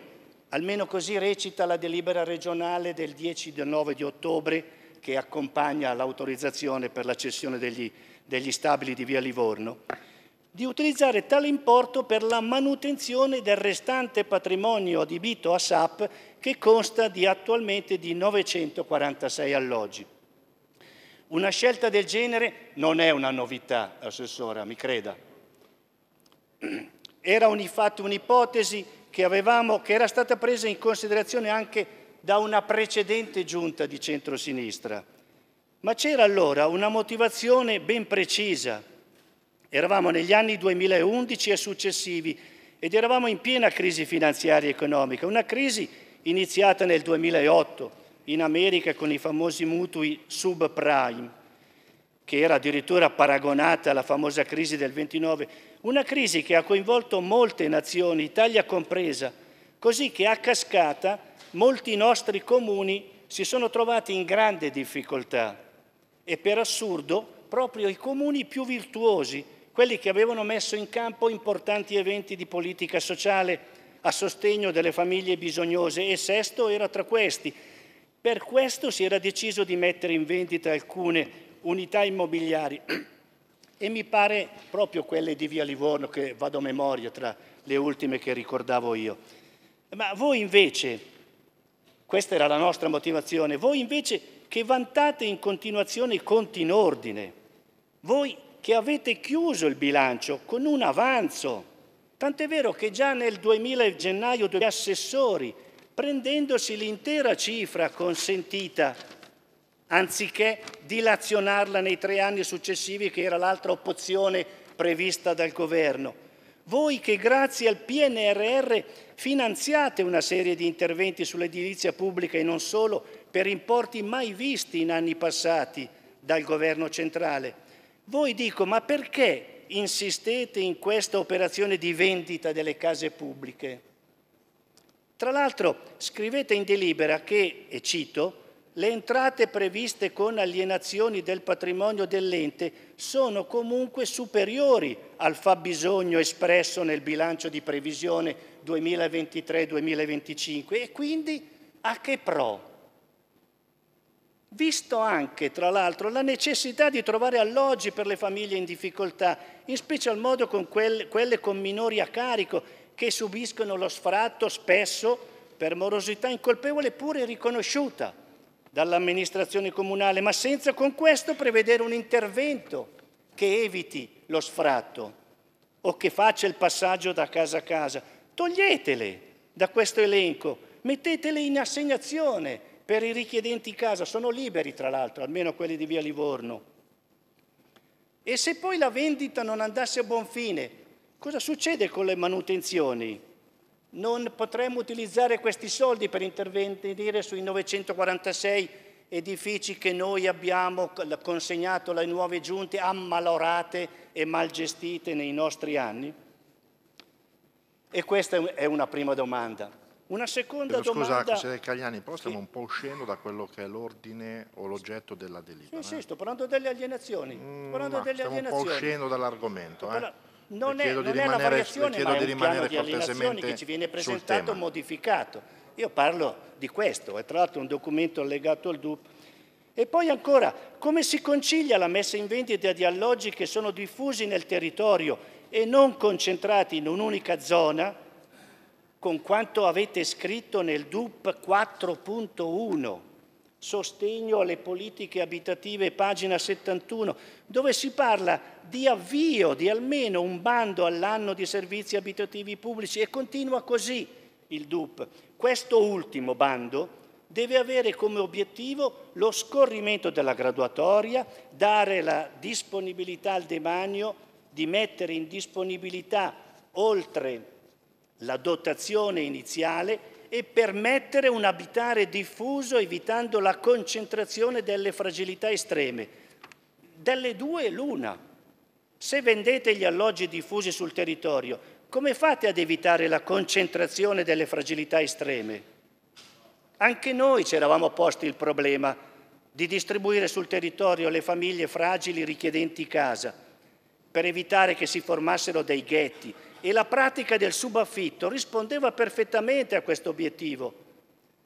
almeno così recita la delibera regionale del 10-9 di ottobre che accompagna l'autorizzazione per la cessione degli, degli stabili di via Livorno, di utilizzare tale importo per la manutenzione del restante patrimonio adibito a SAP che consta di attualmente di 946 alloggi. Una scelta del genere non è una novità, Assessora, mi creda. Era un, infatti un'ipotesi che, avevamo, che era stata presa in considerazione anche da una precedente giunta di centrosinistra. Ma c'era allora una motivazione ben precisa. Eravamo negli anni 2011 e successivi ed eravamo in piena crisi finanziaria e economica, una crisi iniziata nel 2008 in America con i famosi mutui subprime, che era addirittura paragonata alla famosa crisi del 29, una crisi che ha coinvolto molte nazioni, Italia compresa, così che a cascata molti nostri comuni si sono trovati in grande difficoltà e per assurdo proprio i comuni più virtuosi, quelli che avevano messo in campo importanti eventi di politica sociale a sostegno delle famiglie bisognose e Sesto era tra questi. Per questo si era deciso di mettere in vendita alcune unità immobiliari *clears throat* e mi pare proprio quelle di Via Livorno che vado a memoria tra le ultime che ricordavo io. Ma voi invece questa era la nostra motivazione. Voi invece che vantate in continuazione i conti in ordine, voi che avete chiuso il bilancio con un avanzo, tant'è vero che già nel 2000 gennaio due assessori, prendendosi l'intera cifra consentita, anziché dilazionarla nei tre anni successivi che era l'altra opzione prevista dal governo, voi che grazie al PNRR finanziate una serie di interventi sull'edilizia pubblica e non solo per importi mai visti in anni passati dal governo centrale. Voi dico, ma perché insistete in questa operazione di vendita delle case pubbliche? Tra l'altro scrivete in delibera che, e cito, le entrate previste con alienazioni del patrimonio dell'ente sono comunque superiori al fabbisogno espresso nel bilancio di previsione 2023-2025 e quindi a che pro? Visto anche, tra l'altro, la necessità di trovare alloggi per le famiglie in difficoltà, in special modo con quelle, con minori a carico che subiscono lo sfratto spesso per morosità incolpevole pure riconosciuta dall'amministrazione comunale, ma senza con questo prevedere un intervento che eviti lo sfratto o che faccia il passaggio da casa a casa. Toglietele da questo elenco, mettetele in assegnazione per i richiedenti casa, sono liberi tra l'altro, almeno quelli di via Livorno. E se poi la vendita non andasse a buon fine, cosa succede con le manutenzioni? non potremmo utilizzare questi soldi per intervenire sui 946 edifici che noi abbiamo consegnato alle nuove giunte ammalorate e mal gestite nei nostri anni? E questa è una prima domanda. Una seconda Scusa, domanda... Scusa, consigliere Cagliani, però stiamo sì. un po' uscendo da quello che è l'ordine o l'oggetto della delibera. Sì, eh. sì, sto parlando delle alienazioni. Mm, sto parlando delle stiamo alienazioni. un po' uscendo dall'argomento. Eh? non, è, non è, una variazione, ma è un piano di alienazione che ci viene presentato modificato. Io parlo di questo, è tra l'altro un documento allegato al DUP. E poi ancora, come si concilia la messa in vendita di alloggi che sono diffusi nel territorio e non concentrati in un'unica zona con quanto avete scritto nel DUP 4.1? sostegno alle politiche abitative, pagina 71, dove si parla di avvio di almeno un bando all'anno di servizi abitativi pubblici e continua così il DUP. Questo ultimo bando deve avere come obiettivo lo scorrimento della graduatoria, dare la disponibilità al demanio di mettere in disponibilità oltre la dotazione iniziale e permettere un abitare diffuso evitando la concentrazione delle fragilità estreme. Delle due l'una. Se vendete gli alloggi diffusi sul territorio, come fate ad evitare la concentrazione delle fragilità estreme? Anche noi ci eravamo posti il problema di distribuire sul territorio le famiglie fragili richiedenti casa per evitare che si formassero dei ghetti e la pratica del subaffitto rispondeva perfettamente a questo obiettivo.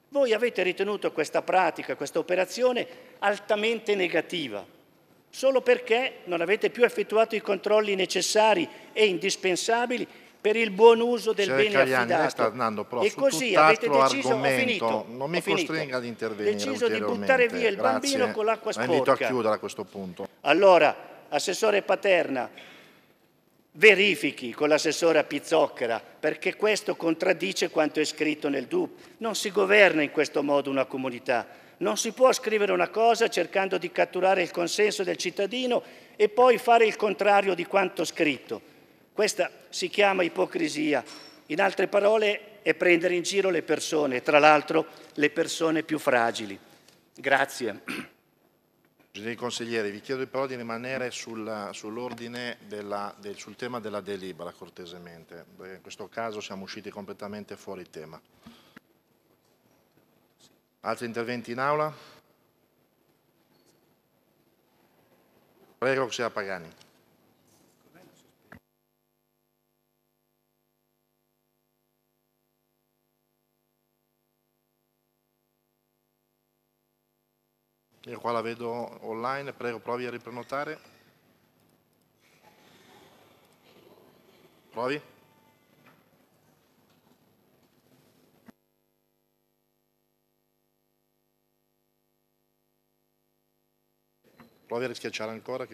Voi avete ritenuto questa pratica, questa operazione altamente negativa, solo perché non avete più effettuato i controlli necessari e indispensabili per il buon uso del cioè, bene Cariani, affidato. Andando, però, e così avete deciso, ho finito, non mi costringa ad intervenire deciso di buttare via il Grazie. bambino con l'acqua sporca. Ma invito a chiudere a questo punto. Allora, Assessore Paterna, verifichi con l'assessora Pizzocchera, perché questo contraddice quanto è scritto nel DUP. Non si governa in questo modo una comunità. Non si può scrivere una cosa cercando di catturare il consenso del cittadino e poi fare il contrario di quanto scritto. Questa si chiama ipocrisia. In altre parole è prendere in giro le persone, tra l'altro le persone più fragili. Grazie. Gentili consiglieri, vi chiedo però di rimanere sulla, sull'ordine sul tema della delibera cortesemente, perché in questo caso siamo usciti completamente fuori tema. Altri interventi in aula? Prego, sia Pagani. Io qua la vedo online, prego provi a riprenotare. Provi? Provi a rischiacciare ancora.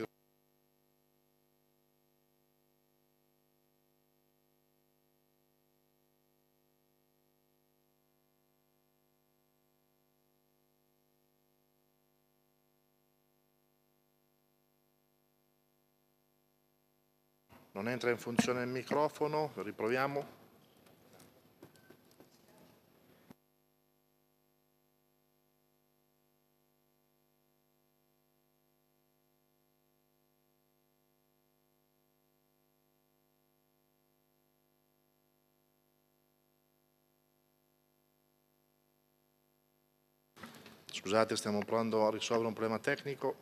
entra in funzione il microfono, riproviamo. Scusate, stiamo provando a risolvere un problema tecnico.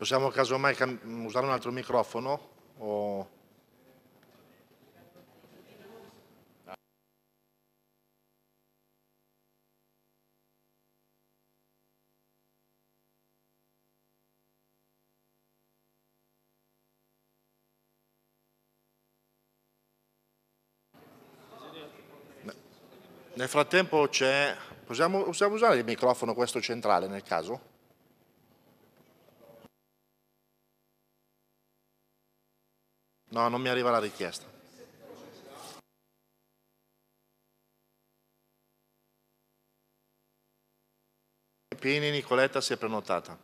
Possiamo casomai usare un altro microfono? O... Nel frattempo c'è... Possiamo, possiamo usare il microfono questo centrale nel caso? No, non mi arriva la richiesta. Pini Nicoletta si è prenotata.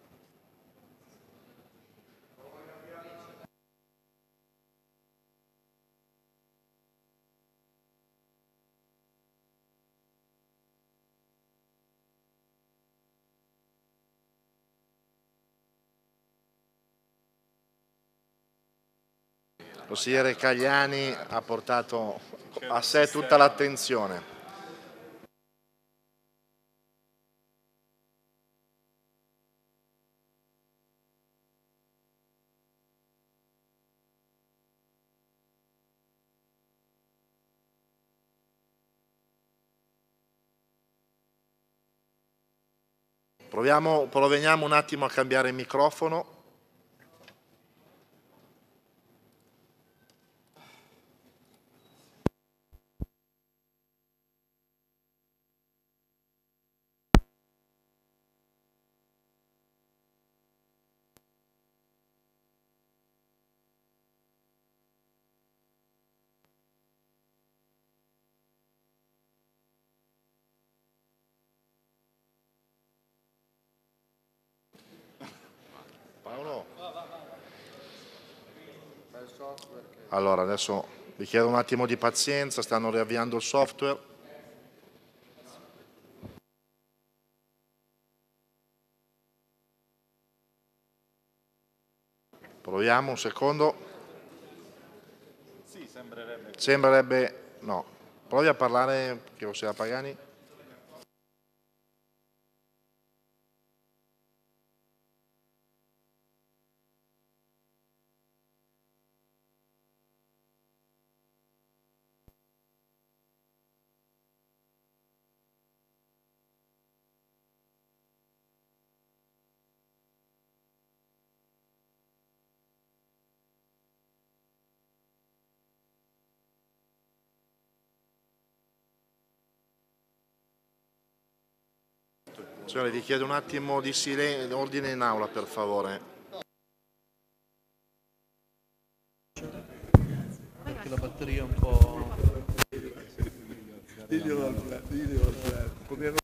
consigliere Cagliani ha portato a sé tutta l'attenzione. Proviamo, proveniamo un attimo a cambiare il microfono. Allora, adesso vi chiedo un attimo di pazienza, stanno riavviando il software. Proviamo un secondo. Sì, sembrerebbe... Sembrerebbe... no. Provi a parlare, che lo sia Pagani. Signore, vi chiedo un attimo di silenzio, ordine in aula per favore. Anche la batteria è un po'... Diglielo al Come hanno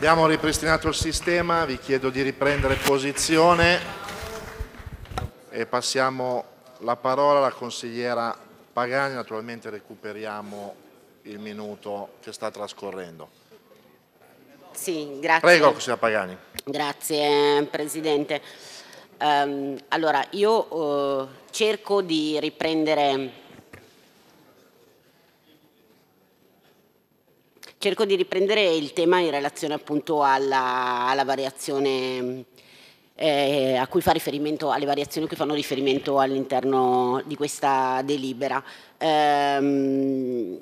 Abbiamo ripristinato il sistema, vi chiedo di riprendere posizione e passiamo la parola alla consigliera Pagani, naturalmente recuperiamo il minuto che sta trascorrendo. Sì, grazie. Prego, consigliera Pagani. Grazie Presidente. Um, allora, io uh, cerco di riprendere Cerco di riprendere il tema in relazione appunto alla, alla variazione eh, a cui fa riferimento, alle variazioni che fanno riferimento all'interno di questa delibera. Ehm,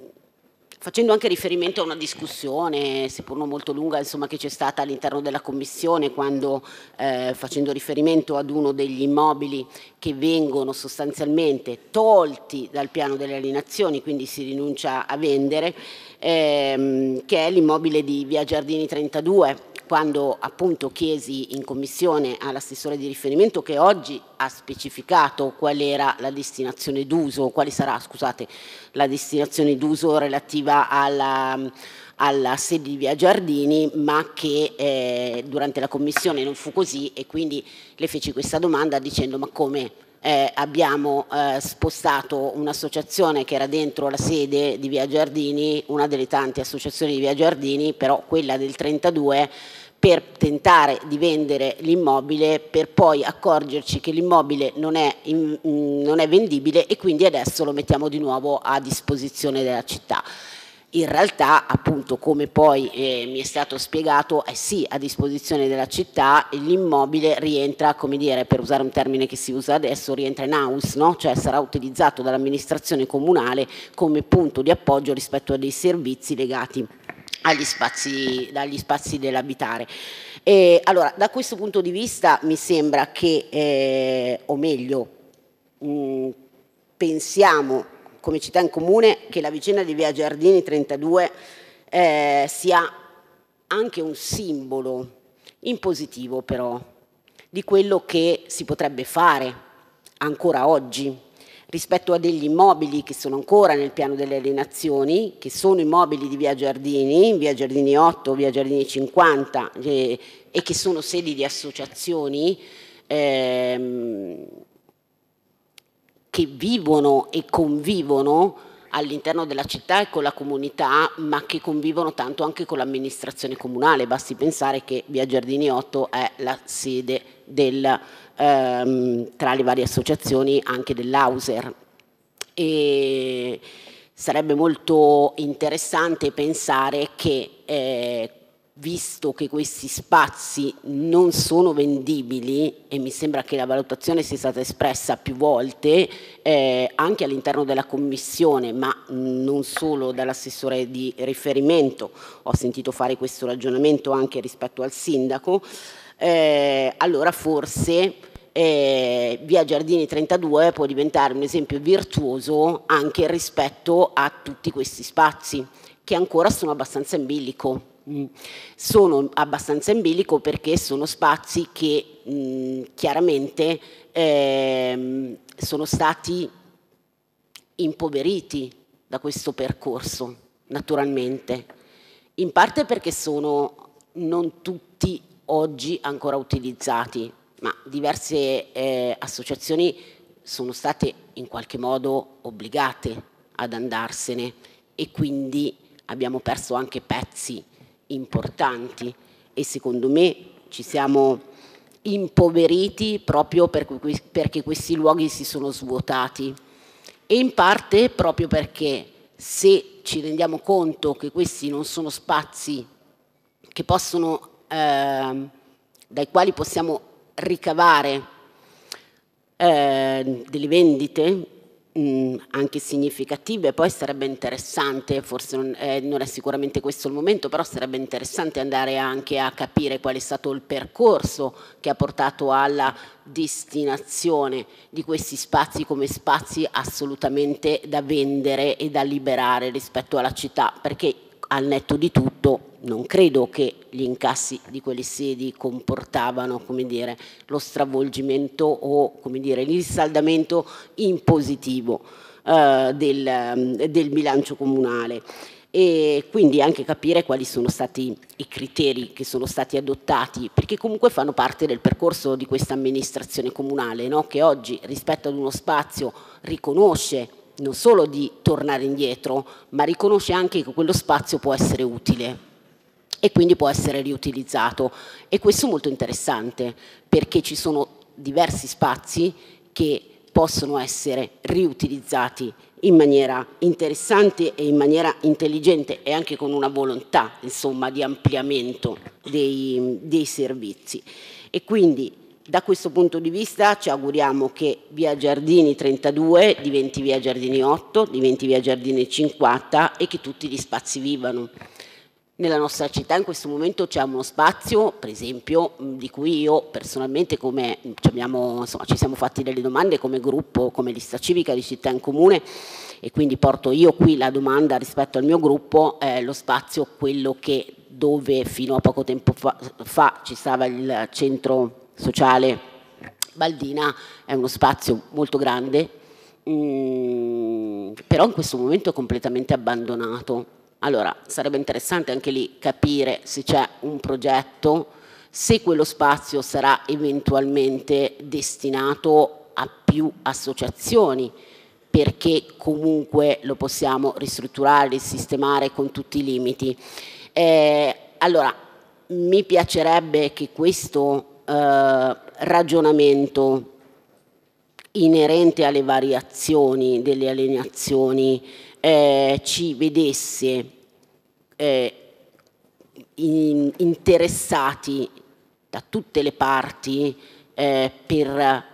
facendo anche riferimento a una discussione, seppur non molto lunga, insomma, che c'è stata all'interno della Commissione quando, eh, facendo riferimento ad uno degli immobili che vengono sostanzialmente tolti dal piano delle alienazioni, quindi si rinuncia a vendere, ehm, che è l'immobile di Via Giardini 32, quando appunto chiesi in commissione all'assessore di riferimento che oggi ha specificato qual era la destinazione d'uso, quale sarà scusate, la destinazione d'uso relativa alla, alla sede di Via Giardini, ma che eh, durante la commissione non fu così e quindi le feci questa domanda dicendo ma come eh, abbiamo eh, spostato un'associazione che era dentro la sede di Via Giardini, una delle tante associazioni di Via Giardini, però quella del 32, per tentare di vendere l'immobile per poi accorgerci che l'immobile non, mm, non è vendibile e quindi adesso lo mettiamo di nuovo a disposizione della città. In realtà, appunto, come poi eh, mi è stato spiegato, è sì a disposizione della città l'immobile rientra, come dire, per usare un termine che si usa adesso, rientra in house, no? cioè sarà utilizzato dall'amministrazione comunale come punto di appoggio rispetto a dei servizi legati agli spazi, agli spazi dell'abitare. E, allora, da questo punto di vista mi sembra che, eh, o meglio, mh, mm, pensiamo come città in comune che la vicenda di Via Giardini 32 eh, sia anche un simbolo in positivo però di quello che si potrebbe fare ancora oggi rispetto a degli immobili che sono ancora nel piano delle alienazioni, che sono immobili di Via Giardini, Via Giardini 8, Via Giardini 50 eh, e che sono sedi di associazioni ehm, che vivono e convivono all'interno della città e con la comunità, ma che convivono tanto anche con l'amministrazione comunale. Basti pensare che Via Giardini 8 è la sede del, ehm, tra le varie associazioni anche dell'Auser. E sarebbe molto interessante pensare che eh, visto che questi spazi non sono vendibili, e mi sembra che la valutazione sia stata espressa più volte, eh, anche all'interno della Commissione, ma non solo dall'assessore di riferimento, ho sentito fare questo ragionamento anche rispetto al sindaco, eh, allora forse eh, via Giardini 32 può diventare un esempio virtuoso anche rispetto a tutti questi spazi che ancora sono abbastanza in bilico. Mm, sono abbastanza in bilico perché sono spazi che mh, mm, chiaramente eh, sono stati impoveriti da questo percorso, naturalmente, in parte perché sono non tutti oggi ancora utilizzati, ma diverse eh, associazioni sono state in qualche modo obbligate ad andarsene e quindi abbiamo perso anche pezzi importanti e secondo me ci siamo impoveriti proprio perché questi luoghi si sono svuotati e in parte proprio perché se ci rendiamo conto che questi non sono spazi che possono, eh, dai quali possiamo ricavare eh, delle vendite, Mm, anche significative, poi sarebbe interessante, forse non, eh, non, è sicuramente questo il momento, però sarebbe interessante andare anche a capire qual è stato il percorso che ha portato alla destinazione di questi spazi come spazi assolutamente da vendere e da liberare rispetto alla città, perché al netto di tutto non credo che gli incassi di quelle sedi comportavano come dire, lo stravolgimento o dire, il risaldamento in positivo eh, del, mm, del, bilancio comunale e quindi anche capire quali sono stati i criteri che sono stati adottati, perché comunque fanno parte del percorso di questa amministrazione comunale, no? che oggi rispetto ad uno spazio riconosce non solo di tornare indietro, ma riconosce anche che quello spazio può essere utile e quindi può essere riutilizzato. E questo è molto interessante perché ci sono diversi spazi che possono essere riutilizzati in maniera interessante e in maniera intelligente e anche con una volontà insomma, di ampliamento dei, dei servizi. E quindi da questo punto di vista ci auguriamo che via Giardini 32 diventi via Giardini 8, diventi via Giardini 50 e che tutti gli spazi vivano. Nella nostra città in questo momento c'è uno spazio, per esempio, di cui io personalmente come, ci, abbiamo, insomma, ci siamo fatti delle domande come gruppo, come lista civica di città in comune e quindi porto io qui la domanda rispetto al mio gruppo, eh, lo spazio quello che dove fino a poco tempo fa, fa ci stava il centro sociale Baldina è uno spazio molto grande, mm, però in questo momento è completamente abbandonato. Allora, sarebbe interessante anche lì capire se c'è un progetto, se quello spazio sarà eventualmente destinato a più associazioni, perché comunque lo possiamo ristrutturare, sistemare con tutti i limiti. Eh, allora, mi piacerebbe che questo eh, ragionamento inerente alle variazioni delle alienazioni eh, ci vedesse eh, in, interessati da tutte le parti eh, per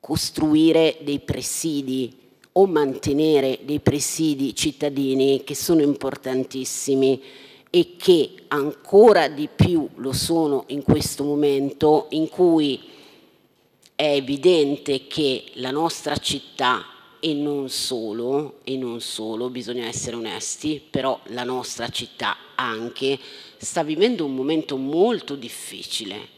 costruire dei presidi o mantenere dei presidi cittadini che sono importantissimi e che ancora di più lo sono in questo momento in cui è evidente che la nostra città e non solo, e non solo, bisogna essere onesti, però la nostra città anche sta vivendo un momento molto difficile.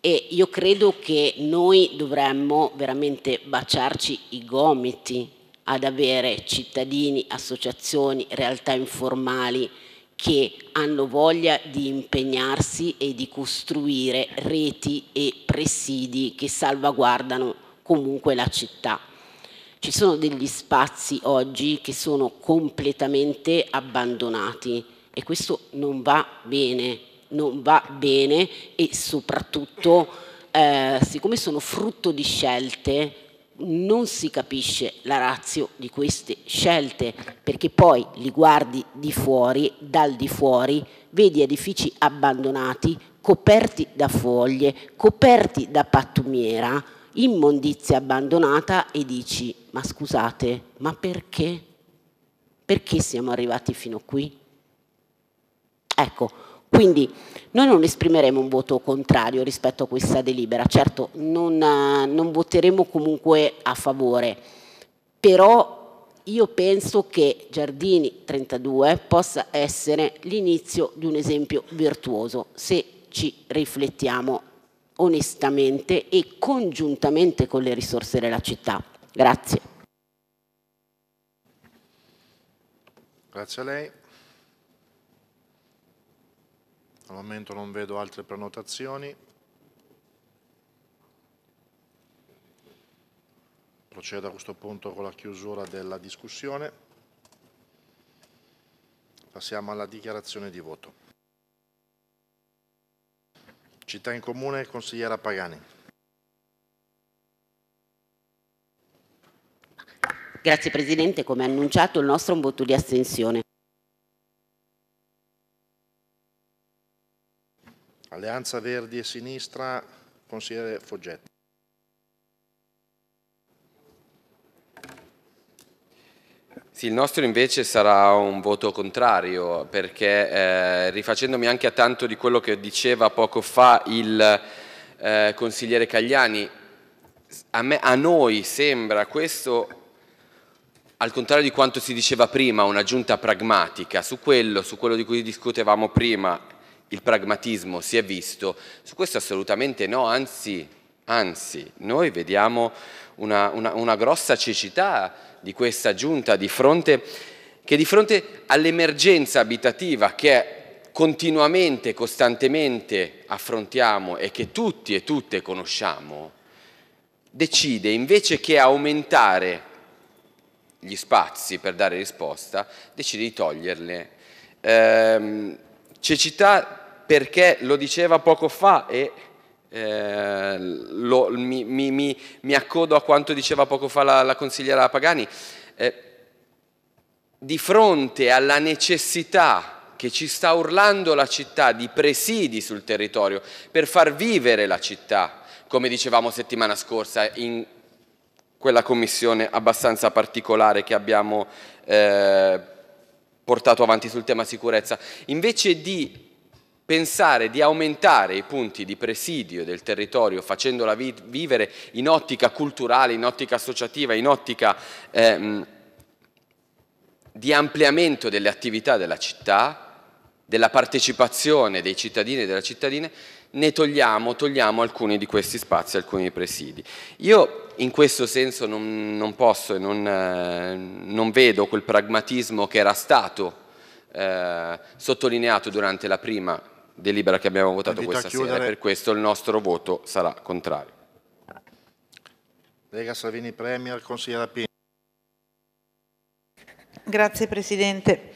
E io credo che noi dovremmo veramente baciarci i gomiti ad avere cittadini, associazioni, realtà informali che hanno voglia di impegnarsi e di costruire reti e presidi che salvaguardano comunque la città. Ci sono degli spazi oggi che sono completamente abbandonati e questo non va bene, non va bene e soprattutto eh, siccome sono frutto di scelte non si capisce la razio di queste scelte, perché poi li guardi di fuori, dal di fuori, vedi edifici abbandonati, coperti da foglie, coperti da pattumiera, immondizia abbandonata e dici, ma scusate, ma perché? Perché siamo arrivati fino qui? Ecco, quindi noi non esprimeremo un voto contrario rispetto a questa delibera, certo non, eh, non voteremo comunque a favore, però io penso che Giardini 32 possa essere l'inizio di un esempio virtuoso se ci riflettiamo onestamente e congiuntamente con le risorse della città. Grazie. Grazie a lei. Al momento non vedo altre prenotazioni. Procedo a questo punto con la chiusura della discussione. Passiamo alla dichiarazione di voto. Città in Comune, consigliera Pagani. Grazie Presidente, come annunciato il nostro è un voto di astensione. Alleanza Verdi e Sinistra, consigliere Foggetti. Sì, il nostro invece sarà un voto contrario perché eh, rifacendomi anche a tanto di quello che diceva poco fa il eh, consigliere Cagliani, a, me, a noi sembra questo al contrario di quanto si diceva prima, una giunta pragmatica su quello, su quello di cui discutevamo prima, il pragmatismo si è visto, su questo assolutamente no, anzi, anzi noi vediamo una, una, una grossa cecità di questa giunta di fronte, che di fronte all'emergenza abitativa che continuamente, costantemente affrontiamo e che tutti e tutte conosciamo, decide invece che aumentare gli spazi per dare risposta, decide di toglierle. Ehm, Cecità perché lo diceva poco fa e eh, lo, mi, mi, mi, mi, accodo a quanto diceva poco fa la, la consigliera Pagani, eh, di fronte alla necessità che ci sta urlando la città di presidi sul territorio per far vivere la città, come dicevamo settimana scorsa in quella commissione abbastanza particolare che abbiamo eh, portato avanti sul tema sicurezza, invece di pensare di aumentare i punti di presidio del territorio facendola vi vivere in ottica culturale, in ottica associativa, in ottica ehm, di ampliamento delle attività della città, della partecipazione dei cittadini e delle cittadine, ne togliamo, togliamo alcuni di questi spazi, alcuni presidi. Io in questo senso non, non posso e non, eh, non, vedo quel pragmatismo che era stato eh, sottolineato durante la prima delibera che abbiamo votato Invito questa sera e per questo il nostro voto sarà contrario. Lega Savini Premier, consigliera Pini. Grazie Presidente.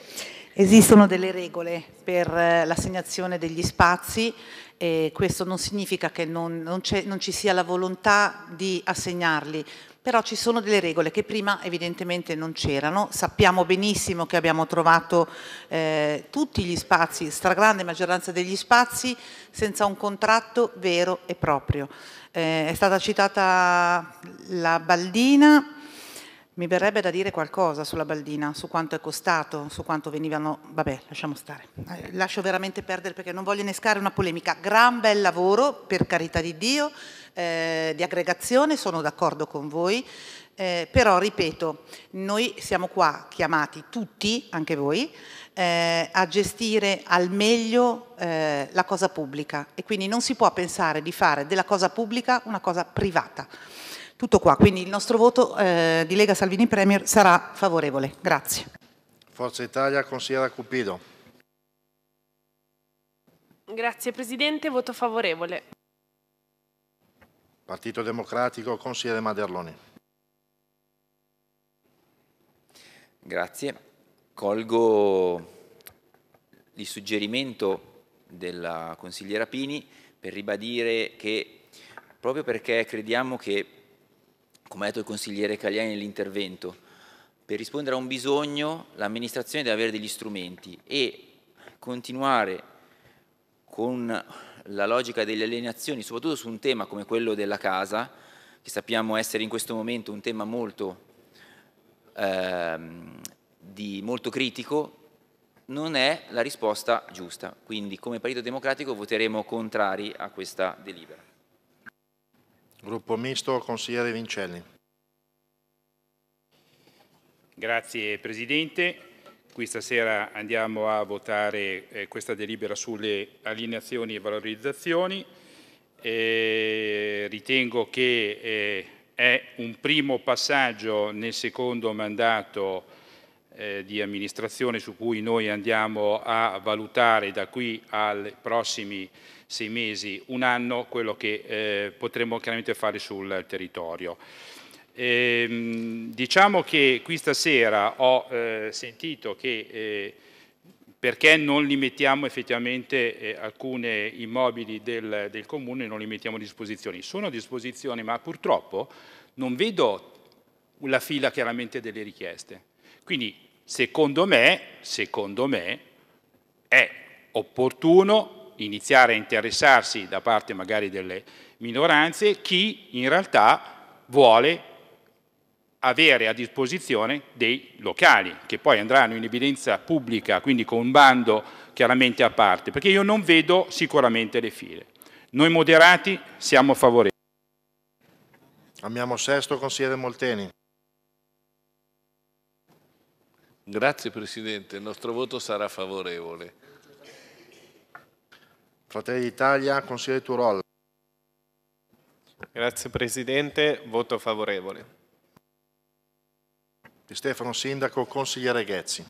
Esistono delle regole per eh, l'assegnazione degli spazi eh, questo non significa che non, non, non ci sia la volontà di assegnarli, però ci sono delle regole che prima evidentemente non c'erano, sappiamo benissimo che abbiamo trovato eh, tutti gli spazi, stragrande maggioranza degli spazi, senza un contratto vero e proprio. Eh, è stata citata la Baldina, mi verrebbe da dire qualcosa sulla Baldina, su quanto è costato, su quanto venivano... Vabbè, lasciamo stare. Eh, lascio veramente perdere perché non voglio innescare una polemica. Gran bel lavoro, per carità di Dio, eh, di aggregazione, sono d'accordo con voi. Eh, però, ripeto, noi siamo qua chiamati tutti, anche voi, eh, a gestire al meglio eh, la cosa pubblica e quindi non si può pensare di fare della cosa pubblica una cosa privata. Tutto qua, quindi il nostro voto eh, di Lega Salvini Premier sarà favorevole. Grazie. Forza Italia, consigliera Cupido. Grazie Presidente, voto favorevole. Partito Democratico, consigliere Maderloni. Grazie. Colgo il suggerimento della consigliera Pini per ribadire che proprio perché crediamo che come ha detto il consigliere Cagliani nell'intervento, per rispondere a un bisogno l'amministrazione deve avere degli strumenti e continuare con la logica delle alienazioni, soprattutto su un tema come quello della casa, che sappiamo essere in questo momento un tema molto, ehm, di, molto critico, non è la risposta giusta. Quindi come Partito Democratico voteremo contrari a questa delibera. Gruppo misto, consigliere Vincelli. Grazie Presidente. Qui stasera andiamo a votare eh, questa delibera sulle allineazioni e valorizzazioni. Eh, ritengo che eh, è un primo passaggio nel secondo mandato eh, di amministrazione su cui noi andiamo a valutare da qui ai prossimi sei mesi, un anno, quello che eh, potremmo chiaramente fare sul territorio. Ehm, diciamo che qui stasera ho eh, sentito che eh, perché non li mettiamo effettivamente eh, alcuni immobili del, del, comune, non li mettiamo a disposizione. Sono a disposizione, ma purtroppo non vedo la fila chiaramente delle richieste. Quindi, secondo me, secondo me è opportuno iniziare a interessarsi da parte magari delle minoranze chi in realtà vuole avere a disposizione dei locali che poi andranno in evidenza pubblica, quindi con un bando chiaramente a parte, perché io non vedo sicuramente le file. Noi moderati siamo favorevoli. Abbiamo sesto consigliere Molteni. Grazie Presidente, il nostro voto sarà favorevole. Fratelli d'Italia, consigliere Turolla. Grazie Presidente, voto favorevole. Di Stefano Sindaco, consigliere Ghezzi.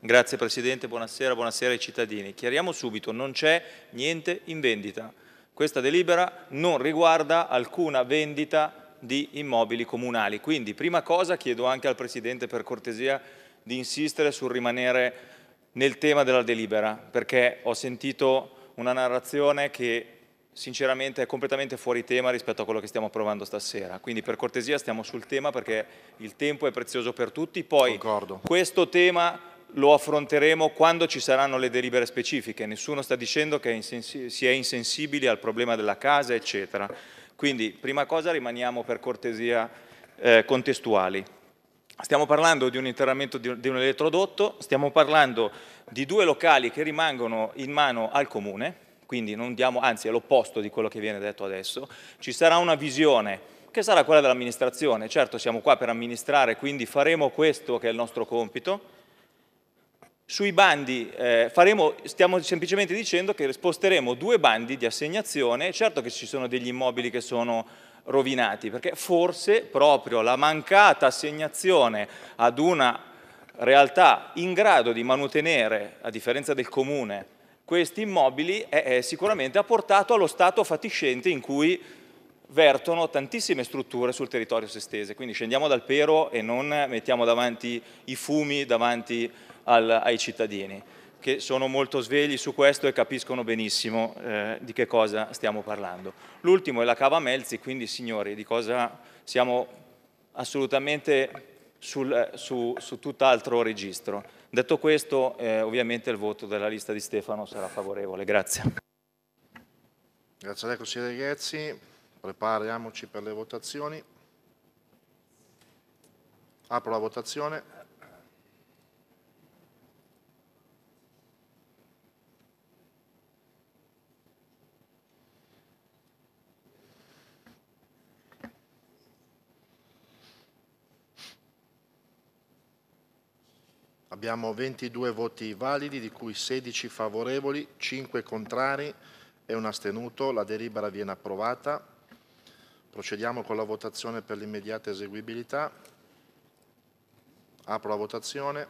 Grazie Presidente, buonasera, buonasera ai cittadini. Chiariamo subito, non c'è niente in vendita. Questa delibera non riguarda alcuna vendita di immobili comunali. Quindi prima cosa chiedo anche al Presidente per cortesia di insistere sul rimanere nel tema della delibera, perché ho sentito una narrazione che sinceramente è completamente fuori tema rispetto a quello che stiamo provando stasera. Quindi per cortesia stiamo sul tema perché il tempo è prezioso per tutti. Poi Concordo. questo tema lo affronteremo quando ci saranno le delibere specifiche. Nessuno sta dicendo che si è insensibili al problema della casa, eccetera. Quindi prima cosa rimaniamo per cortesia eh, contestuali. Stiamo parlando di un interramento di, un elettrodotto, stiamo parlando di due locali che rimangono in mano al comune, quindi non diamo, anzi è l'opposto di quello che viene detto adesso, ci sarà una visione che sarà quella dell'amministrazione, certo siamo qua per amministrare, quindi faremo questo che è il nostro compito, sui bandi eh, faremo, stiamo semplicemente dicendo che sposteremo due bandi di assegnazione, certo che ci sono degli immobili che sono rovinati, perché forse proprio la mancata assegnazione ad una realtà in grado di manutenere, a differenza del comune, questi immobili è, è sicuramente ha portato allo stato fatiscente in cui vertono tantissime strutture sul territorio sestese, quindi scendiamo dal pero e non mettiamo davanti i fumi davanti al, ai cittadini che sono molto svegli su questo e capiscono benissimo eh, di che cosa stiamo parlando. L'ultimo è la Cava Melzi, quindi signori, di cosa siamo assolutamente sul, eh, su, su tutt'altro registro. Detto questo, eh, ovviamente il voto della lista di Stefano sarà favorevole. Grazie. Grazie a lei, consigliere Ghezzi. Prepariamoci per le votazioni. Apro la votazione. Abbiamo 22 voti validi, di cui 16 favorevoli, 5 contrari e un astenuto. La delibera viene approvata. Procediamo con la votazione per l'immediata eseguibilità. Apro la votazione.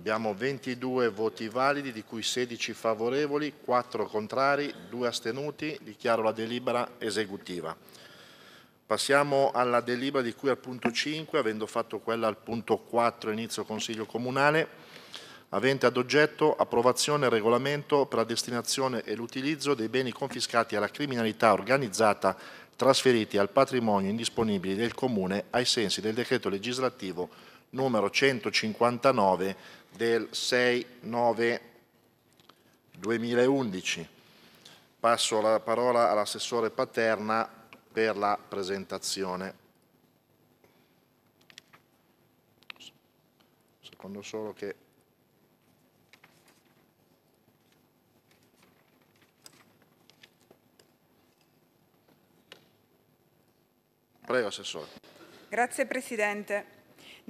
Abbiamo 22 voti validi, di cui 16 favorevoli, 4 contrari, 2 astenuti. Dichiaro la delibera esecutiva. Passiamo alla delibera di cui al punto 5, avendo fatto quella al punto 4 inizio Consiglio Comunale, avente ad oggetto approvazione del regolamento per la destinazione e l'utilizzo dei beni confiscati alla criminalità organizzata trasferiti al patrimonio indisponibile del Comune ai sensi del decreto legislativo numero 159 del 6-9-2011. Passo la parola all'assessore Paterna per la presentazione. secondo solo che Prego, Assessore. Grazie Presidente.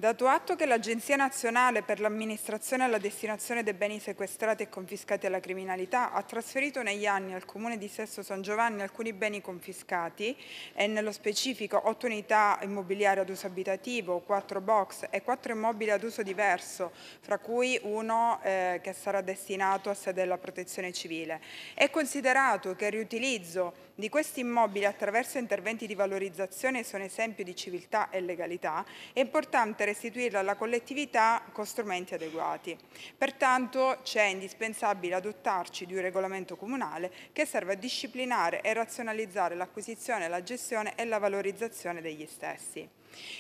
Dato atto che l'Agenzia nazionale per l'amministrazione e la destinazione dei beni sequestrati e confiscati alla criminalità ha trasferito negli anni al Comune di Sesto San Giovanni alcuni beni confiscati e nello specifico 8 unità immobiliari ad uso abitativo, 4 box e 4 immobili ad uso diverso, fra cui uno eh, che sarà destinato a sede della protezione civile. È considerato che il riutilizzo di questi immobili attraverso interventi di valorizzazione sono esempio di civiltà e legalità, è importante restituirlo alla collettività con strumenti adeguati. Pertanto c'è indispensabile adottarci di un regolamento comunale che serve a disciplinare e razionalizzare l'acquisizione, la gestione e la valorizzazione degli stessi.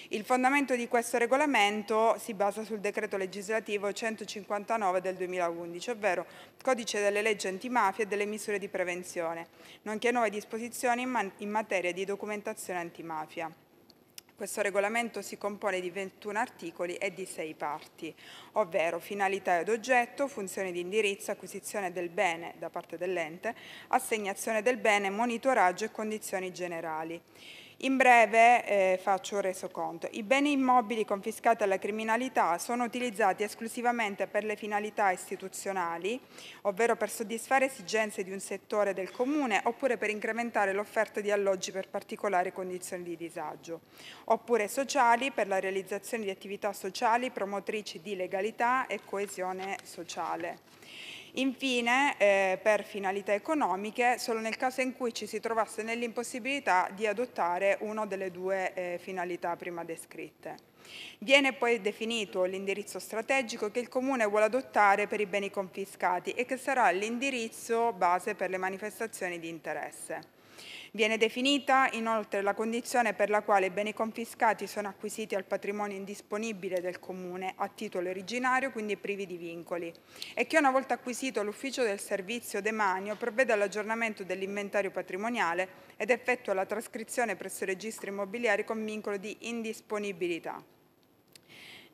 Il fondamento di questo regolamento si basa sul decreto legislativo 159 del 2011, ovvero codice delle leggi antimafia e delle misure di prevenzione, nonché nuove disposizioni in, in materia di documentazione antimafia. Questo regolamento si compone di 21 articoli e di 6 parti, ovvero finalità ed oggetto, funzioni di indirizzo, acquisizione del bene da parte dell'ente, assegnazione del bene, monitoraggio e condizioni generali. In breve eh, faccio resoconto. I beni immobili confiscati alla criminalità sono utilizzati esclusivamente per le finalità istituzionali, ovvero per soddisfare esigenze di un settore del comune oppure per incrementare l'offerta di alloggi per particolari condizioni di disagio, oppure sociali per la realizzazione di attività sociali promotrici di legalità e coesione sociale. Infine, eh, per finalità economiche, solo nel caso in cui ci si trovasse nell'impossibilità di adottare una delle due eh, finalità prima descritte. Viene poi definito l'indirizzo strategico che il Comune vuole adottare per i beni confiscati e che sarà l'indirizzo base per le manifestazioni di interesse. Viene definita inoltre la condizione per la quale i beni confiscati sono acquisiti al patrimonio indisponibile del Comune a titolo originario, quindi privi di vincoli, e che una volta acquisito l'ufficio del servizio demanio provvede all'aggiornamento dell'inventario patrimoniale ed effettua la trascrizione presso registri immobiliari con vincolo di indisponibilità.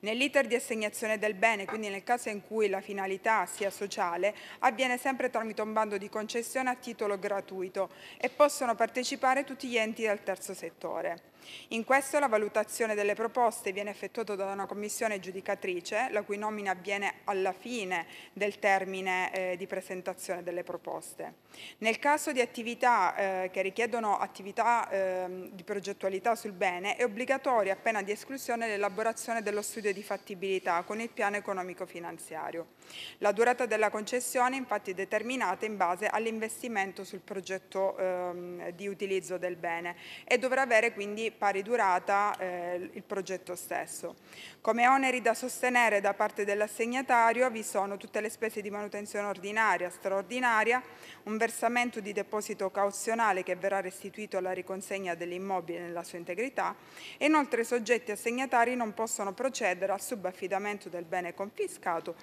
Nell'iter di assegnazione del bene, quindi nel caso in cui la finalità sia sociale, avviene sempre tramite un bando di concessione a titolo gratuito e possono partecipare tutti gli enti del terzo settore. In questo la valutazione delle proposte viene effettuata da una commissione giudicatrice, la cui nomina avviene alla fine del termine eh, di presentazione delle proposte. Nel caso di attività eh, che richiedono attività eh, di progettualità sul bene, è obbligatoria a pena di esclusione l'elaborazione dello studio di fattibilità con il piano economico-finanziario. La durata della concessione infatti è determinata in base all'investimento sul progetto ehm, di utilizzo del bene e dovrà avere quindi pari durata eh, il progetto stesso. Come oneri da sostenere da parte dell'assegnatario vi sono tutte le spese di manutenzione ordinaria, straordinaria, un versamento di deposito cauzionale che verrà restituito alla riconsegna dell'immobile nella sua integrità e inoltre i soggetti assegnatari non possono procedere al subaffidamento del bene confiscato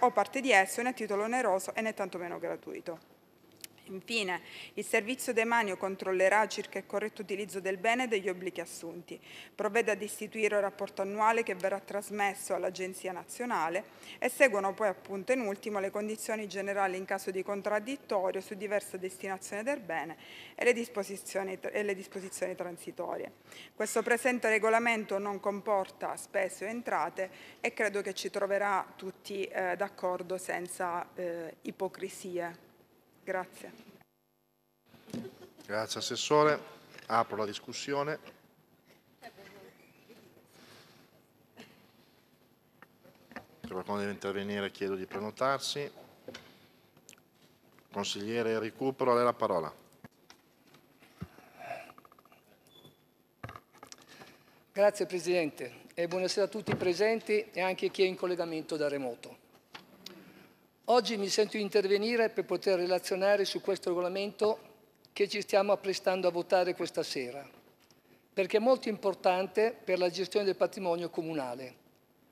o parte di esso né a titolo oneroso e né tantomeno gratuito. Infine, il servizio demanio controllerà circa il corretto utilizzo del bene e degli obblighi assunti, provvede ad istituire un rapporto annuale che verrà trasmesso all'Agenzia Nazionale e seguono poi appunto in ultimo le condizioni generali in caso di contraddittorio su diversa destinazione del bene e le disposizioni, e le disposizioni transitorie. Questo presente regolamento non comporta spese o entrate e credo che ci troverà tutti eh, d'accordo senza eh, ipocrisie. Grazie. Grazie Assessore. Apro la discussione. Se qualcuno deve intervenire chiedo di prenotarsi. Consigliere Ricupero, a lei la parola. Grazie Presidente e buonasera a tutti i presenti e anche a chi è in collegamento da remoto. Oggi mi sento intervenire per poter relazionare su questo regolamento che ci stiamo apprestando a votare questa sera, perché è molto importante per la gestione del patrimonio comunale.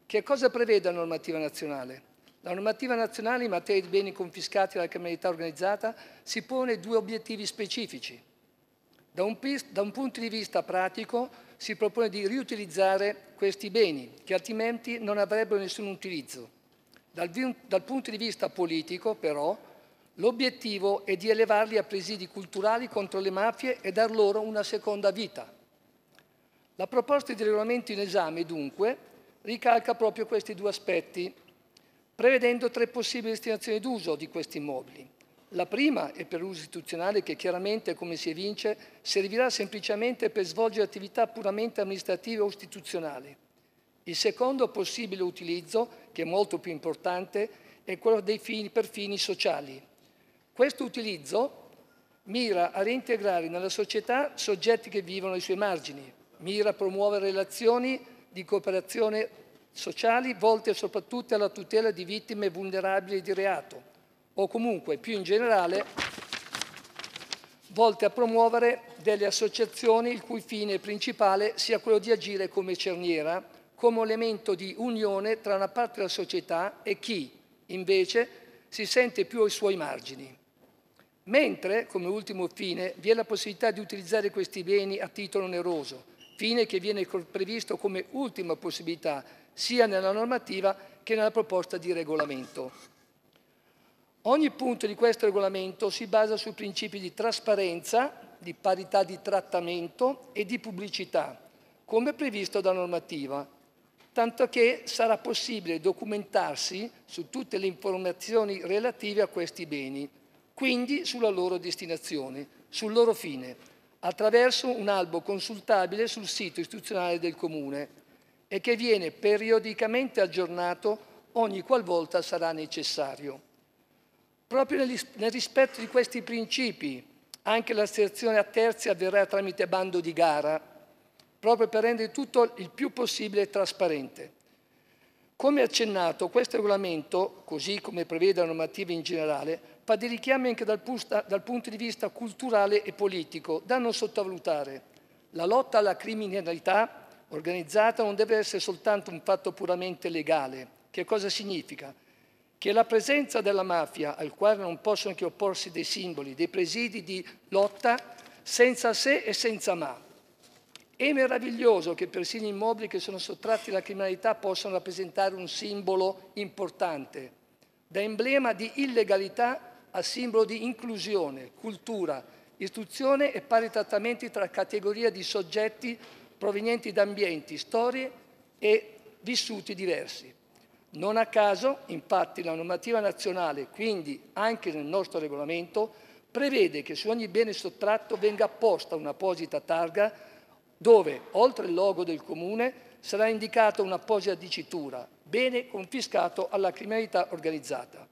Che cosa prevede la normativa nazionale? La normativa nazionale in materia di beni confiscati dalla criminalità organizzata si pone due obiettivi specifici. Da un, da un, punto di vista pratico si propone di riutilizzare questi beni che altrimenti non avrebbero nessun utilizzo dal, dal punto di vista politico, però, l'obiettivo è di elevarli a presidi culturali contro le mafie e dar loro una seconda vita. La proposta di regolamento in esame, dunque, ricalca proprio questi due aspetti, prevedendo tre possibili destinazioni d'uso di questi immobili. La prima è per l'uso istituzionale che chiaramente, come si evince, servirà semplicemente per svolgere attività puramente amministrative o istituzionali. Il secondo possibile utilizzo, che è molto più importante, è quello fini, per fini sociali. Questo utilizzo mira a reintegrare nella società soggetti che vivono ai suoi margini, mira a promuovere relazioni di cooperazione sociali volte soprattutto alla tutela di vittime vulnerabili di reato o comunque più in generale volte a promuovere delle associazioni il cui fine principale sia quello di agire come cerniera come elemento di unione tra una parte della società e chi, invece, si sente più ai suoi margini. Mentre, come ultimo fine, vi è la possibilità di utilizzare questi beni a titolo oneroso, fine che viene previsto come ultima possibilità sia nella normativa che nella proposta di regolamento. Ogni punto di questo regolamento si basa sui principi di trasparenza, di parità di trattamento e di pubblicità, come previsto dalla normativa, tanto che sarà possibile documentarsi su tutte le informazioni relative a questi beni, quindi sulla loro destinazione, sul loro fine, attraverso un albo consultabile sul sito istituzionale del Comune e che viene periodicamente aggiornato ogni qualvolta sarà necessario. Proprio nel rispetto di questi principi, anche l'asserzione a terzi avverrà tramite bando di gara, proprio per rendere tutto il più possibile trasparente. Come accennato, questo regolamento, così come prevede la normativa in generale, fa dei richiami anche dal, dal punto di vista culturale e politico, da non sottovalutare. La lotta alla criminalità organizzata non deve essere soltanto un fatto puramente legale. Che cosa significa? che la presenza della mafia, al quale non possono che opporsi dei simboli, dei presidi di lotta, senza se e senza ma, è meraviglioso che persino i mobili che sono sottratti alla criminalità possano rappresentare un simbolo importante, da emblema di illegalità a simbolo di inclusione, cultura, istruzione e pari trattamenti tra categorie di soggetti provenienti da ambienti, storie e vissuti diversi. Non a caso, infatti, la normativa nazionale, quindi anche nel nostro regolamento, prevede che su ogni bene sottratto venga apposta un'apposita targa dove, oltre il logo del comune, sarà indicata un'apposita dicitura, bene confiscato alla criminalità organizzata.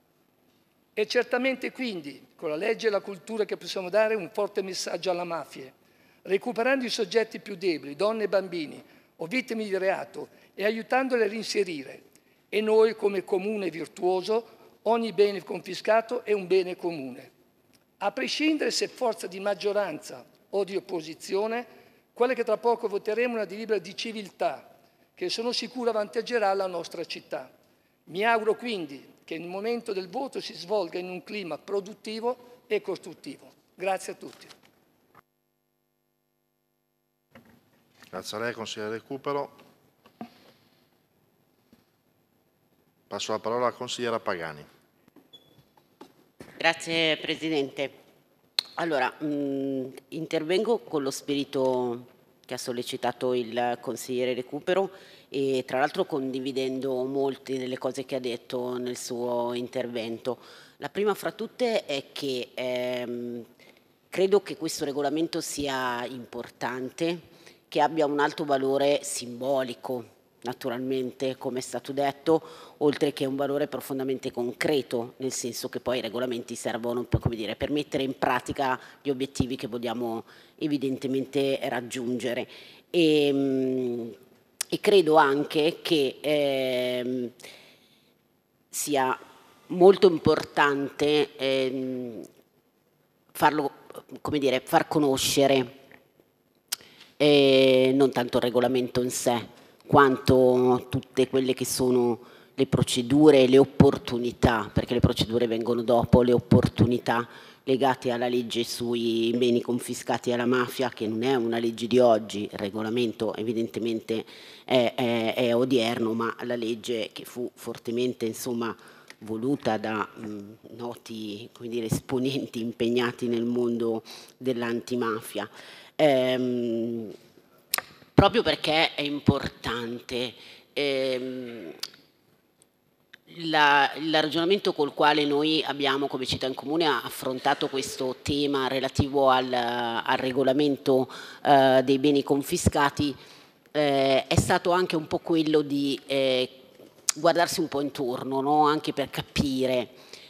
È certamente quindi, con la legge e la cultura che possiamo dare, un forte messaggio alla mafia, recuperando i soggetti più deboli, donne e bambini, o vittime di reato, e aiutandole a reinserire. E noi, come comune virtuoso, ogni bene confiscato è un bene comune. A prescindere se forza di maggioranza o di opposizione, quella che tra poco voteremo è una delibera di civiltà che sono sicuro avvantaggerà la nostra città. Mi auguro quindi che il momento del voto si svolga in un clima produttivo e costruttivo. Grazie a tutti. Grazie a lei, consigliere Recupero. Passo la parola alla consigliera Pagani. Grazie Presidente. Allora, mh, mm, intervengo con lo spirito che ha sollecitato il consigliere Recupero e tra l'altro condividendo molte delle cose che ha detto nel suo intervento. La prima fra tutte è che ehm, credo che questo regolamento sia importante, che abbia un alto valore simbolico naturalmente, come è stato detto, oltre che un valore profondamente concreto, nel senso che poi i regolamenti servono dire, per mettere in pratica gli obiettivi che vogliamo evidentemente raggiungere. E, ehm, e credo anche che eh, sia molto importante eh, farlo, dire, far conoscere eh, non tanto il regolamento in sé, quanto tutte quelle che sono le procedure e le opportunità, perché le procedure vengono dopo, le opportunità legate alla legge sui beni confiscati alla mafia, che non è una legge di oggi, il regolamento evidentemente è, è, è odierno, ma la legge che fu fortemente insomma, voluta da mh, noti dire, esponenti impegnati nel mondo dell'antimafia. Ehm, proprio perché è importante. Ehm, la, il ragionamento col quale noi abbiamo come città in comune affrontato questo tema relativo al, al regolamento eh, dei beni confiscati eh, è stato anche un po' quello di eh, guardarsi un po' intorno, no? anche per capire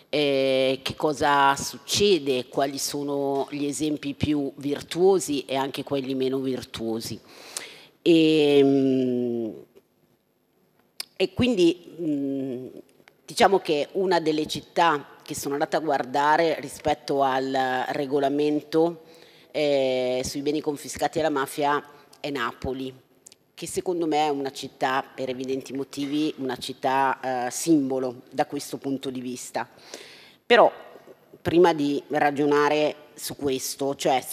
eh, che cosa succede, quali sono gli esempi più virtuosi e anche quelli meno virtuosi. E, ehm, e quindi diciamo che una delle città che sono andata a guardare rispetto al regolamento eh, sui beni confiscati alla mafia è Napoli, che secondo me è una città, per evidenti motivi, una città eh, simbolo da questo punto di vista. Però prima di ragionare su questo, cioè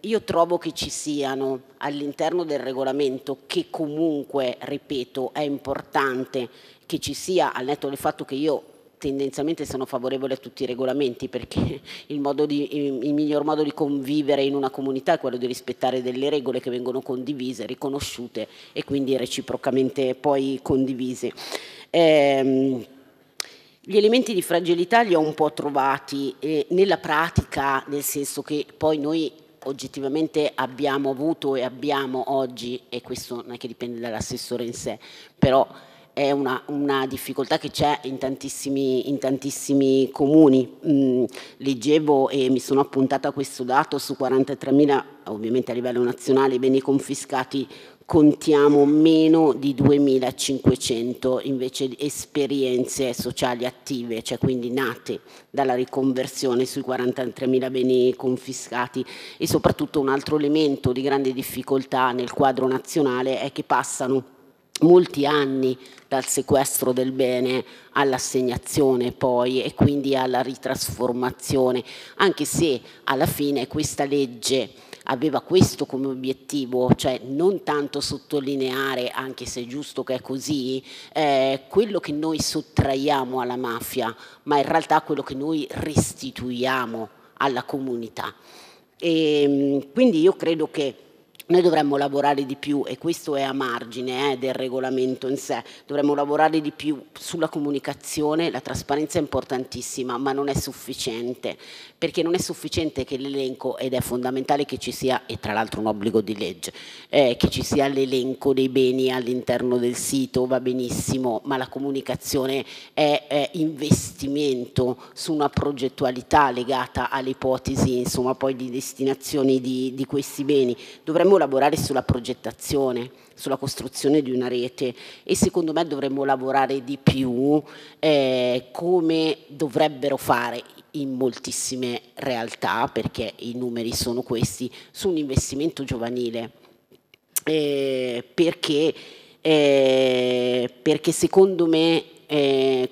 io trovo che ci siano all'interno del regolamento, che comunque, ripeto, è importante che ci sia, al netto del fatto che io tendenzialmente sono favorevole a tutti i regolamenti perché il, di, il, miglior modo di convivere in una comunità è quello di rispettare delle regole che vengono condivise, riconosciute e quindi reciprocamente poi condivise. Ehm, gli elementi di fragilità li ho un po' trovati eh, nella pratica, nel senso che poi noi oggettivamente abbiamo avuto e abbiamo oggi, e questo non è che dipende dall'assessore in sé, però è una, una difficoltà che c'è in tantissimi, in tantissimi comuni. Mm, leggevo e mi sono appuntata a questo dato, su 43.000, ovviamente a livello nazionale, beni confiscati contiamo meno di 2.500 invece esperienze sociali attive, cioè quindi nate dalla riconversione sui 43.000 beni confiscati e soprattutto un altro elemento di grande difficoltà nel quadro nazionale è che passano molti anni dal sequestro del bene all'assegnazione poi e quindi alla ritrasformazione, anche se alla fine questa legge aveva questo come obiettivo, cioè non tanto sottolineare, anche se è giusto che è così, eh, quello che noi sottraiamo alla mafia, ma in realtà quello che noi restituiamo alla comunità. E, ehm, quindi io credo che noi dovremmo lavorare di più, e questo è a margine eh, del regolamento in sé, dovremmo lavorare di più sulla comunicazione, la trasparenza è importantissima, ma non è sufficiente, perché non è sufficiente che l'elenco, ed è fondamentale che ci sia, e tra l'altro un obbligo di legge, eh, che ci sia l'elenco dei beni all'interno del sito, va benissimo, ma la comunicazione è, è investimento su una progettualità legata all'ipotesi, insomma poi di destinazioni di, di questi beni. Dovremmo lavorare sulla progettazione, sulla costruzione di una rete e secondo me dovremmo lavorare di più eh, come dovrebbero fare in moltissime realtà, perché i numeri sono questi, su un investimento giovanile. Eh, perché, eh, perché, secondo me eh,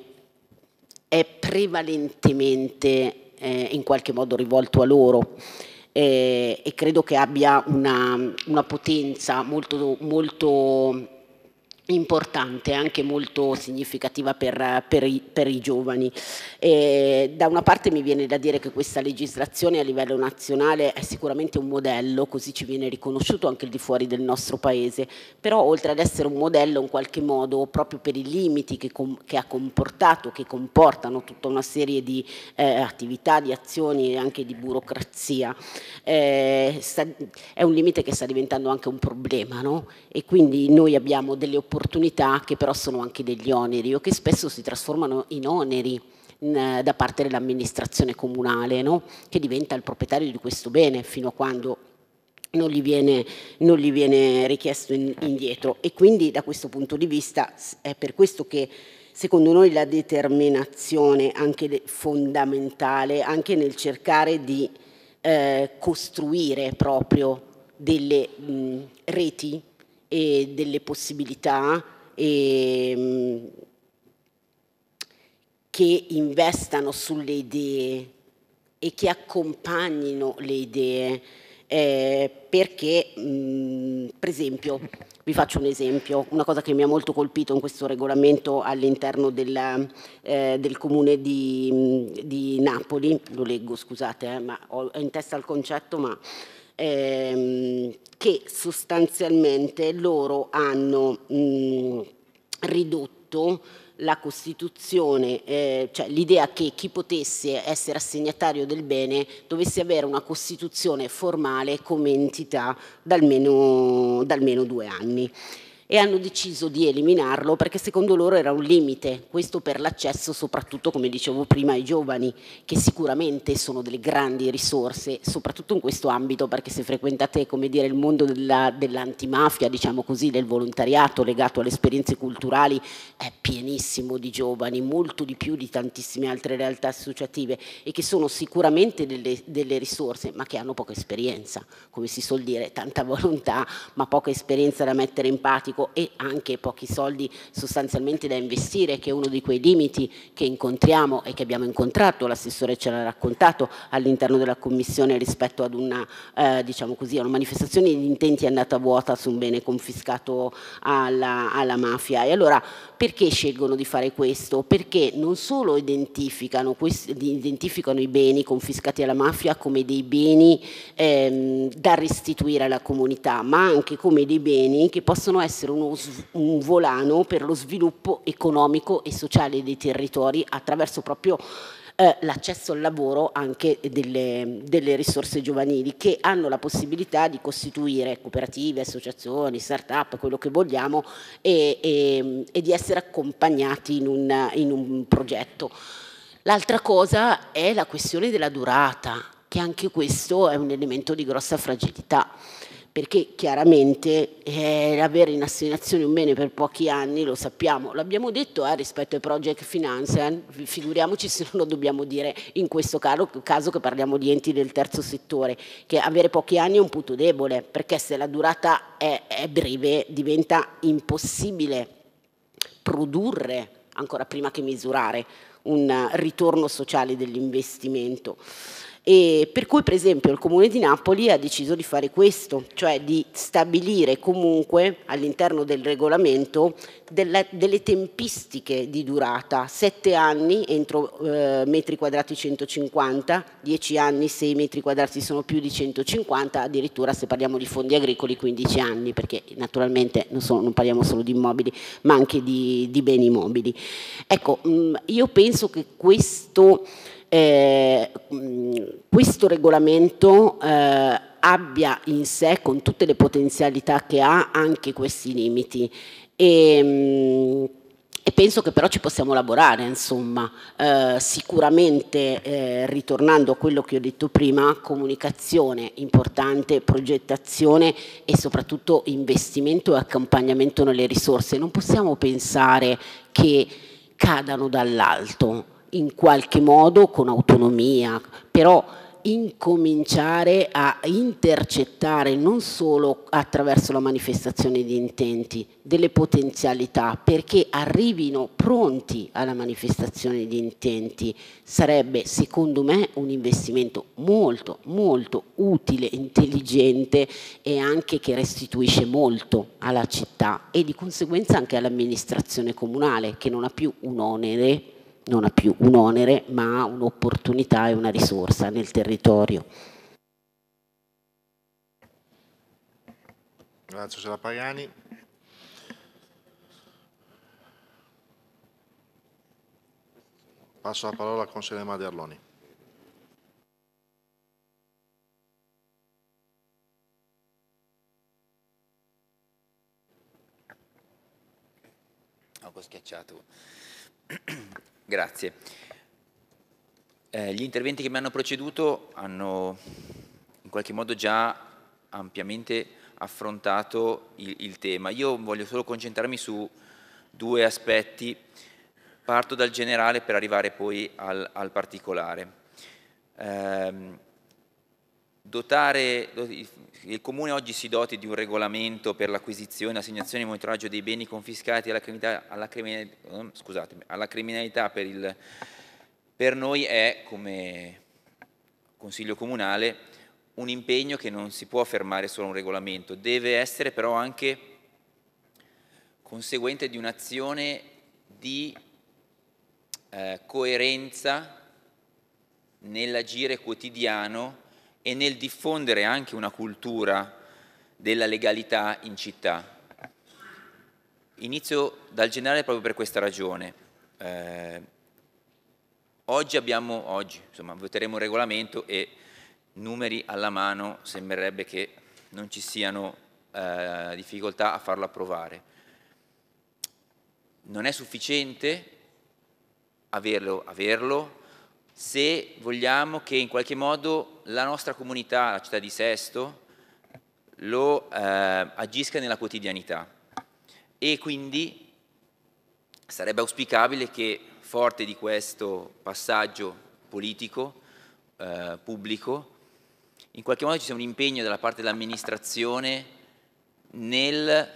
è prevalentemente eh, in qualche modo rivolto a loro eh, e credo che abbia una, una potenza molto, molto importante, anche molto significativa per, per, i, per i, giovani. E da una parte mi viene da dire che questa legislazione a livello nazionale è sicuramente un modello, così ci viene riconosciuto anche al di fuori del nostro paese, però oltre ad essere un modello in qualche modo proprio per i limiti che, com, che ha comportato, che comportano tutta una serie di eh, attività, di azioni e anche di burocrazia, eh, sta, è un limite che sta diventando anche un problema no? e quindi noi abbiamo delle opportunità opportunità che però sono anche degli oneri o che spesso si trasformano in oneri mm, da parte dell'amministrazione comunale, no? che diventa il proprietario di questo bene fino a quando non gli viene, non gli viene richiesto in, indietro. E quindi da questo punto di vista è per questo che secondo noi la determinazione anche fondamentale, anche nel cercare di eh, costruire proprio delle mh, mm, reti e delle possibilità e, ehm, che investano sulle idee e che accompagnino le idee. Eh, perché, mh, per esempio, vi faccio un esempio, una cosa che mi ha molto colpito in questo regolamento all'interno della, eh, del comune di, di, Napoli, lo leggo scusate, eh, ma ho in testa il concetto, ma ehm, che sostanzialmente loro hanno mh, ridotto la Costituzione, eh, cioè l'idea che chi potesse essere assegnatario del bene dovesse avere una Costituzione formale come entità da almeno, da almeno due anni e hanno deciso di eliminarlo perché secondo loro era un limite, questo per l'accesso soprattutto come dicevo prima ai giovani che sicuramente sono delle grandi risorse, soprattutto in questo ambito perché se frequentate come dire, il mondo della, dell'antimafia, diciamo così, del volontariato legato alle esperienze culturali è pienissimo di giovani, molto di più di tantissime altre realtà associative e che sono sicuramente delle, delle risorse ma che hanno poca esperienza, come si suol dire, tanta volontà ma poca esperienza da mettere in pratica pago e anche pochi soldi sostanzialmente da investire, che è uno di quei limiti che incontriamo e che abbiamo incontrato, l'assessore ce l'ha raccontato all'interno della Commissione rispetto ad una, eh, diciamo così, una manifestazione di intenti andata vuota su un bene confiscato alla, alla mafia. E allora perché scelgono di fare questo? Perché non solo identificano, questi, identificano i beni confiscati alla mafia come dei beni ehm, da restituire alla comunità, ma anche come dei beni che possono essere essere uno, un volano per lo sviluppo economico e sociale dei territori attraverso proprio eh, l'accesso al lavoro anche delle, delle, risorse giovanili che hanno la possibilità di costituire cooperative, associazioni, start-up, quello che vogliamo e, e, e di essere accompagnati in un, in un progetto. L'altra cosa è la questione della durata, che anche questo è un elemento di grossa fragilità perché chiaramente eh, avere in assegnazione un bene per pochi anni lo sappiamo, l'abbiamo detto eh, rispetto ai project finance, eh, figuriamoci se *laughs* non lo dobbiamo dire in questo caso, caso, che parliamo di enti del terzo settore, che avere pochi anni è un punto debole, perché se la durata è, è breve diventa impossibile produrre, ancora prima che misurare, un eh, ritorno sociale dell'investimento. E per cui per esempio il Comune di Napoli ha deciso di fare questo, cioè di stabilire comunque all'interno del regolamento delle, delle tempistiche di durata, 7 anni entro eh, metri quadrati 150, 10 anni se i metri quadrati sono più di 150, addirittura se parliamo di fondi agricoli 15 anni, perché naturalmente non, sono, non parliamo solo di immobili ma anche di, di beni mobili. Ecco, mh, mm, io penso che questo eh, questo regolamento eh, abbia in sé, con tutte le potenzialità che ha, anche questi limiti. E, e penso che però ci possiamo lavorare, insomma, eh, sicuramente eh, ritornando a quello che ho detto prima, comunicazione importante, progettazione e soprattutto investimento e accompagnamento nelle risorse. Non possiamo pensare che cadano dall'alto, in qualche modo con autonomia, però incominciare a intercettare non solo attraverso la manifestazione di intenti delle potenzialità perché arrivino pronti alla manifestazione di intenti sarebbe secondo me un investimento molto molto utile intelligente e anche che restituisce molto alla città e di conseguenza anche all'amministrazione comunale che non ha più un onere non ha più un onere, ma un'opportunità e una risorsa nel territorio. Grazie, Sera Pagani. Passo la parola al consigliere Maderloni. Ho schiacciato. Grazie. Eh, gli interventi che mi hanno preceduto hanno in qualche modo già ampiamente affrontato il, il tema. Io voglio solo concentrarmi su due aspetti. Parto dal generale per arrivare poi al, al particolare. Eh, dotare, il Comune oggi si doti di un regolamento per l'acquisizione, assegnazione e monitoraggio dei beni confiscati alla criminalità, alla criminalità, eh, scusatemi, alla criminalità per, il, per noi è, come Consiglio Comunale, un impegno che non si può fermare solo a un regolamento, deve essere però anche conseguente di un'azione di eh, coerenza nell'agire quotidiano e nel diffondere anche una cultura della legalità in città. Inizio dal generale proprio per questa ragione. Eh, oggi abbiamo, oggi, insomma, voteremo un regolamento e numeri alla mano sembrerebbe che non ci siano eh, difficoltà a farlo approvare. Non è sufficiente averlo, averlo se vogliamo che in qualche modo la nostra comunità, la città di Sesto, lo eh, agisca nella quotidianità. E quindi sarebbe auspicabile che, forte di questo passaggio politico, eh, pubblico, in qualche modo ci sia un impegno dalla parte dell'amministrazione nel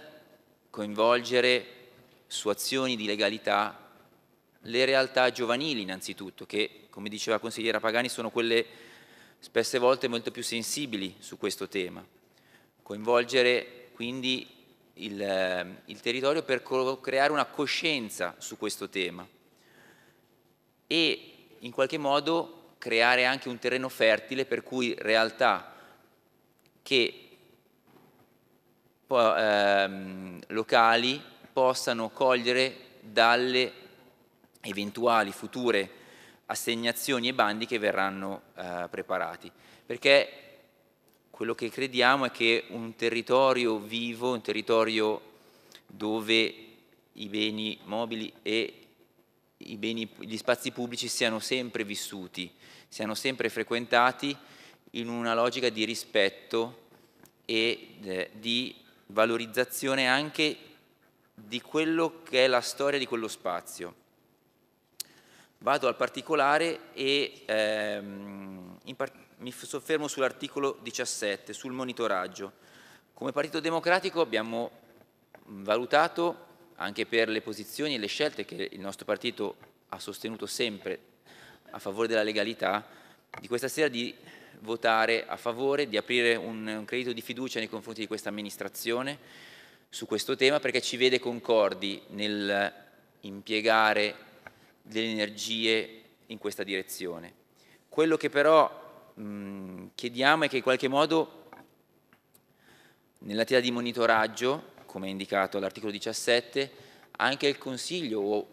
coinvolgere su azioni di legalità le realtà giovanili innanzitutto, che come diceva consigliera Pagani sono quelle spesse volte molto più sensibili su questo tema. Coinvolgere quindi il, eh, il territorio per creare una coscienza su questo tema e in qualche modo creare anche un terreno fertile per cui realtà che ehm, locali possano cogliere dalle eventuali future assegnazioni e bandi che verranno eh, preparati. Perché quello che crediamo è che un territorio vivo, un territorio dove i beni mobili e beni, gli spazi pubblici siano sempre vissuti, siano sempre frequentati in una logica di rispetto e eh, di valorizzazione anche di quello che è la storia di quello spazio. Vado al particolare e ehm, part mi soffermo sull'articolo 17, sul monitoraggio. Come Partito Democratico abbiamo valutato, anche per le posizioni e le scelte che il nostro partito ha sostenuto sempre a favore della legalità, di questa sera di votare a favore, di aprire un, un credito di fiducia nei confronti di questa amministrazione su questo tema perché ci vede concordi nel impiegare delle energie in questa direzione. Quello che però mh, chiediamo è che in qualche modo nell'attività di monitoraggio, come indicato all'articolo 17, anche il Consiglio o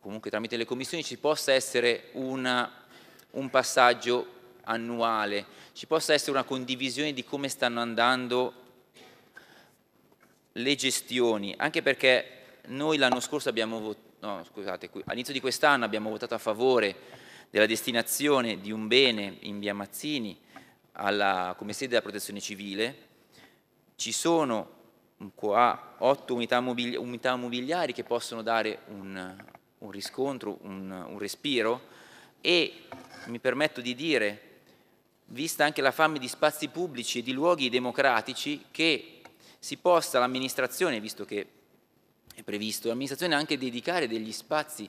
comunque tramite le commissioni ci possa essere una, un passaggio annuale, ci possa essere una condivisione di come stanno andando le gestioni, anche perché noi l'anno scorso abbiamo votato no, scusate, all'inizio di quest'anno abbiamo votato a favore della destinazione di un bene in via Mazzini alla, come sede della protezione civile, ci sono qua otto unità, mobili unità mobiliari che possono dare un, un riscontro, un, un respiro e mi permetto di dire, vista anche la fame di spazi pubblici e di luoghi democratici, che si possa l'amministrazione, visto che è previsto l'amministrazione anche dedicare degli spazi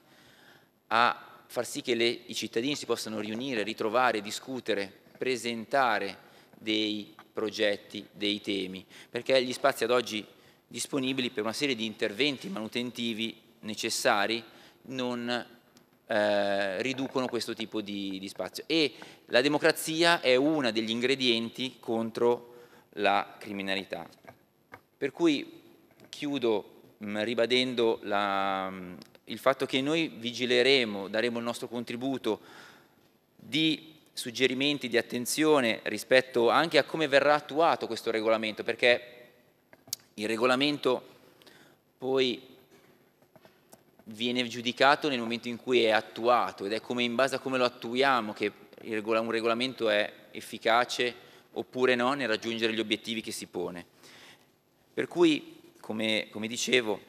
a far sì che le, i cittadini si possano riunire, ritrovare, discutere, presentare dei progetti, dei temi, perché gli spazi ad oggi disponibili per una serie di interventi manutentivi necessari non eh, riducono questo tipo di, di, spazio. E la democrazia è uno degli ingredienti contro la criminalità. Per cui chiudo Mm, ribadendo la, mm, il fatto che noi vigileremo, daremo il nostro contributo di suggerimenti, di attenzione rispetto anche a come verrà attuato questo regolamento, perché il regolamento poi viene giudicato nel momento in cui è attuato ed è come in base a come lo attuiamo che un regolamento è efficace oppure no nel raggiungere gli obiettivi che si pone. Per cui come, come dicevo,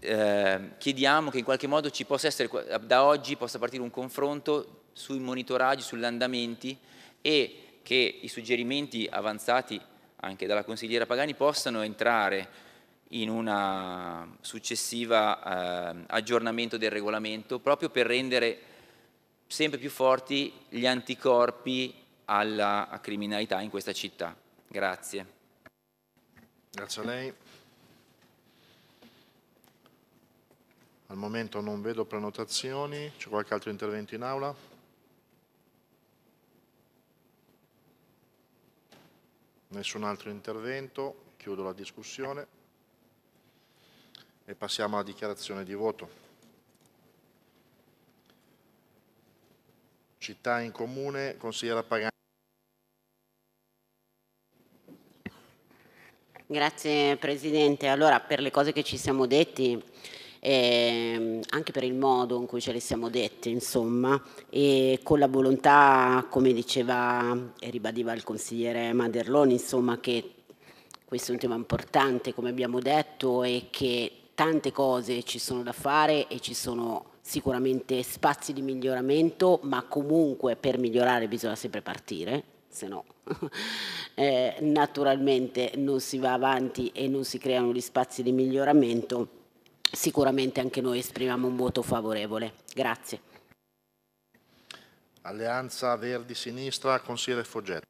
eh, chiediamo che in qualche modo ci possa essere, da oggi possa partire un confronto sui monitoraggi, sugli andamenti e che i suggerimenti avanzati anche dalla consigliera Pagani possano entrare in un successivo eh, aggiornamento del regolamento proprio per rendere sempre più forti gli anticorpi alla criminalità in questa città. Grazie. Grazie a lei. Al momento non vedo prenotazioni, c'è qualche altro intervento in aula? Nessun altro intervento, chiudo la discussione e passiamo alla dichiarazione di voto. Città in comune, consigliera Pagani. Grazie Presidente. Allora, per le cose che ci siamo detti, eh, anche per il modo in cui ce le siamo dette, insomma, e con la volontà, come diceva e ribadiva il consigliere Maderloni, insomma, che questo è un tema importante, come abbiamo detto, e che tante cose ci sono da fare e ci sono sicuramente spazi di miglioramento, ma comunque per migliorare bisogna sempre partire, se no *laughs* eh, naturalmente non si va avanti e non si creano gli spazi di miglioramento, sicuramente anche noi esprimiamo un voto favorevole. Grazie. Alleanza Verdi Sinistra, consigliere Foggetto.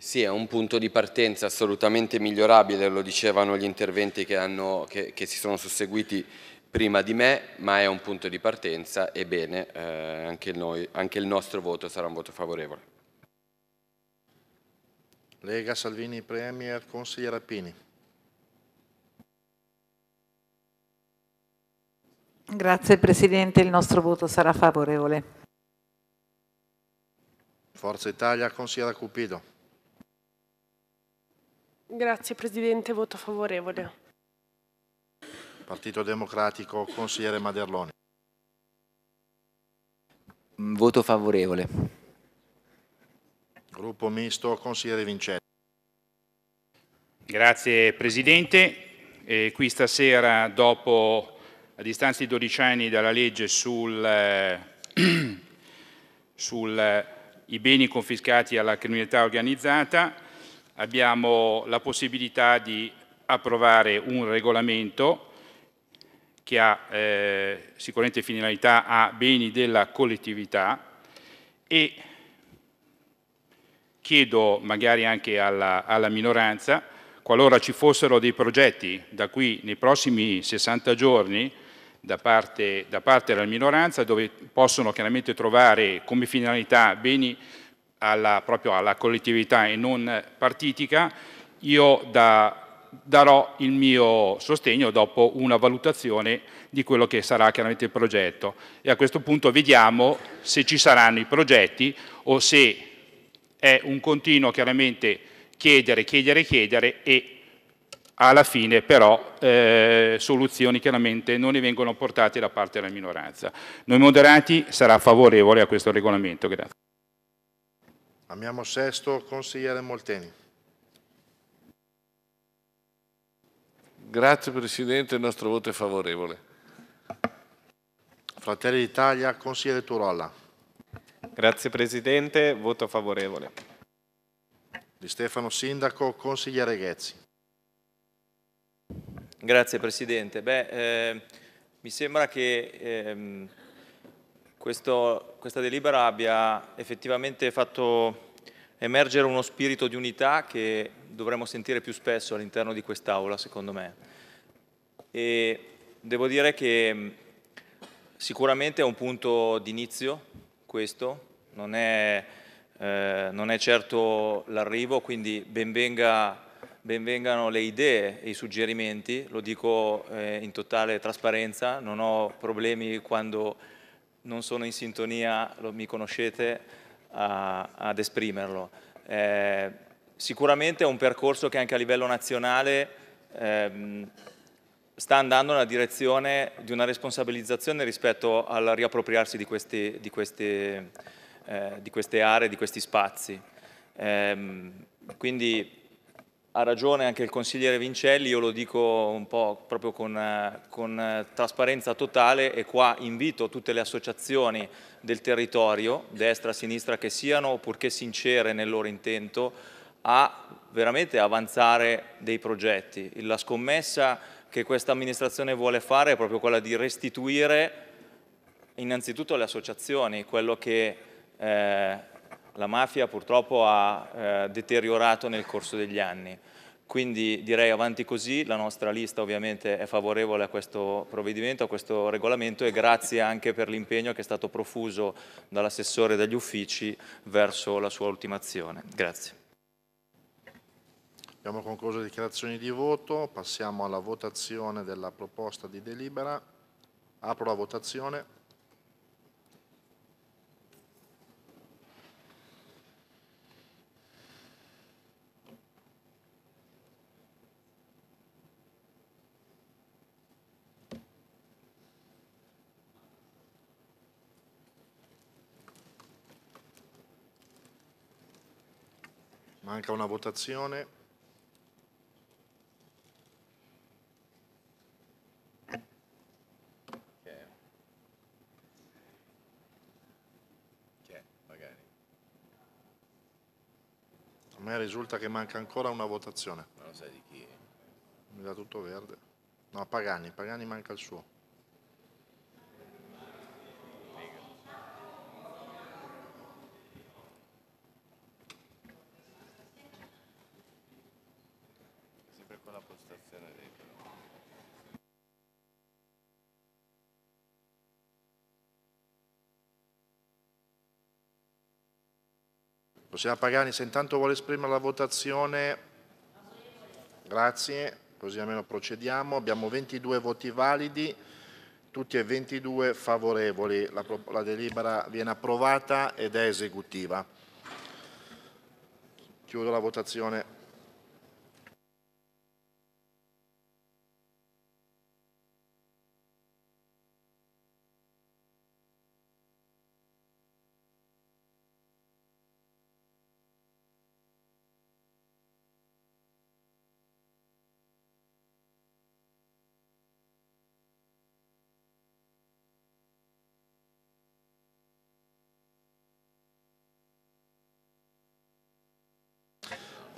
Sì, è un punto di partenza assolutamente migliorabile, lo dicevano gli interventi che, hanno, che, che si sono susseguiti prima di me, ma è un punto di partenza, ebbene eh, anche, noi, anche il nostro voto sarà un voto favorevole. Lega Salvini Premier, consigliere Appini. Grazie Presidente, il nostro voto sarà favorevole. Forza Italia, consigliere Cupido. Grazie Presidente, voto favorevole. Partito Democratico, consigliere Maderloni. Mm, voto favorevole. Gruppo misto, consigliere Vincenzo. Grazie Presidente. E qui stasera, dopo, a distanza di 12 anni dalla legge sui eh, *clears throat* sul, eh, beni confiscati alla criminalità organizzata, abbiamo la possibilità di approvare un regolamento che ha eh, sicuramente finalità a beni della collettività e chiedo magari anche alla, alla minoranza, qualora ci fossero dei progetti da qui nei prossimi 60 giorni, da parte, da parte, della minoranza, dove possono chiaramente trovare come finalità beni alla, proprio alla collettività e non partitica. Io da darò il mio sostegno dopo una valutazione di quello che sarà chiaramente il progetto e a questo punto vediamo se ci saranno i progetti o se è un continuo chiaramente chiedere, chiedere, chiedere e alla fine però eh, soluzioni chiaramente non ne vengono portate da parte della minoranza. Noi moderati sarà favorevole a questo regolamento. Grazie. Amiamo sesto, consigliere Molteni. Grazie Presidente, il nostro voto è favorevole. Fratelli d'Italia, consigliere Turolla. Grazie Presidente, voto favorevole. Di Stefano Sindaco, consigliere Ghezzi. Grazie Presidente. Beh, eh, mi sembra che eh, questo, questa delibera abbia effettivamente fatto emergere uno spirito di unità che dovremmo sentire più spesso all'interno di quest'Aula, secondo me. E devo dire che mm, sicuramente è un punto di inizio questo, non è, eh, non è certo l'arrivo, quindi benvenga benvengano le idee e i suggerimenti, lo dico eh, in totale trasparenza, non ho problemi quando non sono in sintonia, lo, mi conoscete, a, ad esprimerlo. Eh, sicuramente è un percorso che anche a livello nazionale ehm, sta andando nella direzione di una responsabilizzazione rispetto al riappropriarsi di, questi, di, questi, eh, di queste aree, di questi spazi. Eh, quindi ha ragione anche il consigliere Vincelli, io lo dico un po' proprio con, eh, con eh, trasparenza totale e qua invito tutte le associazioni del territorio, destra, sinistra che siano, purché sincere nel loro intento, a veramente avanzare dei progetti. La scommessa che questa amministrazione vuole fare è proprio quella di restituire innanzitutto alle associazioni quello che eh, la mafia purtroppo ha eh, deteriorato nel corso degli anni. Quindi direi avanti così, la nostra lista ovviamente è favorevole a questo provvedimento, a questo regolamento e grazie anche per l'impegno che è stato profuso dall'assessore e dagli uffici verso la sua ultimazione. Grazie. Abbiamo concluso le dichiarazioni di voto, passiamo alla votazione della proposta di delibera. Apro la votazione. Manca una votazione. A me risulta che manca ancora una votazione. Ma lo sai di chi? Mi dà tutto verde. No, Pagani, Pagani manca il suo. Consigliera Pagani, se intanto vuole esprimere la votazione, grazie, così almeno procediamo. Abbiamo 22 voti validi, tutti e 22 favorevoli. La, la delibera viene approvata ed è esecutiva. Chiudo la votazione.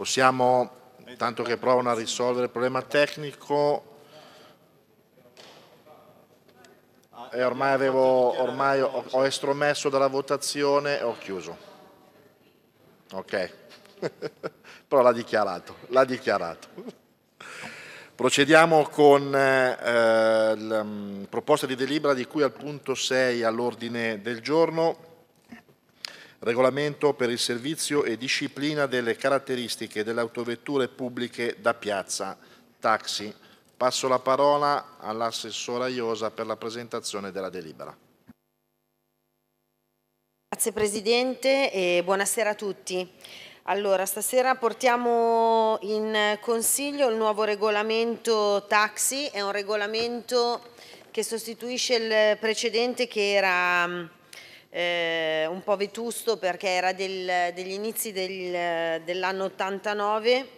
Possiamo, tanto che provano a risolvere il problema tecnico, e ormai, avevo, ormai ho, estromesso dalla votazione e ho chiuso. Ok, *laughs* però l'ha dichiarato, l'ha dichiarato. Procediamo con eh, la mm, proposta di delibera di cui al punto 6 all'ordine del giorno regolamento per il servizio e disciplina delle caratteristiche delle autovetture pubbliche da piazza, taxi. Passo la parola all'assessora Iosa per la presentazione della delibera. Grazie Presidente e buonasera a tutti. Allora, stasera portiamo in consiglio il nuovo regolamento taxi, è un regolamento che sostituisce il precedente che era eh, un po' vetusto perché era del, degli inizi del, dell'anno 89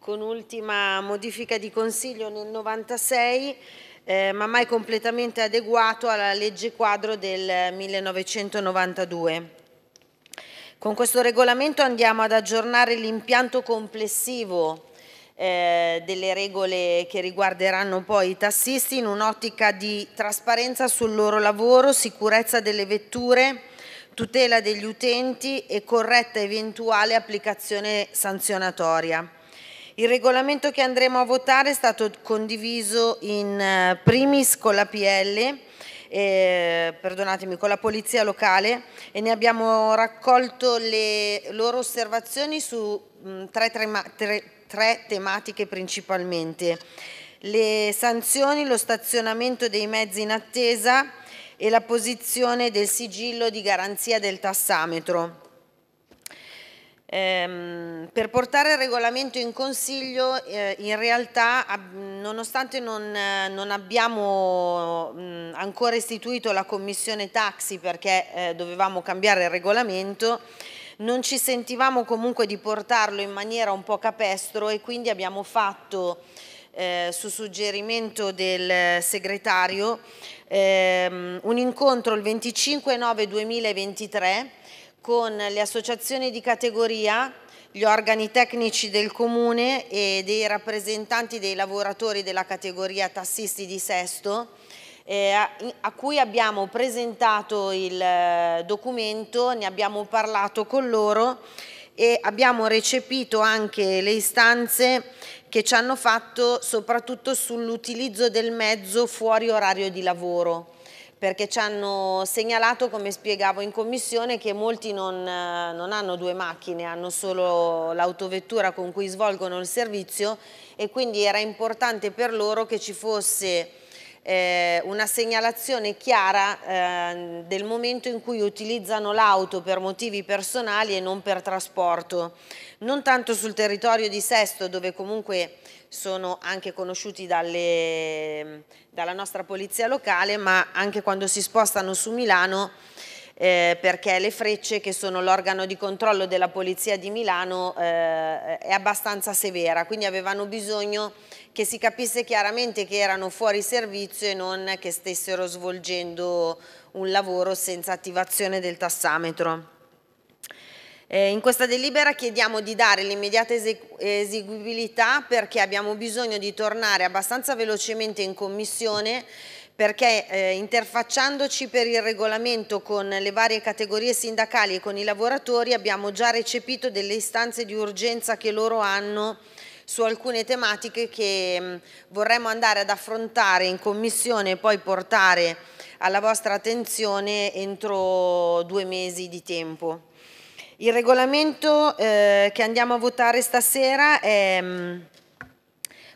con ultima modifica di consiglio nel 96 eh, ma mai completamente adeguato alla legge quadro del 1992. Con questo regolamento andiamo ad aggiornare l'impianto complessivo eh, delle regole che riguarderanno poi i tassisti in un'ottica di trasparenza sul loro lavoro, sicurezza delle vetture, tutela degli utenti e corretta eventuale applicazione sanzionatoria. Il regolamento che andremo a votare è stato condiviso in eh, primis con la PL, eh, perdonatemi, con la Polizia Locale e ne abbiamo raccolto le loro osservazioni su mh, mm, tre, tre, tre tre tematiche principalmente. Le sanzioni, lo stazionamento dei mezzi in attesa e la posizione del sigillo di garanzia del tassametro. Ehm, per portare il regolamento in consiglio eh, in realtà ab, nonostante non, eh, non abbiamo mh, ancora istituito la commissione taxi perché eh, dovevamo cambiare il regolamento non ci sentivamo comunque di portarlo in maniera un po' capestro e quindi abbiamo fatto eh, su suggerimento del segretario ehm, un incontro il 25 9 2023 con le associazioni di categoria, gli organi tecnici del comune e dei rappresentanti dei lavoratori della categoria tassisti di Sesto eh, a, a, cui abbiamo presentato il eh, documento, ne abbiamo parlato con loro e abbiamo recepito anche le istanze che ci hanno fatto soprattutto sull'utilizzo del mezzo fuori orario di lavoro perché ci hanno segnalato, come spiegavo in commissione, che molti non, eh, non hanno due macchine, hanno solo l'autovettura con cui svolgono il servizio e quindi era importante per loro che ci fosse eh, una segnalazione chiara eh, del momento in cui utilizzano l'auto per motivi personali e non per trasporto, non tanto sul territorio di Sesto dove comunque sono anche conosciuti dalle, dalla nostra polizia locale ma anche quando si spostano su Milano eh, perché le frecce che sono l'organo di controllo della Polizia di Milano eh, è abbastanza severa, quindi avevano bisogno che si capisse chiaramente che erano fuori servizio e non che stessero svolgendo un lavoro senza attivazione del tassametro. Eh, in questa delibera chiediamo di dare l'immediata eseguibilità perché abbiamo bisogno di tornare abbastanza velocemente in commissione perché eh, interfacciandoci per il regolamento con le varie categorie sindacali e con i lavoratori abbiamo già recepito delle istanze di urgenza che loro hanno su alcune tematiche che mh, mm, vorremmo andare ad affrontare in commissione e poi portare alla vostra attenzione entro due mesi di tempo. Il regolamento eh, che andiamo a votare stasera è mh, mm,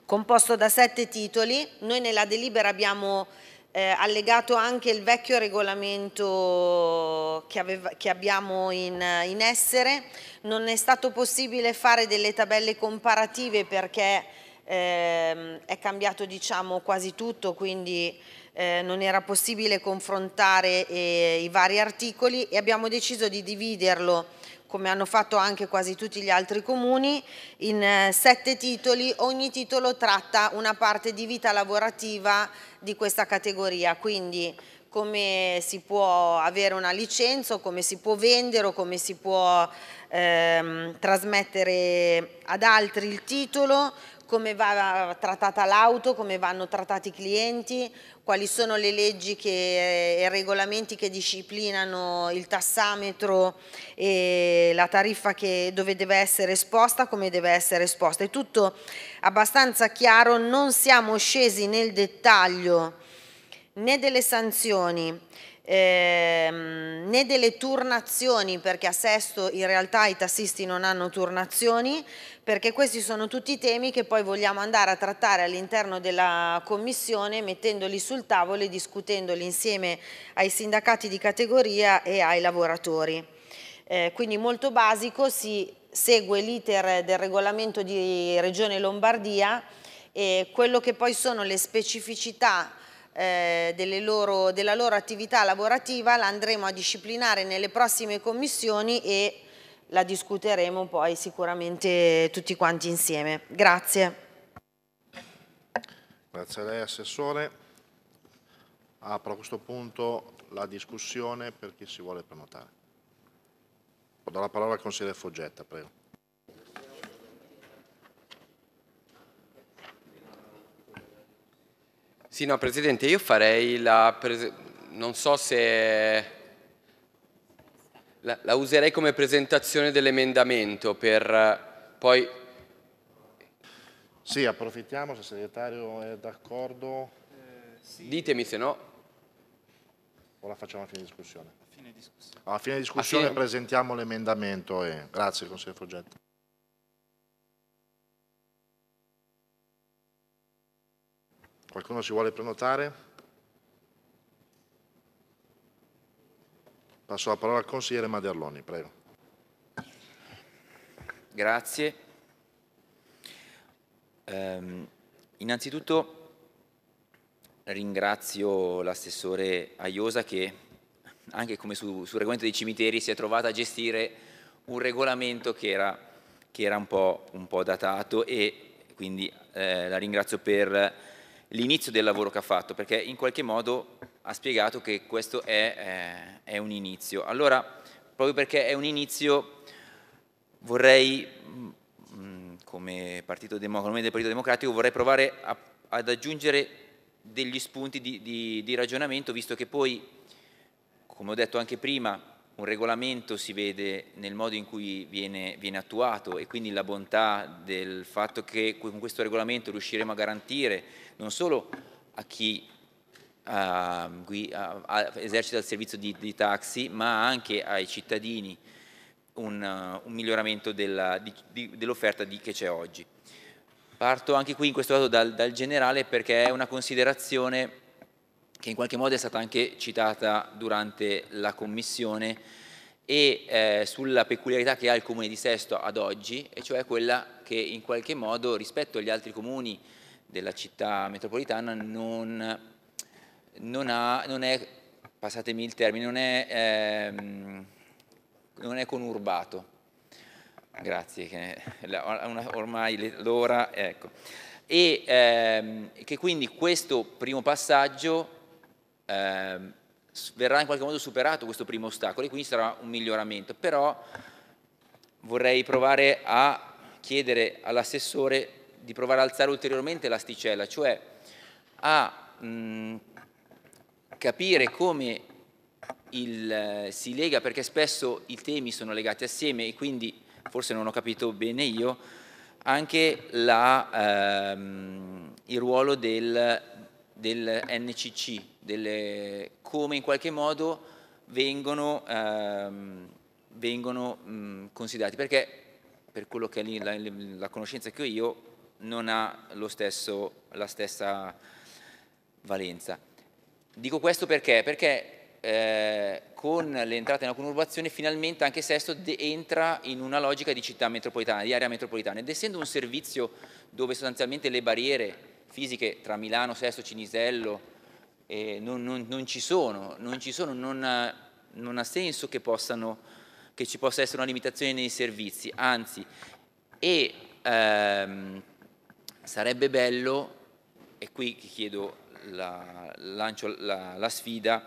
composto da sette titoli, noi nella delibera abbiamo eh, allegato anche il vecchio regolamento che, aveva, che abbiamo in, in, essere, non è stato possibile fare delle tabelle comparative perché eh, è cambiato diciamo, quasi tutto, quindi eh, non era possibile confrontare eh, i vari articoli e abbiamo deciso di dividerlo come hanno fatto anche quasi tutti gli altri comuni, in eh, sette titoli, ogni titolo tratta una parte di vita lavorativa di questa categoria, quindi come si può avere una licenza, come si può vendere o come si può ehm, trasmettere ad altri il titolo, come va trattata l'auto, come vanno trattati i clienti, quali sono le leggi che, eh, e i regolamenti che disciplinano il tassametro e la tariffa che, dove deve essere esposta, come deve essere esposta. È tutto abbastanza chiaro, non siamo scesi nel dettaglio né delle sanzioni ehm, né delle turnazioni perché a Sesto in realtà i tassisti non hanno turnazioni perché questi sono tutti i temi che poi vogliamo andare a trattare all'interno della commissione mettendoli sul tavolo e discutendoli insieme ai sindacati di categoria e ai lavoratori. Eh, quindi molto basico, si segue l'iter del regolamento di Regione Lombardia e quello che poi sono le specificità eh, loro, della loro attività lavorativa la andremo a disciplinare nelle prossime commissioni e la discuteremo poi sicuramente tutti quanti insieme. Grazie. Grazie a lei Assessore. Apro a questo punto la discussione per chi si vuole prenotare. Do la parola al consigliere Foggetta, prego. Sì, no, Presidente, io farei la... non so se la, la userei come presentazione dell'emendamento per eh, poi... Sì, approfittiamo se il segretario è d'accordo. Eh, sì. Ditemi se no. O la facciamo a fine discussione? A fine discussione, a fine discussione a fine... presentiamo l'emendamento. E... Grazie, consigliere Foggetto. Qualcuno si vuole prenotare? Passo la parola al consigliere Maderloni, prego. Grazie. Um, innanzitutto ringrazio l'assessore Aiosa che anche come su, sul regolamento dei cimiteri si è trovata a gestire un regolamento che era, che era un, po', un, po', datato e quindi eh, la ringrazio per l'inizio del lavoro che ha fatto perché in qualche modo ha spiegato che questo è, eh, è un inizio. Allora, proprio perché è un inizio, vorrei, mm, mm, come, partito come del Partito Democratico, vorrei provare a, ad aggiungere degli spunti di, di, di ragionamento, visto che poi, come ho detto anche prima, un regolamento si vede nel modo in cui viene, viene, attuato e quindi la bontà del fatto che con questo regolamento riusciremo a garantire non solo a chi Ehm, eh, esercita il servizio di, di, taxi, ma anche ai cittadini un, eh, un miglioramento dell'offerta dell che c'è oggi. Parto anche qui in questo caso dal, dal, generale perché è una considerazione che in qualche modo è stata anche citata durante la commissione e eh, sulla peculiarità che ha il comune di Sesto ad oggi, e cioè quella che in qualche modo rispetto agli altri comuni della città metropolitana non non, ha, non è, passatemi il termine, non è, ehm, non è conurbato. Grazie, che, la, una, ormai l'ora, ecco. E ehm, che quindi questo primo passaggio ehm, verrà in qualche modo superato questo primo ostacolo e quindi sarà un miglioramento. Però vorrei provare a chiedere all'assessore di provare ad alzare ulteriormente l'asticella, cioè a mh, capire come il, eh, si lega, perché spesso i temi sono legati assieme e quindi, forse non ho capito bene io, anche la, ehm, il ruolo del, del NCC, delle, come in qualche modo vengono, ehm, vengono mh, mm, considerati, perché per quello che è la, la conoscenza che ho io non ha stesso, la stessa valenza. Dico questo perché? Perché eh, con l'entrata in conurbazione finalmente anche Sesto entra in una logica di città metropolitana, di area metropolitana ed essendo un servizio dove sostanzialmente le barriere fisiche tra Milano, Sesto, Cinisello eh, non, non, non, ci sono, non, ci sono ha, non, ha, senso che, possano, che ci possa essere una limitazione nei servizi, anzi, e ehm, sarebbe bello, e qui chiedo la, lancio la, la sfida,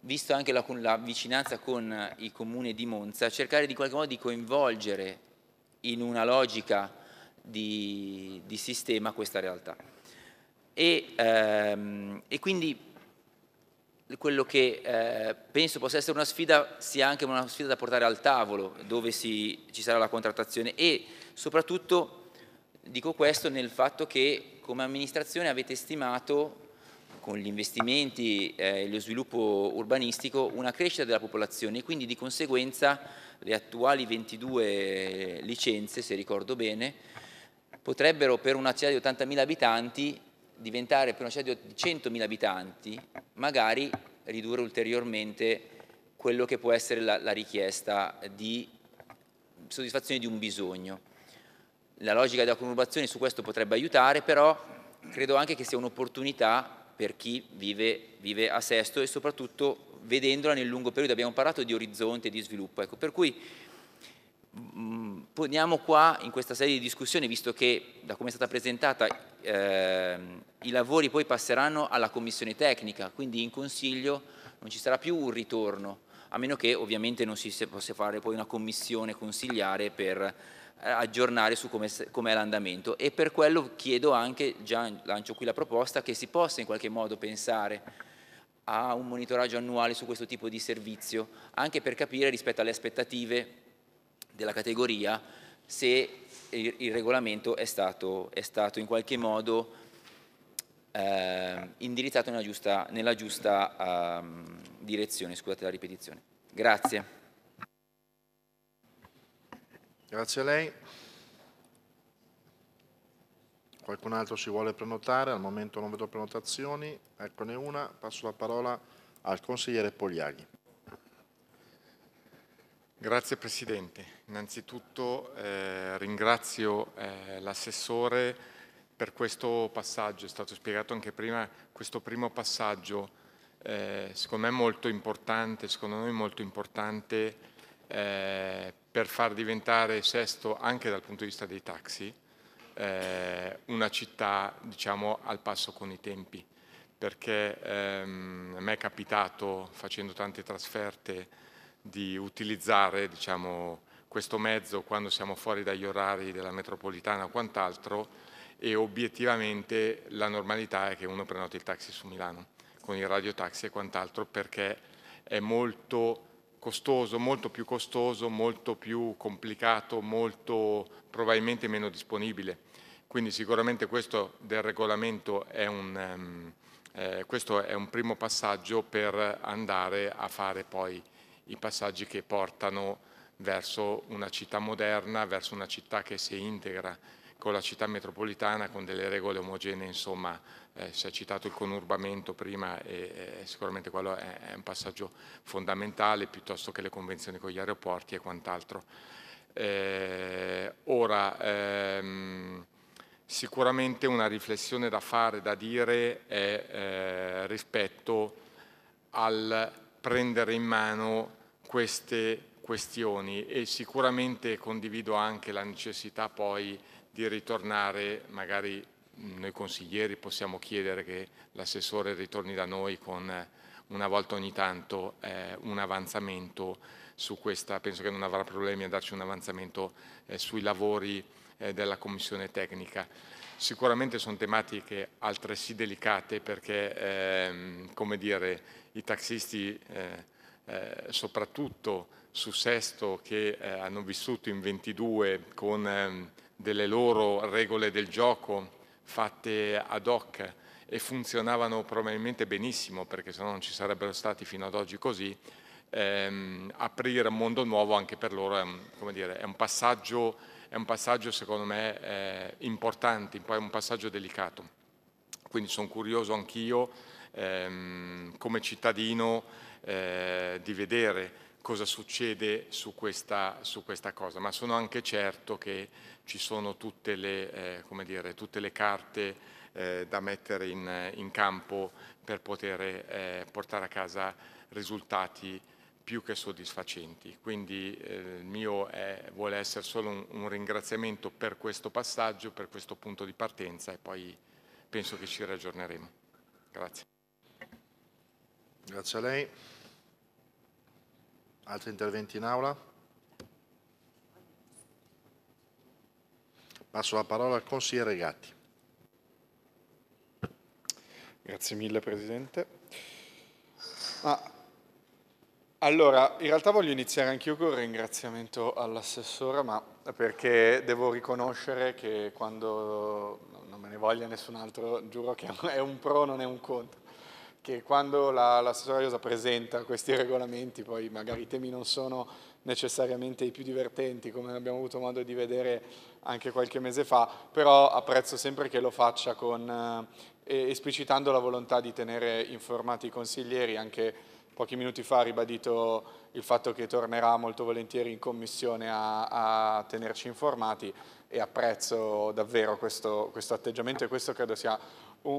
visto anche la, la, vicinanza con il comune di Monza, cercare di qualche modo di coinvolgere in una logica di, di sistema questa realtà. E, ehm, e quindi quello che eh, penso possa essere una sfida sia anche una sfida da portare al tavolo dove si, ci sarà la contrattazione e soprattutto dico questo nel fatto che come amministrazione avete stimato con gli investimenti e lo sviluppo urbanistico una crescita della popolazione e quindi di conseguenza le attuali 22 licenze, se ricordo bene, potrebbero per una città di 80.000 abitanti diventare per una città di 100.000 abitanti, magari ridurre ulteriormente quello che può essere la, la richiesta di soddisfazione di un bisogno. La logica della conurbazione su questo potrebbe aiutare, però credo anche che sia un'opportunità per chi vive, vive, a Sesto e soprattutto vedendola nel lungo periodo. Abbiamo parlato di orizzonte, di sviluppo, ecco, per cui mh, mm, poniamo qua in questa serie di discussioni, visto che da come è stata presentata eh, i lavori poi passeranno alla commissione tecnica, quindi in consiglio non ci sarà più un ritorno, a meno che ovviamente non si possa fare poi una commissione consigliare per eh, aggiornare su come, come è l'andamento e per quello chiedo anche, già lancio qui la proposta, che si possa in qualche modo pensare a un monitoraggio annuale su questo tipo di servizio, anche per capire rispetto alle aspettative della categoria se il, il regolamento è stato, è stato, in qualche modo eh, indirizzato nella giusta, nella giusta eh, direzione. Scusate la ripetizione. Grazie. Grazie a lei. Qualcun altro si vuole prenotare? Al momento non vedo prenotazioni. Eccone una. Passo la parola al consigliere Pogliaghi. Grazie Presidente. Innanzitutto eh, ringrazio eh, l'assessore per questo passaggio. È stato spiegato anche prima questo primo passaggio eh, secondo me molto importante, secondo noi molto importante eh, per far diventare Sesto anche dal punto di vista dei taxi eh, una città diciamo, al passo con i tempi perché ehm, a me è capitato facendo tante trasferte di utilizzare diciamo, questo mezzo quando siamo fuori dagli orari della metropolitana o quant'altro e obiettivamente la normalità è che uno prenota il taxi su Milano con il radiotaxi e quant'altro perché è molto costoso, molto più costoso, molto più complicato, molto probabilmente meno disponibile. Quindi sicuramente questo del regolamento è un, um, eh, questo è un primo passaggio per andare a fare poi i passaggi che portano verso una città moderna, verso una città che si integra con la città metropolitana con delle regole omogenee, insomma, eh, si è citato il conurbamento prima e eh, sicuramente quello è, è, un passaggio fondamentale piuttosto che le convenzioni con gli aeroporti e quant'altro. Eh, ora, ehm, sicuramente una riflessione da fare, da dire è eh, rispetto al prendere in mano queste questioni e sicuramente condivido anche la necessità poi di ritornare, magari noi consiglieri possiamo chiedere che l'assessore ritorni da noi con eh, una volta ogni tanto eh, un avanzamento su questa, penso che non avrà problemi a darci un avanzamento eh, sui lavori eh, della Commissione tecnica. Sicuramente sono tematiche altresì delicate perché, ehm, come dire, i taxisti, eh, eh, soprattutto su Sesto, che hanno vissuto in 22 con... Ehm, delle loro regole del gioco fatte ad hoc e funzionavano probabilmente benissimo perché se no non ci sarebbero stati fino ad oggi così, ehm, aprire un mondo nuovo anche per loro è un, dire, è un, passaggio, è un passaggio, secondo me eh, importante, è un passaggio delicato. Quindi sono curioso anch'io ehm, come cittadino eh, di vedere cosa succede su questa, su questa, cosa, ma sono anche certo che ci sono tutte le, eh, dire, tutte le carte eh, da mettere in, in, campo per poter eh, portare a casa risultati più che soddisfacenti. Quindi eh, il mio è, vuole essere solo un, un ringraziamento per questo passaggio, per questo punto di partenza e poi penso che ci raggiorneremo. Grazie. Grazie a lei. Altri interventi in aula? Passo la parola al consigliere Gatti. Grazie mille Presidente. Ah, allora, in realtà voglio iniziare anch'io con un ringraziamento all'assessore, ma perché devo riconoscere che quando non me ne voglia nessun altro, giuro che è un pro, non è un contro che quando l'assessore la, la presenta questi regolamenti, poi magari i temi non sono necessariamente i più divertenti, come abbiamo avuto modo di vedere anche qualche mese fa, però apprezzo sempre che lo faccia con, eh, esplicitando la volontà di tenere informati i consiglieri, anche pochi minuti fa ha ribadito il fatto che tornerà molto volentieri in commissione a, a tenerci informati e apprezzo davvero questo, questo atteggiamento e questo credo sia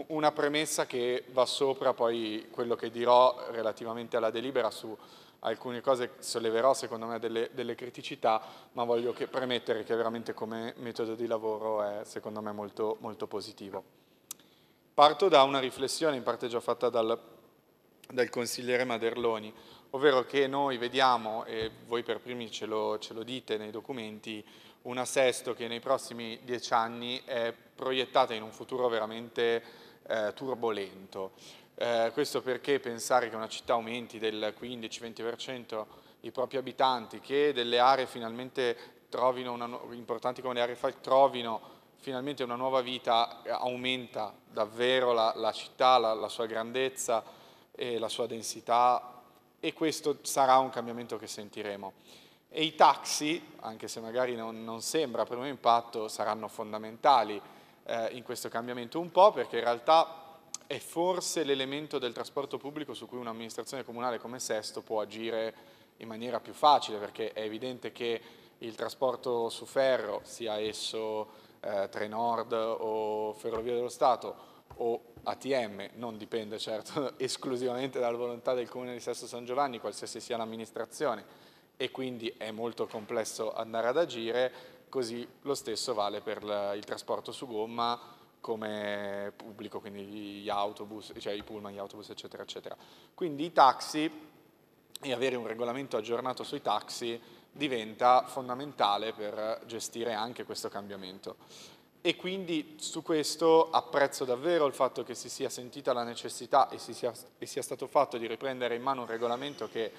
una premessa che va sopra poi quello che dirò relativamente alla delibera su alcune cose solleverò secondo me delle, delle criticità ma voglio che premettere che veramente come metodo di lavoro è secondo me molto, molto positivo. Parto da una riflessione in parte già fatta dal, dal consigliere Maderloni ovvero che noi vediamo e voi per primi ce lo, ce lo dite nei documenti un assesto che nei prossimi dieci anni è proiettata in un futuro veramente eh, turbolento. Eh, questo perché pensare che una città aumenti del 15-20% i propri abitanti, che delle aree finalmente trovino una, importanti come le aree FAL trovino finalmente una nuova vita, eh, aumenta davvero la, la città, la, la sua grandezza e la sua densità e questo sarà un cambiamento che sentiremo. E i taxi, anche se magari non, non sembra a primo impatto, saranno fondamentali eh, in questo cambiamento un po', perché in realtà è forse l'elemento del trasporto pubblico su cui un'amministrazione comunale come Sesto può agire in maniera più facile, perché è evidente che il trasporto su ferro, sia esso eh, Trenord o Ferrovie dello Stato o ATM, non dipende certo *laughs* esclusivamente dalla volontà del Comune di Sesto San Giovanni, qualsiasi sia l'amministrazione, e quindi è molto complesso andare ad agire, così lo stesso vale per il trasporto su gomma come pubblico, quindi gli autobus, cioè i pullman, gli autobus, eccetera, eccetera. Quindi i taxi e avere un regolamento aggiornato sui taxi diventa fondamentale per gestire anche questo cambiamento. E quindi su questo apprezzo davvero il fatto che si sia sentita la necessità e, si sia, e sia stato fatto di riprendere in mano un regolamento che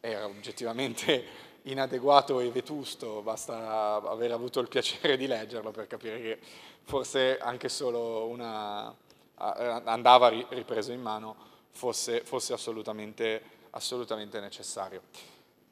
era oggettivamente *laughs* inadeguato e vetusto, basta aver avuto il piacere di leggerlo per capire che forse anche solo una andava ripreso in mano fosse, fosse assolutamente, assolutamente, necessario.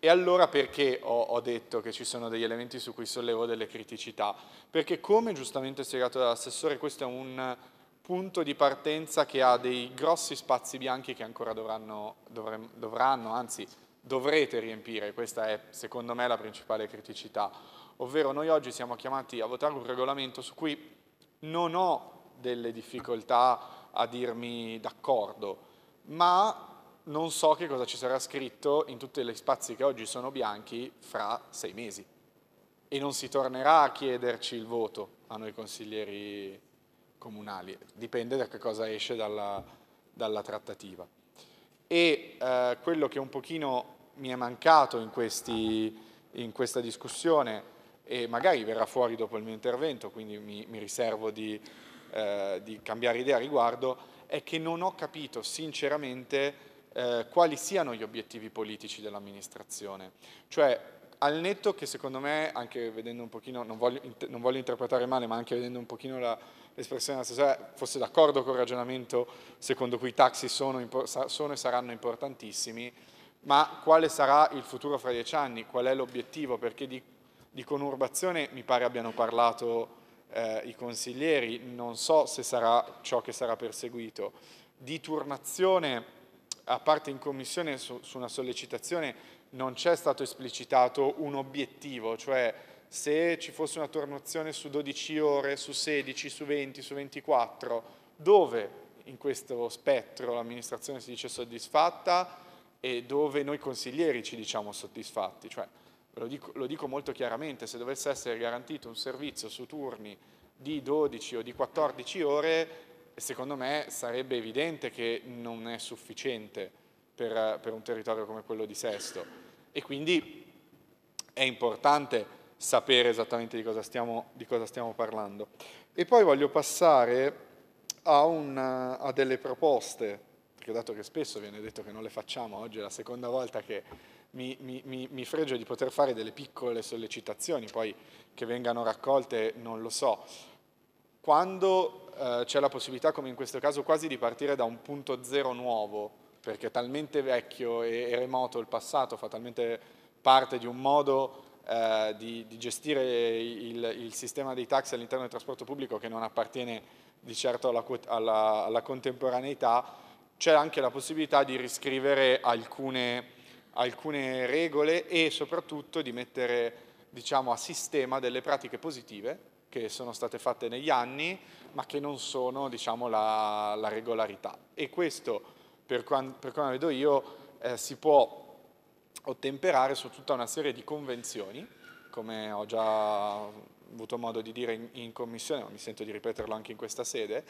E allora perché ho, ho detto che ci sono degli elementi su cui sollevo delle criticità? Perché come giustamente spiegato dall'assessore questo è un punto di partenza che ha dei grossi spazi bianchi che ancora dovranno, dovranno anzi dovrete riempire, questa è secondo me la principale criticità, ovvero noi oggi siamo chiamati a votare un regolamento su cui non ho delle difficoltà a dirmi d'accordo, ma non so che cosa ci sarà scritto in tutti gli spazi che oggi sono bianchi fra sei mesi. E non si tornerà a chiederci il voto a noi consiglieri comunali, dipende da che cosa esce dalla, dalla trattativa e eh, quello che un pochino mi è mancato in, questi, in, questa discussione e magari verrà fuori dopo il mio intervento, quindi mi, mi riservo di, eh, di, cambiare idea a riguardo, è che non ho capito sinceramente eh, quali siano gli obiettivi politici dell'amministrazione. Cioè, al netto che secondo me, anche vedendo un pochino, non voglio, non voglio interpretare male, ma anche vedendo un pochino la, l'espressione dell'assessore cioè, fosse d'accordo con il ragionamento secondo cui i taxi sono, sono e saranno importantissimi, ma quale sarà il futuro fra dieci anni? Qual è l'obiettivo? Perché di, di, conurbazione mi pare abbiano parlato eh, i consiglieri, non so se sarà ciò che sarà perseguito. Di turnazione, a parte in commissione su, su una sollecitazione, non c'è stato esplicitato un obiettivo, cioè se ci fosse una tornazione su 12 ore, su 16, su 20, su 24, dove in questo spettro l'amministrazione si dice soddisfatta e dove noi consiglieri ci diciamo soddisfatti. Cioè, lo dico, lo dico molto chiaramente, se dovesse essere garantito un servizio su turni di 12 o di 14 ore, secondo me sarebbe evidente che non è sufficiente per, per un territorio come quello di Sesto. E quindi è importante sapere esattamente di cosa stiamo, di cosa stiamo parlando. E poi voglio passare a, una, a delle proposte, perché dato che spesso viene detto che non le facciamo, oggi è la seconda volta che mi, mi, mi, fregio di poter fare delle piccole sollecitazioni, poi che vengano raccolte non lo so. Quando eh, c'è la possibilità, come in questo caso, quasi di partire da un punto zero nuovo, perché è talmente vecchio e remoto il passato, fa talmente parte di un modo eh, di, di, gestire il, il, sistema dei taxi all'interno del trasporto pubblico che non appartiene di certo alla, alla, alla contemporaneità, c'è anche la possibilità di riscrivere alcune, alcune regole e soprattutto di mettere diciamo, a sistema delle pratiche positive che sono state fatte negli anni ma che non sono diciamo, la, la, regolarità e questo per, quando, per come la vedo io eh, si può ottemperare su tutta una serie di convenzioni, come ho già avuto modo di dire in, in commissione, ma mi sento di ripeterlo anche in questa sede,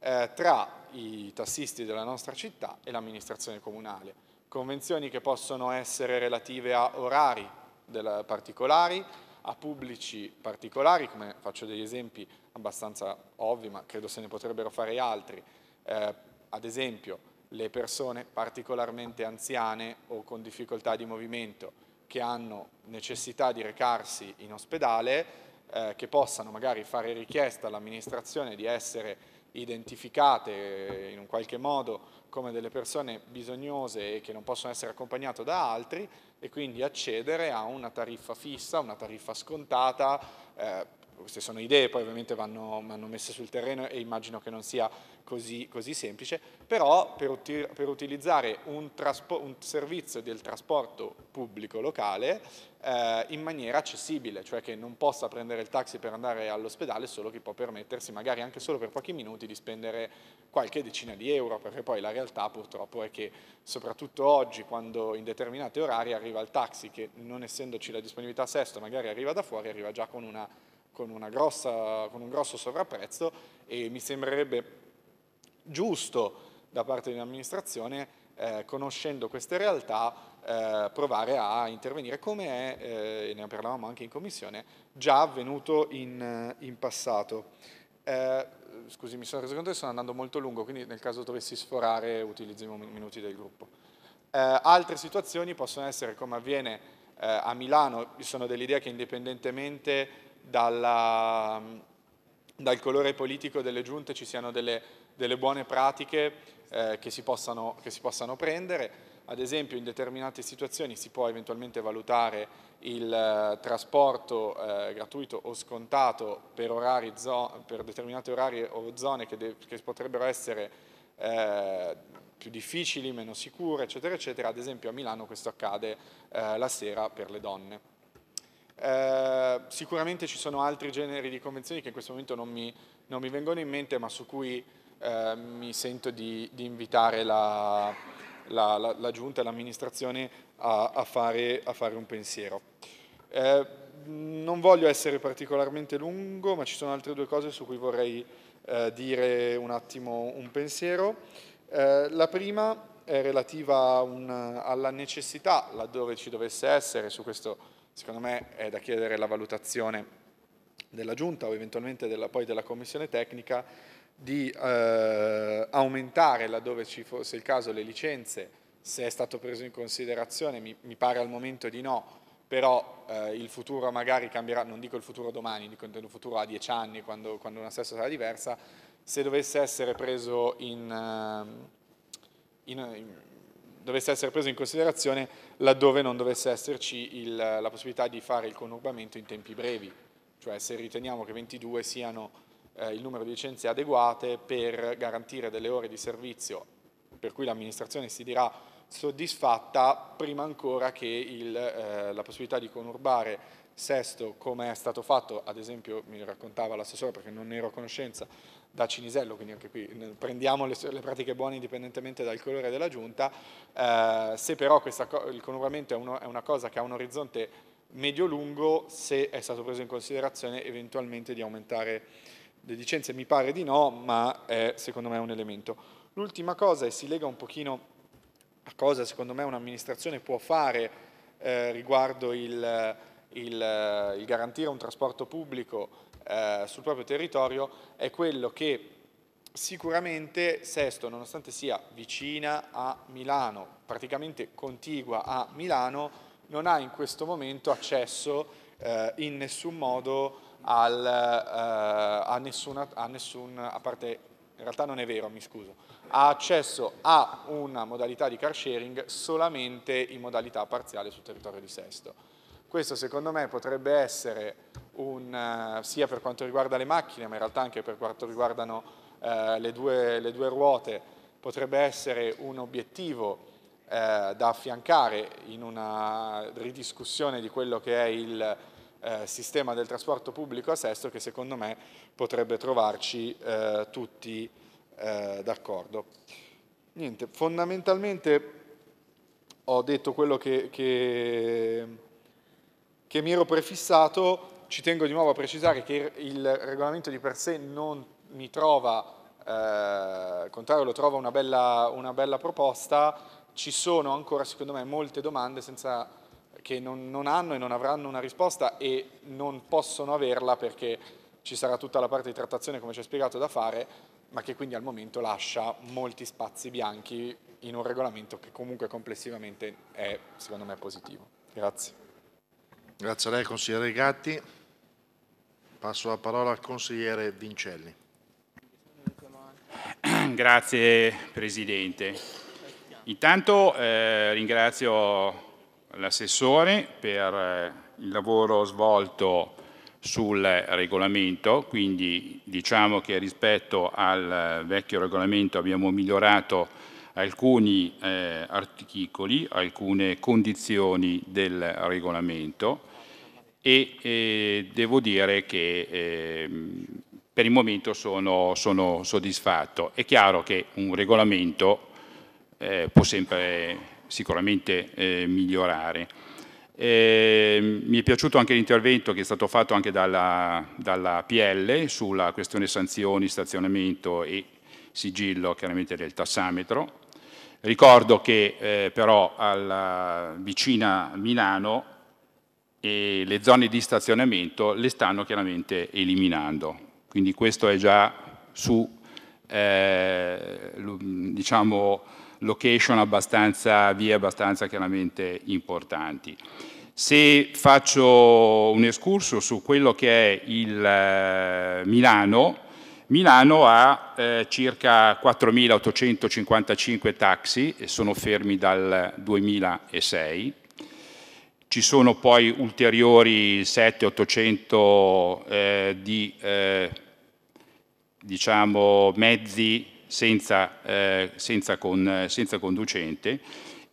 eh, tra i tassisti della nostra città e l'amministrazione comunale. Convenzioni che possono essere relative a orari del, particolari, a pubblici particolari, come faccio degli esempi abbastanza ovvi, ma credo se ne potrebbero fare altri. Eh, ad esempio, le persone particolarmente anziane o con difficoltà di movimento che hanno necessità di recarsi in ospedale, eh, che possano magari fare richiesta all'amministrazione di essere identificate eh, in un qualche modo come delle persone bisognose e che non possono essere accompagnate da altri e quindi accedere a una tariffa fissa, una tariffa scontata eh, queste sono idee, poi ovviamente vanno, vanno, messe sul terreno e immagino che non sia così, così semplice, però per, uti per utilizzare un, un, servizio del trasporto pubblico locale eh, in maniera accessibile, cioè che non possa prendere il taxi per andare all'ospedale solo chi può permettersi, magari anche solo per pochi minuti, di spendere qualche decina di euro, perché poi la realtà purtroppo è che soprattutto oggi quando in determinati orari arriva il taxi che non essendoci la disponibilità a sesto magari arriva da fuori, arriva già con una con, grossa, con un grosso sovrapprezzo e mi sembrerebbe giusto da parte dell'amministrazione eh, conoscendo queste realtà eh, provare a intervenire come è, eh, e ne parlavamo anche in commissione, già avvenuto in, in passato. Eh, scusi, mi sono reso conto che sto andando molto lungo, quindi nel caso dovessi sforare utilizziamo i minuti del gruppo. Eh, altre situazioni possono essere come avviene eh, a Milano, sono dell'idea che indipendentemente dalla, dal colore politico delle giunte ci siano delle, delle buone pratiche eh, che, si possano, che, si possano, prendere. Ad esempio in determinate situazioni si può eventualmente valutare il eh, trasporto eh, gratuito o scontato per, orari, per, determinati orari o zone che, che potrebbero essere eh, più difficili, meno sicure, eccetera, eccetera. Ad esempio a Milano questo accade eh, la sera per le donne. Eh, sicuramente ci sono altri generi di convenzioni che in questo momento non mi, non mi vengono in mente, ma su cui eh, mi sento di, di invitare la, la, la, la giunta e l'amministrazione a, a, fare, a, fare, un pensiero. Eh, non voglio essere particolarmente lungo, ma ci sono altre due cose su cui vorrei eh, dire un attimo un pensiero. Eh, la prima è relativa un, alla necessità, laddove ci dovesse essere, su questo Secondo me è da chiedere la valutazione della Giunta o eventualmente della, poi della Commissione tecnica di eh, aumentare laddove ci fosse il caso le licenze, se è stato preso in considerazione, mi, mi pare al momento di no, però eh, il futuro magari cambierà, non dico il futuro domani, dico il futuro a dieci anni quando, quando una stessa sarà diversa, se dovesse essere preso in, ehm, in, in, dovesse essere preso in considerazione laddove non dovesse esserci il, la possibilità di fare il conurbamento in tempi brevi, cioè se riteniamo che 22 siano eh, il numero di licenze adeguate per garantire delle ore di servizio per cui l'amministrazione si dirà soddisfatta prima ancora che il, eh, la possibilità di conurbare Sesto, come è stato fatto, ad esempio mi raccontava l'assessore perché non ne ero a conoscenza, da Cinisello, quindi anche qui prendiamo le, le pratiche buone indipendentemente dal colore della giunta, eh, se però questa, il conurbamento è, uno, è una cosa che ha un orizzonte medio-lungo, se è stato preso in considerazione eventualmente di aumentare le licenze, mi pare di no, ma è secondo me un elemento. L'ultima cosa, e si lega un pochino a cosa secondo me un'amministrazione può fare eh, riguardo il, il, il garantire un trasporto pubblico eh, sul proprio territorio è quello che sicuramente Sesto, nonostante sia vicina a Milano, praticamente contigua a Milano, non ha in questo momento accesso eh, in nessun modo al, eh, a, nessuna, a nessun, a parte in realtà non è vero, mi scuso, ha accesso a una modalità di car sharing solamente in modalità parziale sul territorio di Sesto. Questo secondo me potrebbe essere un, eh, sia per quanto riguarda le macchine, ma in realtà anche per quanto riguardano eh, le, due, le, due, ruote, potrebbe essere un obiettivo eh, da affiancare in una ridiscussione di quello che è il eh, sistema del trasporto pubblico a sesto che secondo me potrebbe trovarci eh, tutti eh, d'accordo. Niente, fondamentalmente ho detto quello che, che che mi ero prefissato, ci tengo di nuovo a precisare che il regolamento di per sé non mi trova, eh, al contrario lo trovo una bella, una bella, proposta, ci sono ancora secondo me molte domande senza, che non, non hanno e non avranno una risposta e non possono averla perché ci sarà tutta la parte di trattazione come ci ha spiegato da fare, ma che quindi al momento lascia molti spazi bianchi in un regolamento che comunque complessivamente è secondo me positivo. Grazie. Grazie a lei consigliere Gatti. Passo la parola al consigliere Vincelli. *clears throat* Grazie Presidente. Intanto eh, ringrazio l'assessore per eh, il lavoro svolto sul regolamento, quindi diciamo che rispetto al vecchio regolamento abbiamo migliorato alcuni eh, articoli, alcune condizioni del regolamento e eh, devo dire che ehm, per il momento sono, sono, soddisfatto. È chiaro che un regolamento eh, può sempre sicuramente eh, migliorare. Ehm, mi è piaciuto anche l'intervento che è stato fatto anche dalla, dalla PL sulla questione sanzioni, stazionamento e sigillo chiaramente del tassametro. Ricordo che però alla vicina Milano e le zone di stazionamento le stanno chiaramente eliminando. Quindi questo è già su eh, diciamo, location abbastanza, vie abbastanza chiaramente importanti. Se faccio un escurso su quello che è il eh, Milano, Milano ha eh, circa 4.855 taxi e sono fermi dal 2006 ci sono poi ulteriori 700-800 eh, di eh, diciamo, mezzi senza, eh, senza, con, senza, conducente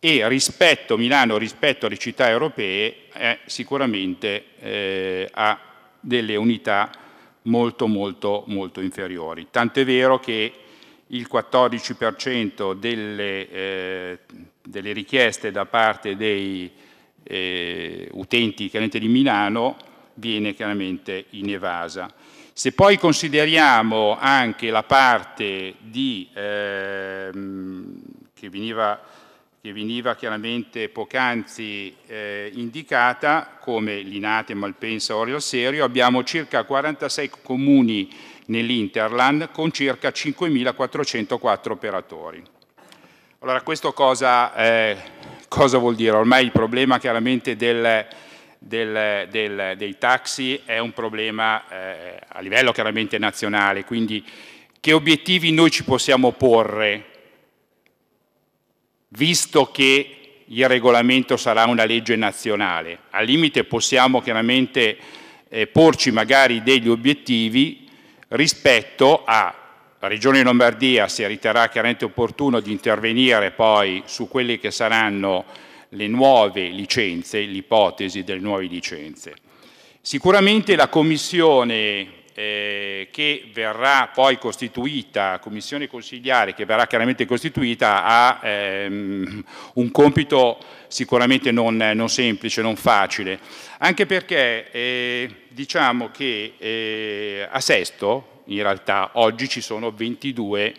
e rispetto a Milano rispetto alle città europee eh, sicuramente eh, ha delle unità molto molto molto inferiori. Tant'è vero che il 14% delle, eh, delle richieste da parte dei eh, utenti chiaramente di Milano viene chiaramente in evasa. Se poi consideriamo anche la parte di, eh, che, veniva, che, veniva, chiaramente poc'anzi eh, indicata, come Linate, Malpensa, Orio Serio, abbiamo circa 46 comuni nell'Interland con circa 5.404 operatori. Allora, questo cosa eh, Cosa vuol dire? Ormai il problema chiaramente del, del, del, dei taxi è un problema eh, a livello chiaramente nazionale, quindi che obiettivi noi ci possiamo porre, visto che il regolamento sarà una legge nazionale. Al limite possiamo chiaramente eh, porci magari degli obiettivi rispetto a la Regione Lombardia, si riterrà chiaramente opportuno di intervenire poi su quelle che saranno le nuove licenze, l'ipotesi delle nuove licenze. Sicuramente la Commissione eh, che verrà poi costituita, commissione consigliare che verrà chiaramente costituita, ha ehm, un compito sicuramente non, non, semplice, non facile, anche perché eh, diciamo che eh, a Sesto, in realtà oggi ci sono 22,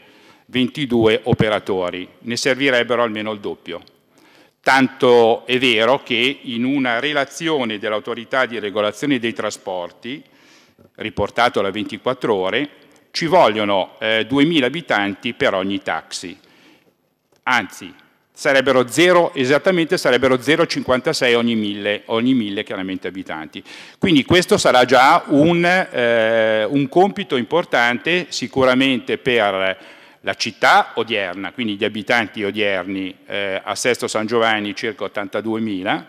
22 operatori, ne servirebbero almeno il doppio. Tanto è vero che in una relazione dell'autorità di regolazione dei trasporti, riportato alla 24 ore, ci vogliono eh, 2.000 abitanti per ogni taxi. Anzi, sarebbero 0, esattamente sarebbero 0,56 ogni 1000, ogni 1000 chiaramente abitanti. Quindi questo sarà già un, eh, un compito importante sicuramente per la città odierna, quindi gli abitanti odierni eh, a Sesto San Giovanni circa 82.000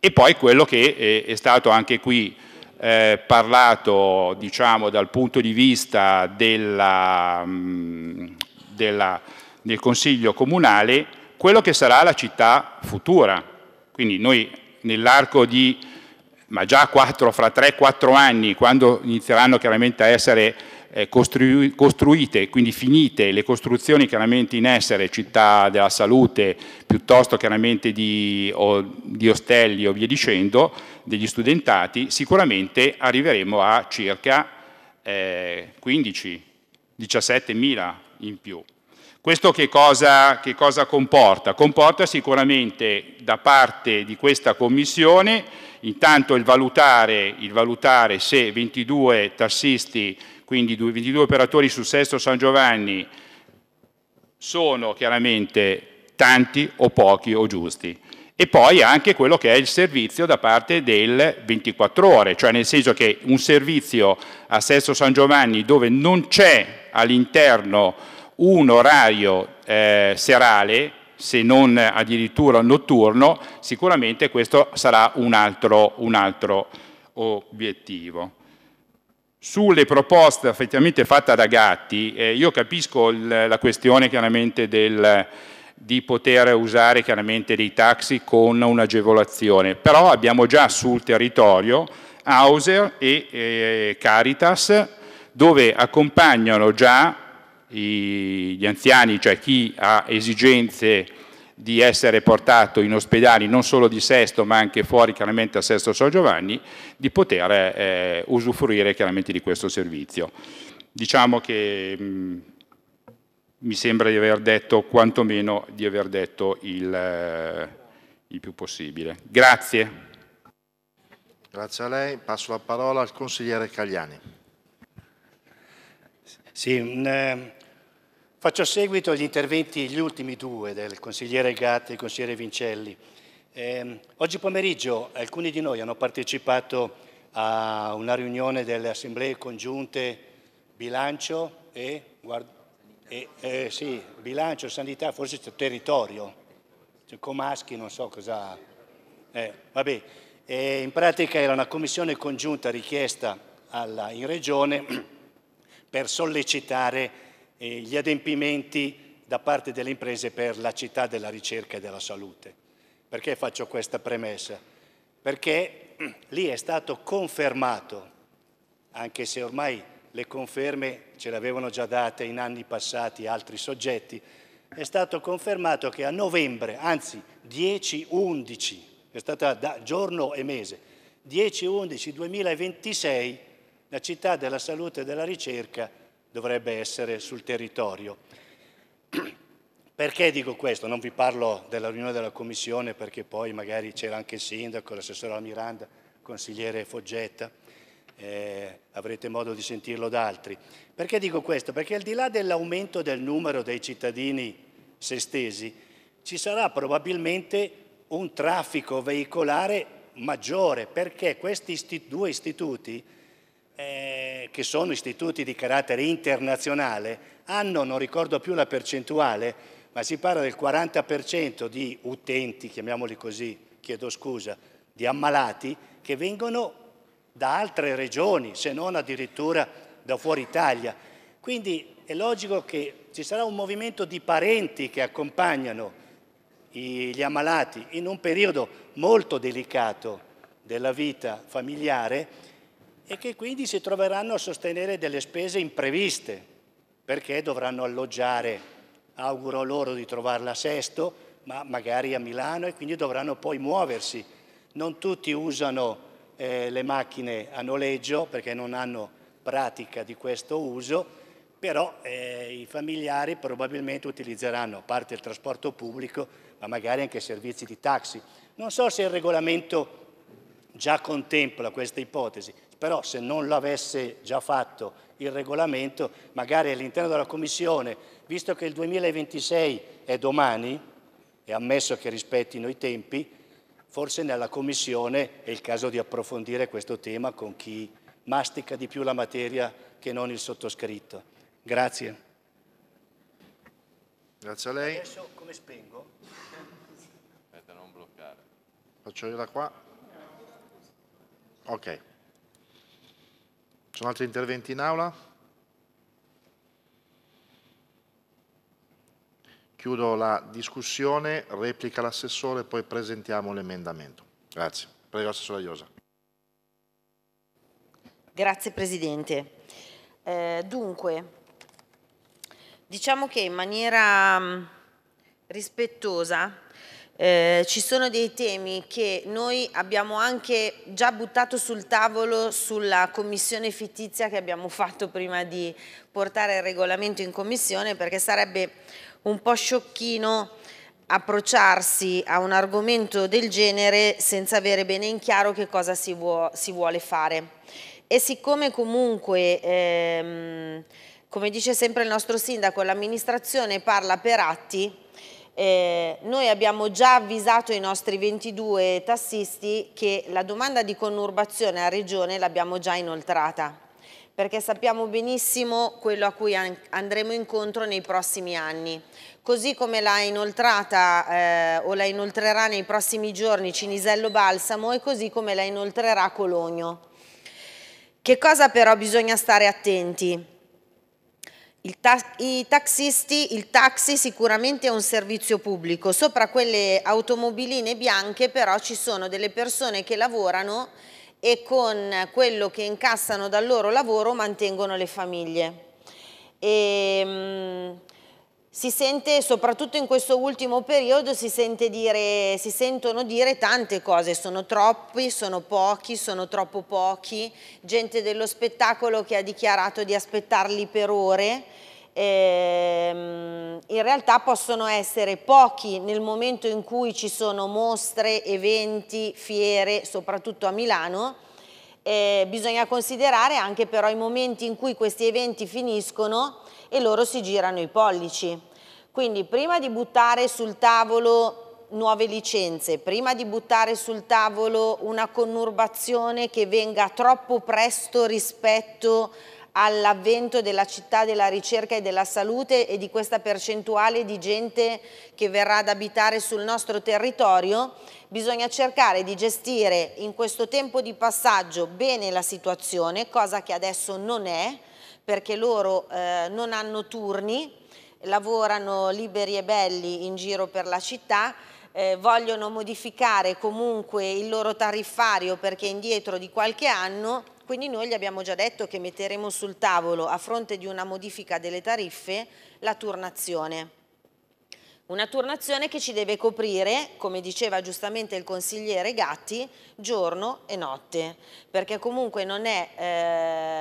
e poi quello che è, è stato anche qui eh, parlato diciamo, dal punto di vista della, mm, della, del Consiglio Comunale quello che sarà la città futura. Quindi noi nell'arco di, ma già 4, fra 3-4 anni, quando inizieranno chiaramente a essere eh, Costrui, costruite, quindi finite le costruzioni chiaramente in essere, città della salute, piuttosto chiaramente di, o, di, ostelli o via dicendo, degli studentati, sicuramente arriveremo a circa eh, 15-17 mila in più. Questo che cosa, che cosa, comporta? Comporta sicuramente da parte di questa Commissione intanto il valutare, il valutare se 22 tassisti, quindi 22 operatori su Sesto San Giovanni, sono chiaramente tanti o pochi o giusti. E poi anche quello che è il servizio da parte del 24 ore, cioè nel senso che un servizio a Sesto San Giovanni dove non c'è all'interno un orario eh, serale, se non addirittura notturno, sicuramente questo sarà un altro, un altro obiettivo. Sulle proposte effettivamente fatte da Gatti, eh, io capisco il, la questione chiaramente del, di poter usare chiaramente dei taxi con un'agevolazione, però abbiamo già sul territorio Hauser e eh, Caritas dove accompagnano già i, gli anziani, cioè chi ha esigenze di essere portato in ospedali non solo di Sesto ma anche fuori chiaramente a Sesto San Giovanni, di poter eh, usufruire chiaramente di questo servizio. Diciamo che mh, mm, mi sembra di aver detto quantomeno di aver detto il, eh, il più possibile. Grazie. Grazie a lei. Passo la parola al consigliere Cagliani. Sì, mm, eh, Faccio seguito agli interventi, gli ultimi due, del consigliere Gatti e del consigliere Vincelli. Eh, oggi pomeriggio alcuni di noi hanno partecipato a una riunione delle assemblee congiunte bilancio e, e eh, sì, bilancio, sanità, forse c'è territorio, cioè, Comaschi non so cosa... Eh, vabbè. E in pratica era una commissione congiunta richiesta alla, in regione *clears throat* per sollecitare gli adempimenti da parte delle imprese per la città della ricerca e della salute. Perché faccio questa premessa? Perché *clears throat* lì è stato confermato, anche se ormai le conferme ce le avevano già date in anni passati altri soggetti, è stato confermato che a novembre, anzi 10-11, è stata da giorno e mese, 10-11-2026, la città della salute e della ricerca dovrebbe essere sul territorio. *clears throat* Perché dico questo? Non vi parlo della riunione della Commissione perché poi magari c'era anche il sindaco, l'assessore Miranda, consigliere Foggetta, eh, avrete modo di sentirlo da altri. Perché dico questo? Perché al di là dell'aumento del numero dei cittadini sestesi, ci sarà probabilmente un traffico veicolare maggiore perché questi isti due istituti eh, che sono istituti di carattere internazionale, hanno, non ricordo più la percentuale, ma si parla del 40% di utenti, chiamiamoli così, chiedo scusa, di ammalati che vengono da altre regioni, se non addirittura da fuori Italia. Quindi è logico che ci sarà un movimento di parenti che accompagnano gli ammalati in un periodo molto delicato della vita familiare e che quindi si troveranno a sostenere delle spese impreviste, perché dovranno alloggiare. Auguro loro di trovarla a Sesto, ma magari a Milano e quindi dovranno poi muoversi. Non tutti usano eh, le macchine a noleggio perché non hanno pratica di questo uso, però eh, i familiari probabilmente utilizzeranno a parte il trasporto pubblico, ma magari anche servizi di taxi. Non so se il regolamento già contempla questa ipotesi, però se non l'avesse già fatto il regolamento, magari all'interno della Commissione, visto che il 2026 è domani, e ammesso che rispettino i tempi, forse nella Commissione è il caso di approfondire questo tema con chi mastica di più la materia che non il sottoscritto. Grazie. Grazie a lei. Adesso come spengo? Aspetta, non bloccare. Faccio io da qua. Ok. Ci sono altri interventi in aula? Chiudo la discussione, replica l'assessore e poi presentiamo l'emendamento. Grazie. Prego, assessore Iosa. Grazie Presidente. Eh, dunque, diciamo che in maniera mm, rispettosa eh, ci sono dei temi che noi abbiamo anche già buttato sul tavolo sulla commissione fittizia che abbiamo fatto prima di portare il regolamento in commissione perché sarebbe un po' sciocchino approcciarsi a un argomento del genere senza avere bene in chiaro che cosa si, vuo, si vuole fare. E siccome comunque... Ehm, come dice sempre il nostro sindaco, l'amministrazione parla per atti, eh, noi abbiamo già avvisato i nostri 22 tassisti che la domanda di conurbazione a Regione l'abbiamo già inoltrata perché sappiamo benissimo quello a cui andremo incontro nei prossimi anni. Così come l'ha inoltrata eh, o la inoltrerà nei prossimi giorni Cinisello Balsamo e così come la inoltrerà Cologno. Che cosa però bisogna stare attenti? ta I taxisti, il taxi sicuramente è un servizio pubblico, sopra quelle automobiline bianche però ci sono delle persone che lavorano e con quello che incassano dal loro lavoro mantengono le famiglie. E, ehm, mh, si sente, soprattutto in questo ultimo periodo, si, dire, si, sentono dire tante cose, sono troppi, sono pochi, sono troppo pochi, gente dello spettacolo che ha dichiarato di aspettarli per ore, ehm, in realtà possono essere pochi nel momento in cui ci sono mostre, eventi, fiere, soprattutto a Milano, eh, bisogna considerare anche però i momenti in cui questi eventi finiscono e loro si girano i pollici. Quindi prima di buttare sul tavolo nuove licenze, prima di buttare sul tavolo una conurbazione che venga troppo presto rispetto all'avvento della città della ricerca e della salute e di questa percentuale di gente che verrà ad abitare sul nostro territorio, bisogna cercare di gestire in questo tempo di passaggio bene la situazione, cosa che adesso non è, perché loro eh, non hanno turni, lavorano liberi e belli in giro per la città, eh, vogliono modificare comunque il loro tariffario perché è indietro di qualche anno, quindi noi gli abbiamo già detto che metteremo sul tavolo a fronte di una modifica delle tariffe la turnazione. Una turnazione che ci deve coprire, come diceva giustamente il consigliere Gatti, giorno e notte, perché comunque non è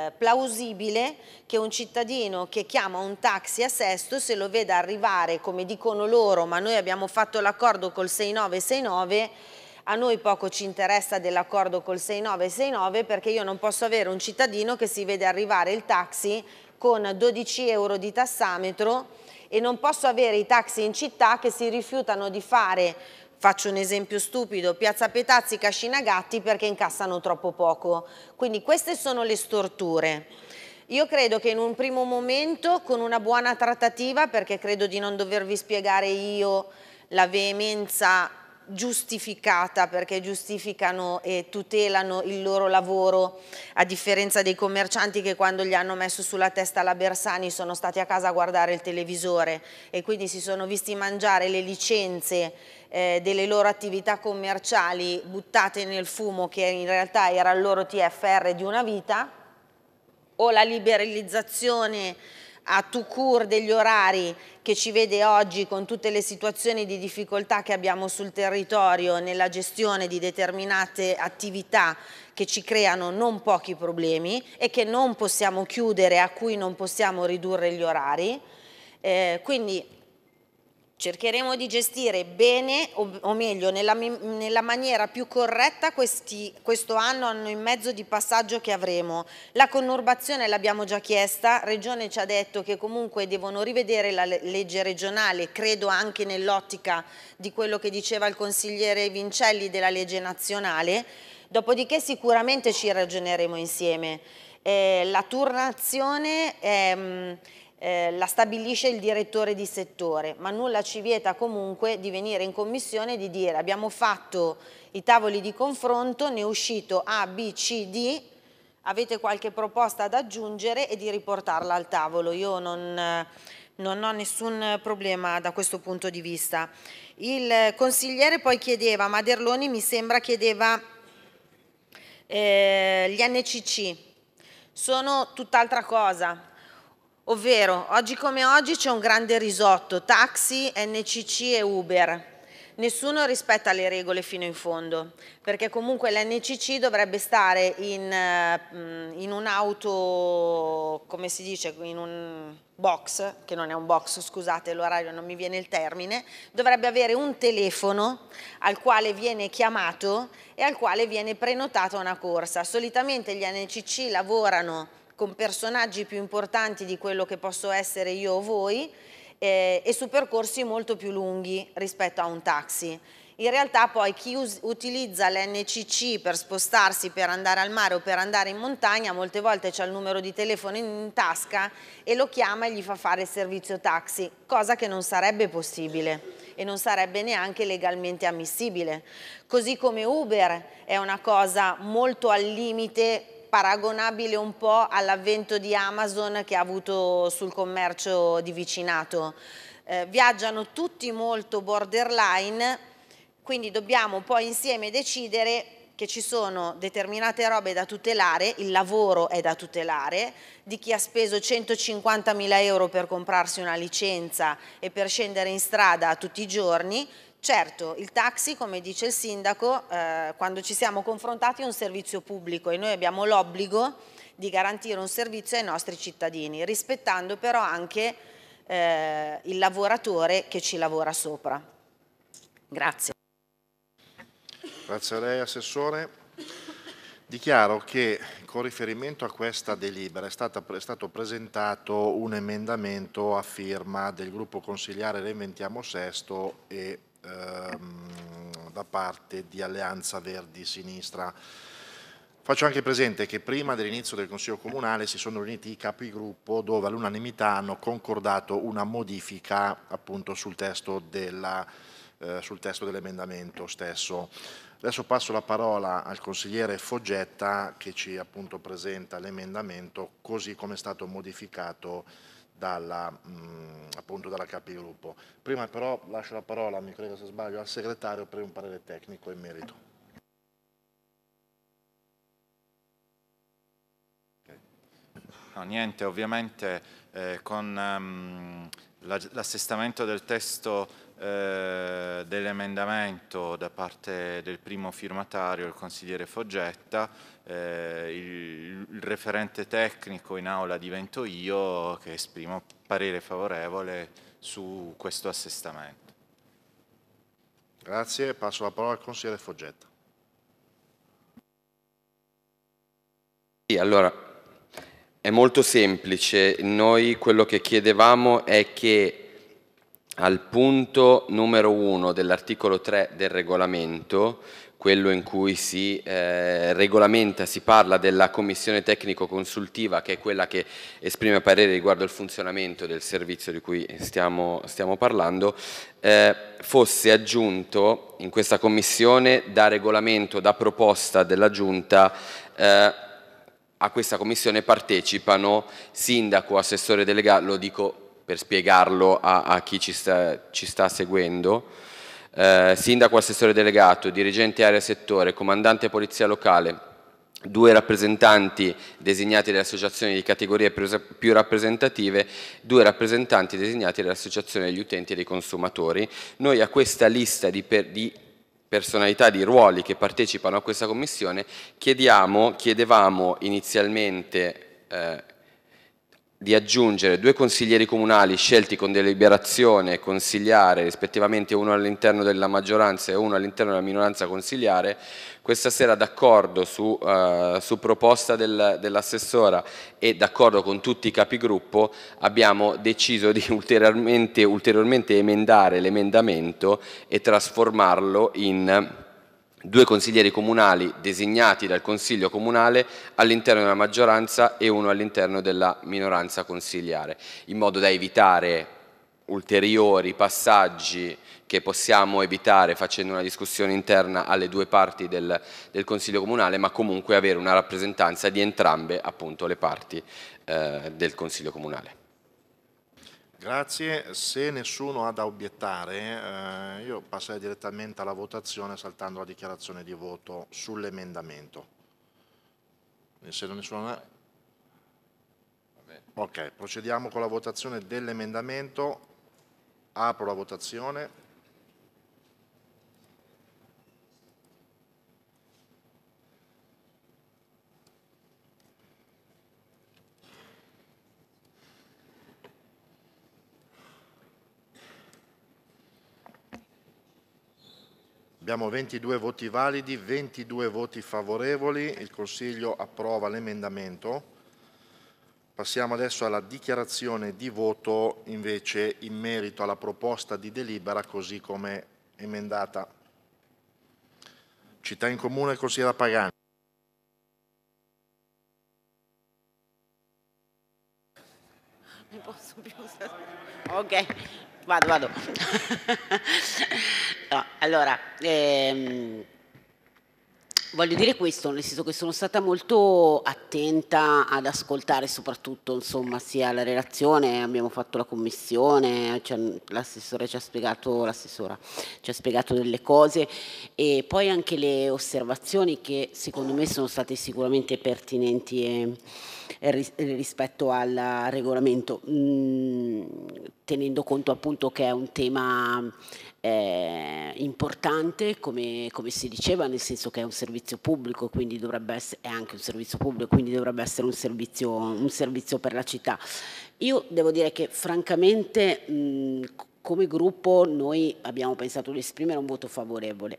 eh, plausibile che un cittadino che chiama un taxi a Sesto se lo veda arrivare, come dicono loro, ma noi abbiamo fatto l'accordo col 6969, a noi poco ci interessa dell'accordo col 6969 perché io non posso avere un cittadino che si vede arrivare il taxi con 12 euro di tassametro e non posso avere i taxi in città che si rifiutano di fare faccio un esempio stupido, Piazza Petazzi, Cascinagatti perché incassano troppo poco. Quindi queste sono le storture. Io credo che in un primo momento con una buona trattativa, perché credo di non dovervi spiegare io la veemenza giustificata perché giustificano e tutelano il loro lavoro a differenza dei commercianti che quando gli hanno messo sulla testa la Bersani sono stati a casa a guardare il televisore e quindi si sono visti mangiare le licenze eh, delle loro attività commerciali buttate nel fumo che in realtà era il loro TFR di una vita o la liberalizzazione a Tucur degli orari che ci vede oggi con tutte le situazioni di difficoltà che abbiamo sul territorio nella gestione di determinate attività che ci creano non pochi problemi e che non possiamo chiudere, a cui non possiamo ridurre gli orari. Eh, quindi cercheremo di gestire bene o, meglio nella, nella maniera più corretta questi, questo anno, anno e mezzo di passaggio che avremo. La conurbazione l'abbiamo già chiesta, Regione ci ha detto che comunque devono rivedere la legge regionale, credo anche nell'ottica di quello che diceva il consigliere Vincelli della legge nazionale, dopodiché sicuramente ci ragioneremo insieme. Eh, la turnazione... Ehm, eh, la stabilisce il direttore di settore, ma nulla ci vieta comunque di venire in commissione e di dire abbiamo fatto i tavoli di confronto, ne è uscito A, B, C, D, avete qualche proposta da aggiungere e di riportarla al tavolo. Io non, eh, non ho nessun problema da questo punto di vista. Il consigliere poi chiedeva, Maderloni mi sembra chiedeva eh, gli NCC, sono tutt'altra cosa, Ovvero, oggi come oggi c'è un grande risotto, taxi, NCC e Uber. Nessuno rispetta le regole fino in fondo, perché comunque l'NCC dovrebbe stare in, eh, in un'auto, come si dice, in un box, che non è un box, scusate l'orario non mi viene il termine, dovrebbe avere un telefono al quale viene chiamato e al quale viene prenotata una corsa. Solitamente gli NCC lavorano con personaggi più importanti di quello che posso essere io o voi eh, e su percorsi molto più lunghi rispetto a un taxi. In realtà poi chi utilizza l'NCC per spostarsi, per andare al mare o per andare in montagna, molte volte c'è il numero di telefono in tasca e lo chiama e gli fa fare il servizio taxi, cosa che non sarebbe possibile e non sarebbe neanche legalmente ammissibile. Così come Uber è una cosa molto al limite paragonabile un po' all'avvento di Amazon che ha avuto sul commercio di vicinato. Eh, viaggiano tutti molto borderline, quindi dobbiamo poi insieme decidere che ci sono determinate robe da tutelare, il lavoro è da tutelare, di chi ha speso 150 mila euro per comprarsi una licenza e per scendere in strada tutti i giorni, Certo, il taxi, come dice il sindaco, eh, quando ci siamo confrontati è un servizio pubblico e noi abbiamo l'obbligo di garantire un servizio ai nostri cittadini, rispettando però anche eh, il lavoratore che ci lavora sopra. Grazie. Grazie a lei, Assessore. Dichiaro che con riferimento a questa delibera è, stata, è, stato presentato un emendamento a firma del gruppo consigliare Reinventiamo Sesto e ehm, da parte di Alleanza Verdi Sinistra. Faccio anche presente che prima dell'inizio del Consiglio Comunale si sono riuniti i capigruppo dove all'unanimità hanno concordato una modifica appunto sul testo, della, eh, sul testo dell'emendamento stesso. Adesso passo la parola al consigliere Foggetta che ci appunto presenta l'emendamento così come è stato modificato dalla, mh, mm, appunto dalla capigruppo. Prima però lascio la parola, mi credo se sbaglio, al segretario per un parere tecnico in merito. No, niente, ovviamente eh, con um, l'assestamento del testo eh, dell'emendamento da parte del primo firmatario, il consigliere Foggetta, eh, il, il, referente tecnico in aula divento io che esprimo parere favorevole su questo assestamento. Grazie, passo la parola al consigliere Foggetta. Sì, allora, è molto semplice, noi quello che chiedevamo è che al punto numero 1 dell'articolo 3 del regolamento, quello in cui si eh, regolamenta, si parla della commissione tecnico-consultiva che è quella che esprime parere riguardo al funzionamento del servizio di cui stiamo, stiamo parlando, eh, fosse aggiunto in questa commissione da regolamento, da proposta della Giunta, eh, a questa commissione partecipano sindaco, assessore delegato, lo dico per spiegarlo a, a chi ci sta, ci sta seguendo, eh, sindaco, assessore delegato, dirigente area settore, comandante polizia locale, due rappresentanti designati dalle associazioni di categorie più rappresentative, due rappresentanti designati dalle degli utenti e dei consumatori. Noi a questa lista di, per, di personalità, di ruoli che partecipano a questa commissione chiediamo, chiedevamo inizialmente eh, di aggiungere due consiglieri comunali scelti con deliberazione consigliare, rispettivamente uno all'interno della maggioranza e uno all'interno della minoranza consigliare, questa sera d'accordo su, uh, su, proposta del, dell'assessora e d'accordo con tutti i capigruppo abbiamo deciso di *laughs* ulteriormente, ulteriormente emendare l'emendamento e trasformarlo in due consiglieri comunali designati dal Consiglio Comunale all'interno della maggioranza e uno all'interno della minoranza consigliare, in modo da evitare ulteriori passaggi che possiamo evitare facendo una discussione interna alle due parti del, del Consiglio Comunale, ma comunque avere una rappresentanza di entrambe appunto, le parti eh, del Consiglio Comunale. Grazie, se nessuno ha da obiettare eh, io passerei direttamente alla votazione saltando la dichiarazione di voto sull'emendamento. Se non nessuno ha... Ok, procediamo con la votazione dell'emendamento, apro la votazione. Abbiamo 22 voti validi, 22 voti favorevoli, il Consiglio approva l'emendamento. Passiamo adesso alla dichiarazione di voto invece in merito alla proposta di delibera così come emendata. Città in Comune, Consigliera Pagani. Non posso più... Ok, vado, vado. *laughs* allora, ehm, voglio dire questo, nel senso che sono stata molto attenta ad ascoltare soprattutto, insomma, sia la relazione, abbiamo fatto la commissione, cioè, l'assessore ci ha spiegato, l'assessora ci ha spiegato delle cose e poi anche le osservazioni che secondo me sono state sicuramente pertinenti e, e rispetto al regolamento, mh, mm, tenendo conto appunto che è un tema eh, importante, come, come, si diceva, nel senso che è un servizio pubblico, quindi dovrebbe essere, è anche un servizio pubblico, quindi dovrebbe essere un servizio, un servizio per la città. Io devo dire che francamente mh, mhmm, come gruppo noi abbiamo pensato di esprimere un voto favorevole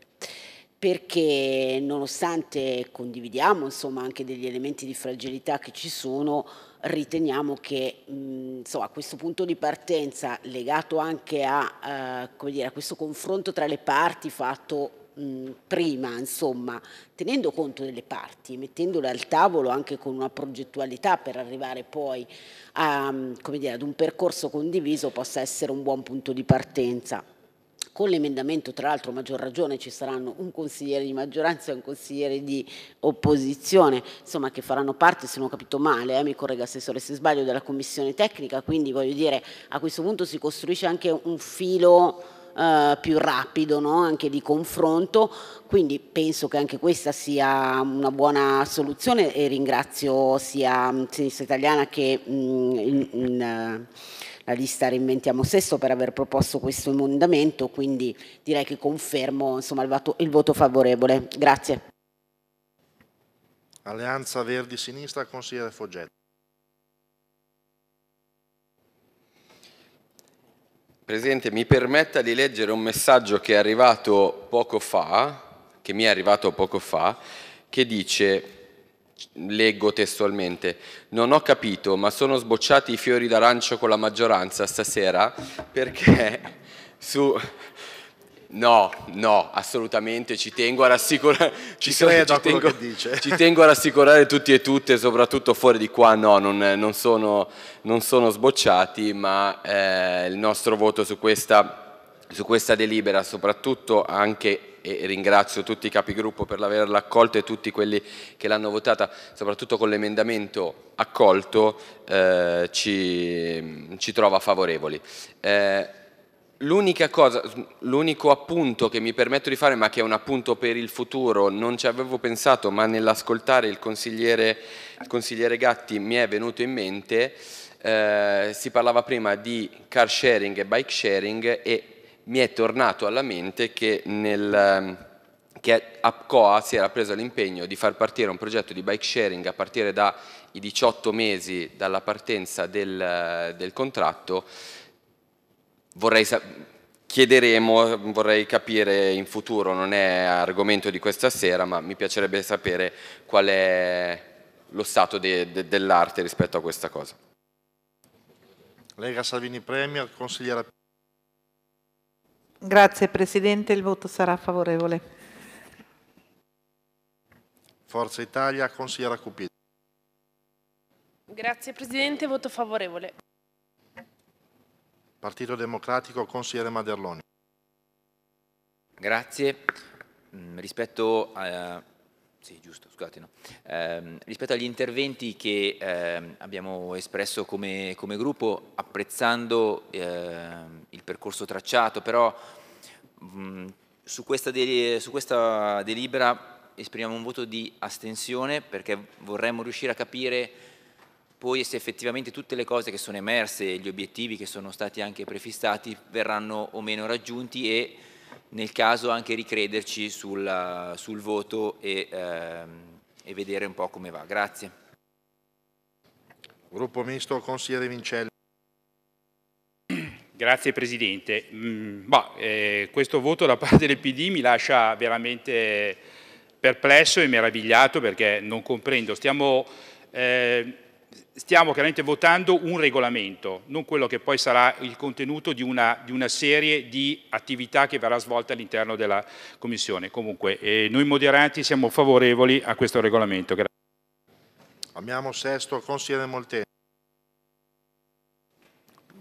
perché nonostante condividiamo insomma, anche degli elementi di fragilità che ci sono, riteniamo che mh, insomma, questo punto di partenza legato anche a, eh, dire, a questo confronto tra le parti fatto mh, prima, insomma, tenendo conto delle parti, mettendole al tavolo anche con una progettualità per arrivare poi a, dire, ad un percorso condiviso possa essere un buon punto di partenza. Con l'emendamento, tra l'altro, a maggior ragione ci saranno un consigliere di maggioranza e un consigliere di opposizione, insomma, che faranno parte, se non ho capito male, eh, mi corregga assessore se sbaglio, della commissione tecnica, quindi voglio dire, a questo punto si costruisce anche un filo... Uh, più rapido no? anche di confronto, quindi penso che anche questa sia una buona soluzione e ringrazio sia mm, Sinistra Italiana che mh, mm, in, in, uh la eh, lista Reinventiamo Sesso per aver proposto questo emendamento, quindi direi che confermo insomma, il, voto, il voto favorevole. Grazie. Alleanza Verdi Sinistra, consigliere Foggetti. Presidente, mi permetta di leggere un messaggio che è arrivato poco fa, che mi è arrivato poco fa, che dice Leggo testualmente, non ho capito, ma sono sbocciati i fiori d'arancio con la maggioranza stasera perché *laughs* su... No, no, assolutamente, ci tengo a rassicurare, ci, sono, ci, tengo, ci tengo a rassicurare tutti e tutte, soprattutto fuori di qua, no, non, non, sono, non sono, sbocciati, ma eh, il nostro voto su questa, su questa delibera, soprattutto anche e ringrazio tutti i capigruppo per l'averla accolta e tutti quelli che l'hanno votata, soprattutto con l'emendamento accolto, eh, ci, ci, trova favorevoli. Eh, L'unica cosa, l'unico appunto che mi permetto di fare, ma che è un appunto per il futuro, non ci avevo pensato, ma nell'ascoltare il consigliere, il consigliere Gatti mi è venuto in mente, eh, si parlava prima di car sharing e bike sharing e mi è tornato alla mente che, nel, ehm, che APCOA si era preso l'impegno di far partire un progetto di bike sharing a partire dai 18 mesi dalla partenza del, eh, del contratto. Vorrei chiederemo, vorrei capire in futuro, non è argomento di questa sera, ma mi piacerebbe sapere qual è lo stato de, de, dell'arte rispetto a questa cosa. Lega Salvini Premier, consigliera Grazie Presidente, il voto sarà favorevole. Forza Italia, consigliera Cupido. Grazie Presidente, voto favorevole. Partito Democratico, consigliere Maderloni. Grazie. Mm, rispetto eh, sì, giusto, scusate. No. Eh, rispetto agli interventi che eh, abbiamo espresso come, come gruppo, apprezzando eh, il percorso tracciato, però mh, mhmm, su, questa de- su, questa delibera esprimiamo un voto di astensione perché vorremmo riuscire a capire poi se effettivamente tutte le cose che sono emerse, gli obiettivi che sono stati anche prefissati, verranno o meno raggiunti e nel caso anche ricrederci sul, sul voto e, ehm, e vedere un po' come va. Grazie. Gruppo Misto, consigliere Vincelli. Grazie Presidente. Mm, bah, eh, questo voto da parte del PD mi lascia veramente perplesso e meravigliato perché non comprendo. Stiamo eh, stiamo chiaramente votando un regolamento, non quello che poi sarà il contenuto di una, di una serie di attività che verrà svolta all'interno della Commissione. Comunque eh, noi moderati siamo favorevoli a questo regolamento. Grazie. Abbiamo sesto consigliere Molteni.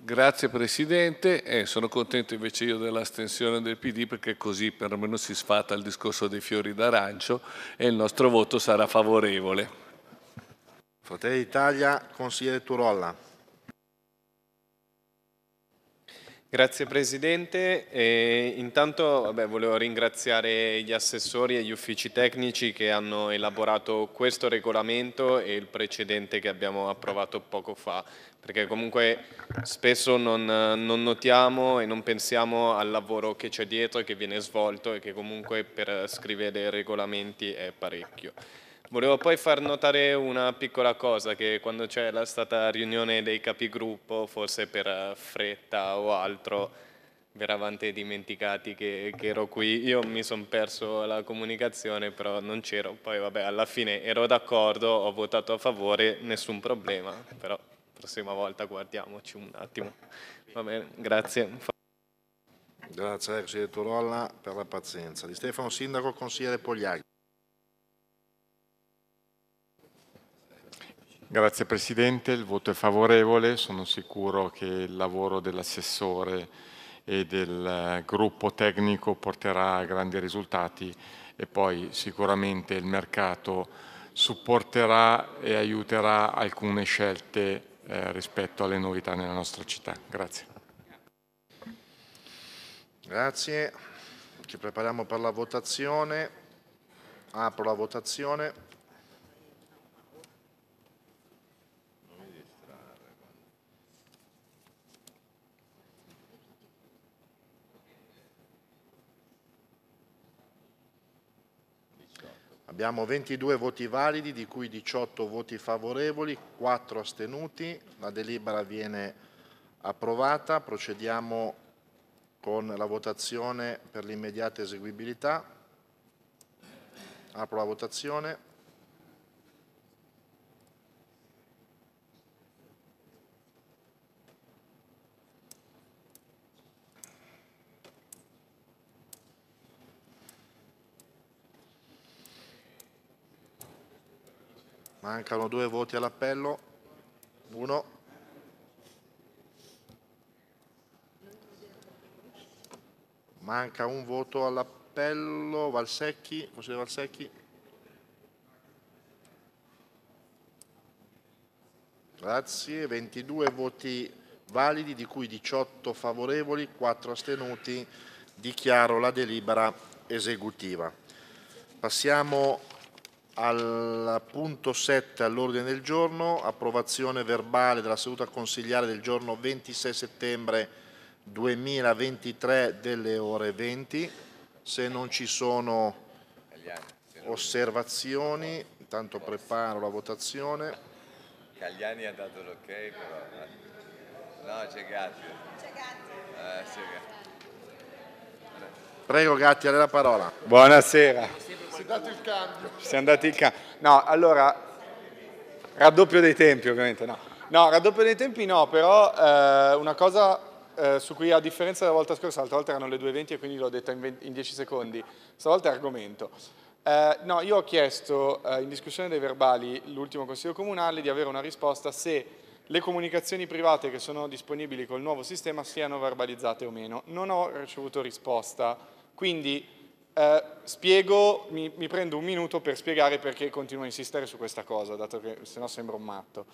Grazie Presidente, eh, sono contento invece io dell'astensione del PD perché così perlomeno si sfata il discorso dei fiori d'arancio e il nostro voto sarà favorevole. Fratelli d'Italia, consigliere Turolla. Grazie Presidente, e intanto vabbè, volevo ringraziare gli assessori e gli uffici tecnici che hanno elaborato questo regolamento e il precedente che abbiamo approvato poco fa, perché comunque spesso non, non notiamo e non pensiamo al lavoro che c'è dietro e che viene svolto e che comunque per scrivere regolamenti è parecchio. Volevo poi far notare una piccola cosa, che quando c'è stata la riunione dei capigruppo, forse per fretta o altro, vi eravate dimenticati che, che ero qui. Io mi sono perso la comunicazione, però non c'ero. Poi vabbè, alla fine ero d'accordo, ho votato a favore, nessun problema, però prossima volta guardiamoci un attimo. Va bene, grazie. Grazie Consigliere Turolla per la pazienza. Di Stefano Sindaco, Consigliere Pogliaghi. Grazie Presidente, il voto è favorevole, sono sicuro che il lavoro dell'assessore e del eh, gruppo tecnico porterà a grandi risultati e poi sicuramente il mercato supporterà e aiuterà alcune scelte eh, rispetto alle novità nella nostra città. Grazie. Grazie, ci prepariamo per la votazione. Apro la votazione. Abbiamo 22 voti validi, di cui 18 voti favorevoli, 4 astenuti. La delibera viene approvata. Procediamo con la votazione per l'immediata eseguibilità. Apro la votazione. Mancano due voti all'appello. Uno. Manca un voto all'appello. Valsecchi, consigliere Valsecchi. Grazie. 22 voti validi, di cui 18 favorevoli, 4 astenuti. Dichiaro la delibera esecutiva. Passiamo al punto 7 all'ordine del giorno, approvazione verbale della seduta consigliare del giorno 26 settembre 2023 delle ore 20. Se non ci sono osservazioni, intanto preparo la votazione. Cagliani ha dato l'ok però... Eh. No, c'è Gatti. C'è Gatti. Eh, Prego la parola. Buonasera. Si è dato il cambio. Si è andati il cambio. No, allora, raddoppio dei tempi ovviamente, no. No, raddoppio dei tempi no, però eh, una cosa eh, su cui a differenza della volta scorsa, l'altra volta erano le 2.20 e quindi l'ho detta in, in 10 secondi, stavolta è argomento. Eh, no, io ho chiesto eh, in discussione dei verbali l'ultimo Consiglio Comunale di avere una risposta se le comunicazioni private che sono disponibili col nuovo sistema siano verbalizzate o meno. Non ho ricevuto risposta, quindi eh, spiego, mi, mi, prendo un minuto per spiegare perché continuo a insistere su questa cosa, dato che sennò sembro un matto.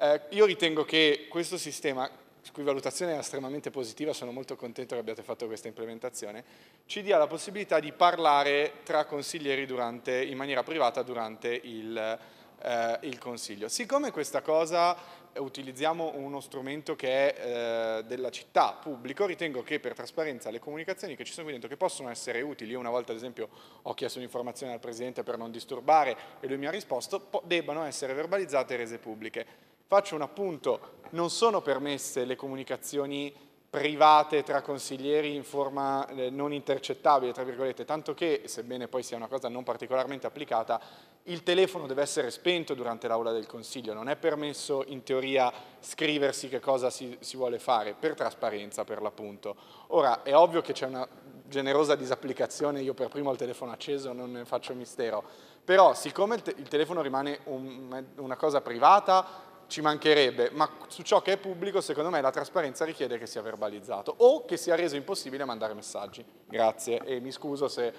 Eh, io ritengo che questo sistema, su cui valutazione è estremamente positiva, sono molto contento che abbiate fatto questa implementazione, ci dia la possibilità di parlare tra consiglieri durante, in maniera privata durante il, eh, il consiglio. Siccome questa cosa utilizziamo uno strumento che è eh, della città, pubblico, ritengo che per trasparenza le comunicazioni che ci sono qui dentro, che possono essere utili, io una volta ad esempio ho chiesto un'informazione al Presidente per non disturbare e lui mi ha risposto, debbano essere verbalizzate e rese pubbliche. Faccio un appunto, non sono permesse le comunicazioni private tra consiglieri in forma eh, non intercettabile, tra virgolette, tanto che, sebbene poi sia una cosa non particolarmente applicata, il telefono deve essere spento durante l'aula del Consiglio, non è permesso in teoria scriversi che cosa si, si vuole fare, per trasparenza per l'appunto. Ora, è ovvio che c'è una generosa disapplicazione, io per primo ho il telefono acceso, non ne faccio mistero, però siccome il, te il telefono rimane un, una cosa privata, ci mancherebbe, ma su ciò che è pubblico secondo me la trasparenza richiede che sia verbalizzato o che sia reso impossibile mandare messaggi. Grazie e mi scuso se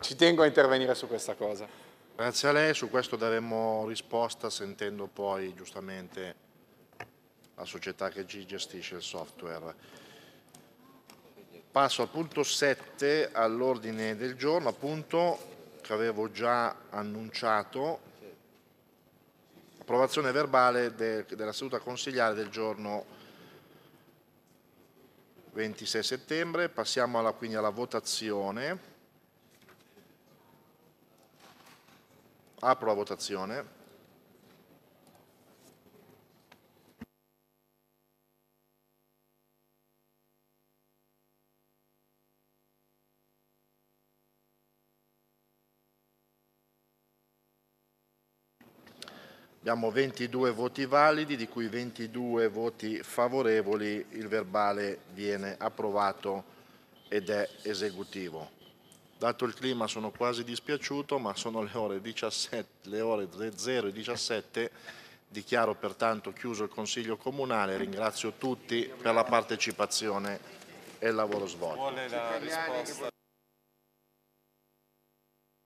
ci tengo a intervenire su questa cosa. Grazie a lei, su questo daremo risposta sentendo poi giustamente la società che ci gestisce il software. Passo al punto 7 all'ordine del giorno, appunto che avevo già annunciato approvazione verbale de, della seduta consigliare del giorno 26 settembre. Passiamo alla, quindi alla votazione. Apro la votazione. Abbiamo 22 voti validi, di cui 22 voti favorevoli, il verbale viene approvato ed è esecutivo. Dato il clima sono quasi dispiaciuto, ma sono le ore, 17, le ore 0 e 17. Dichiaro pertanto chiuso il Consiglio Comunale. Ringrazio tutti per la partecipazione e il lavoro svolto.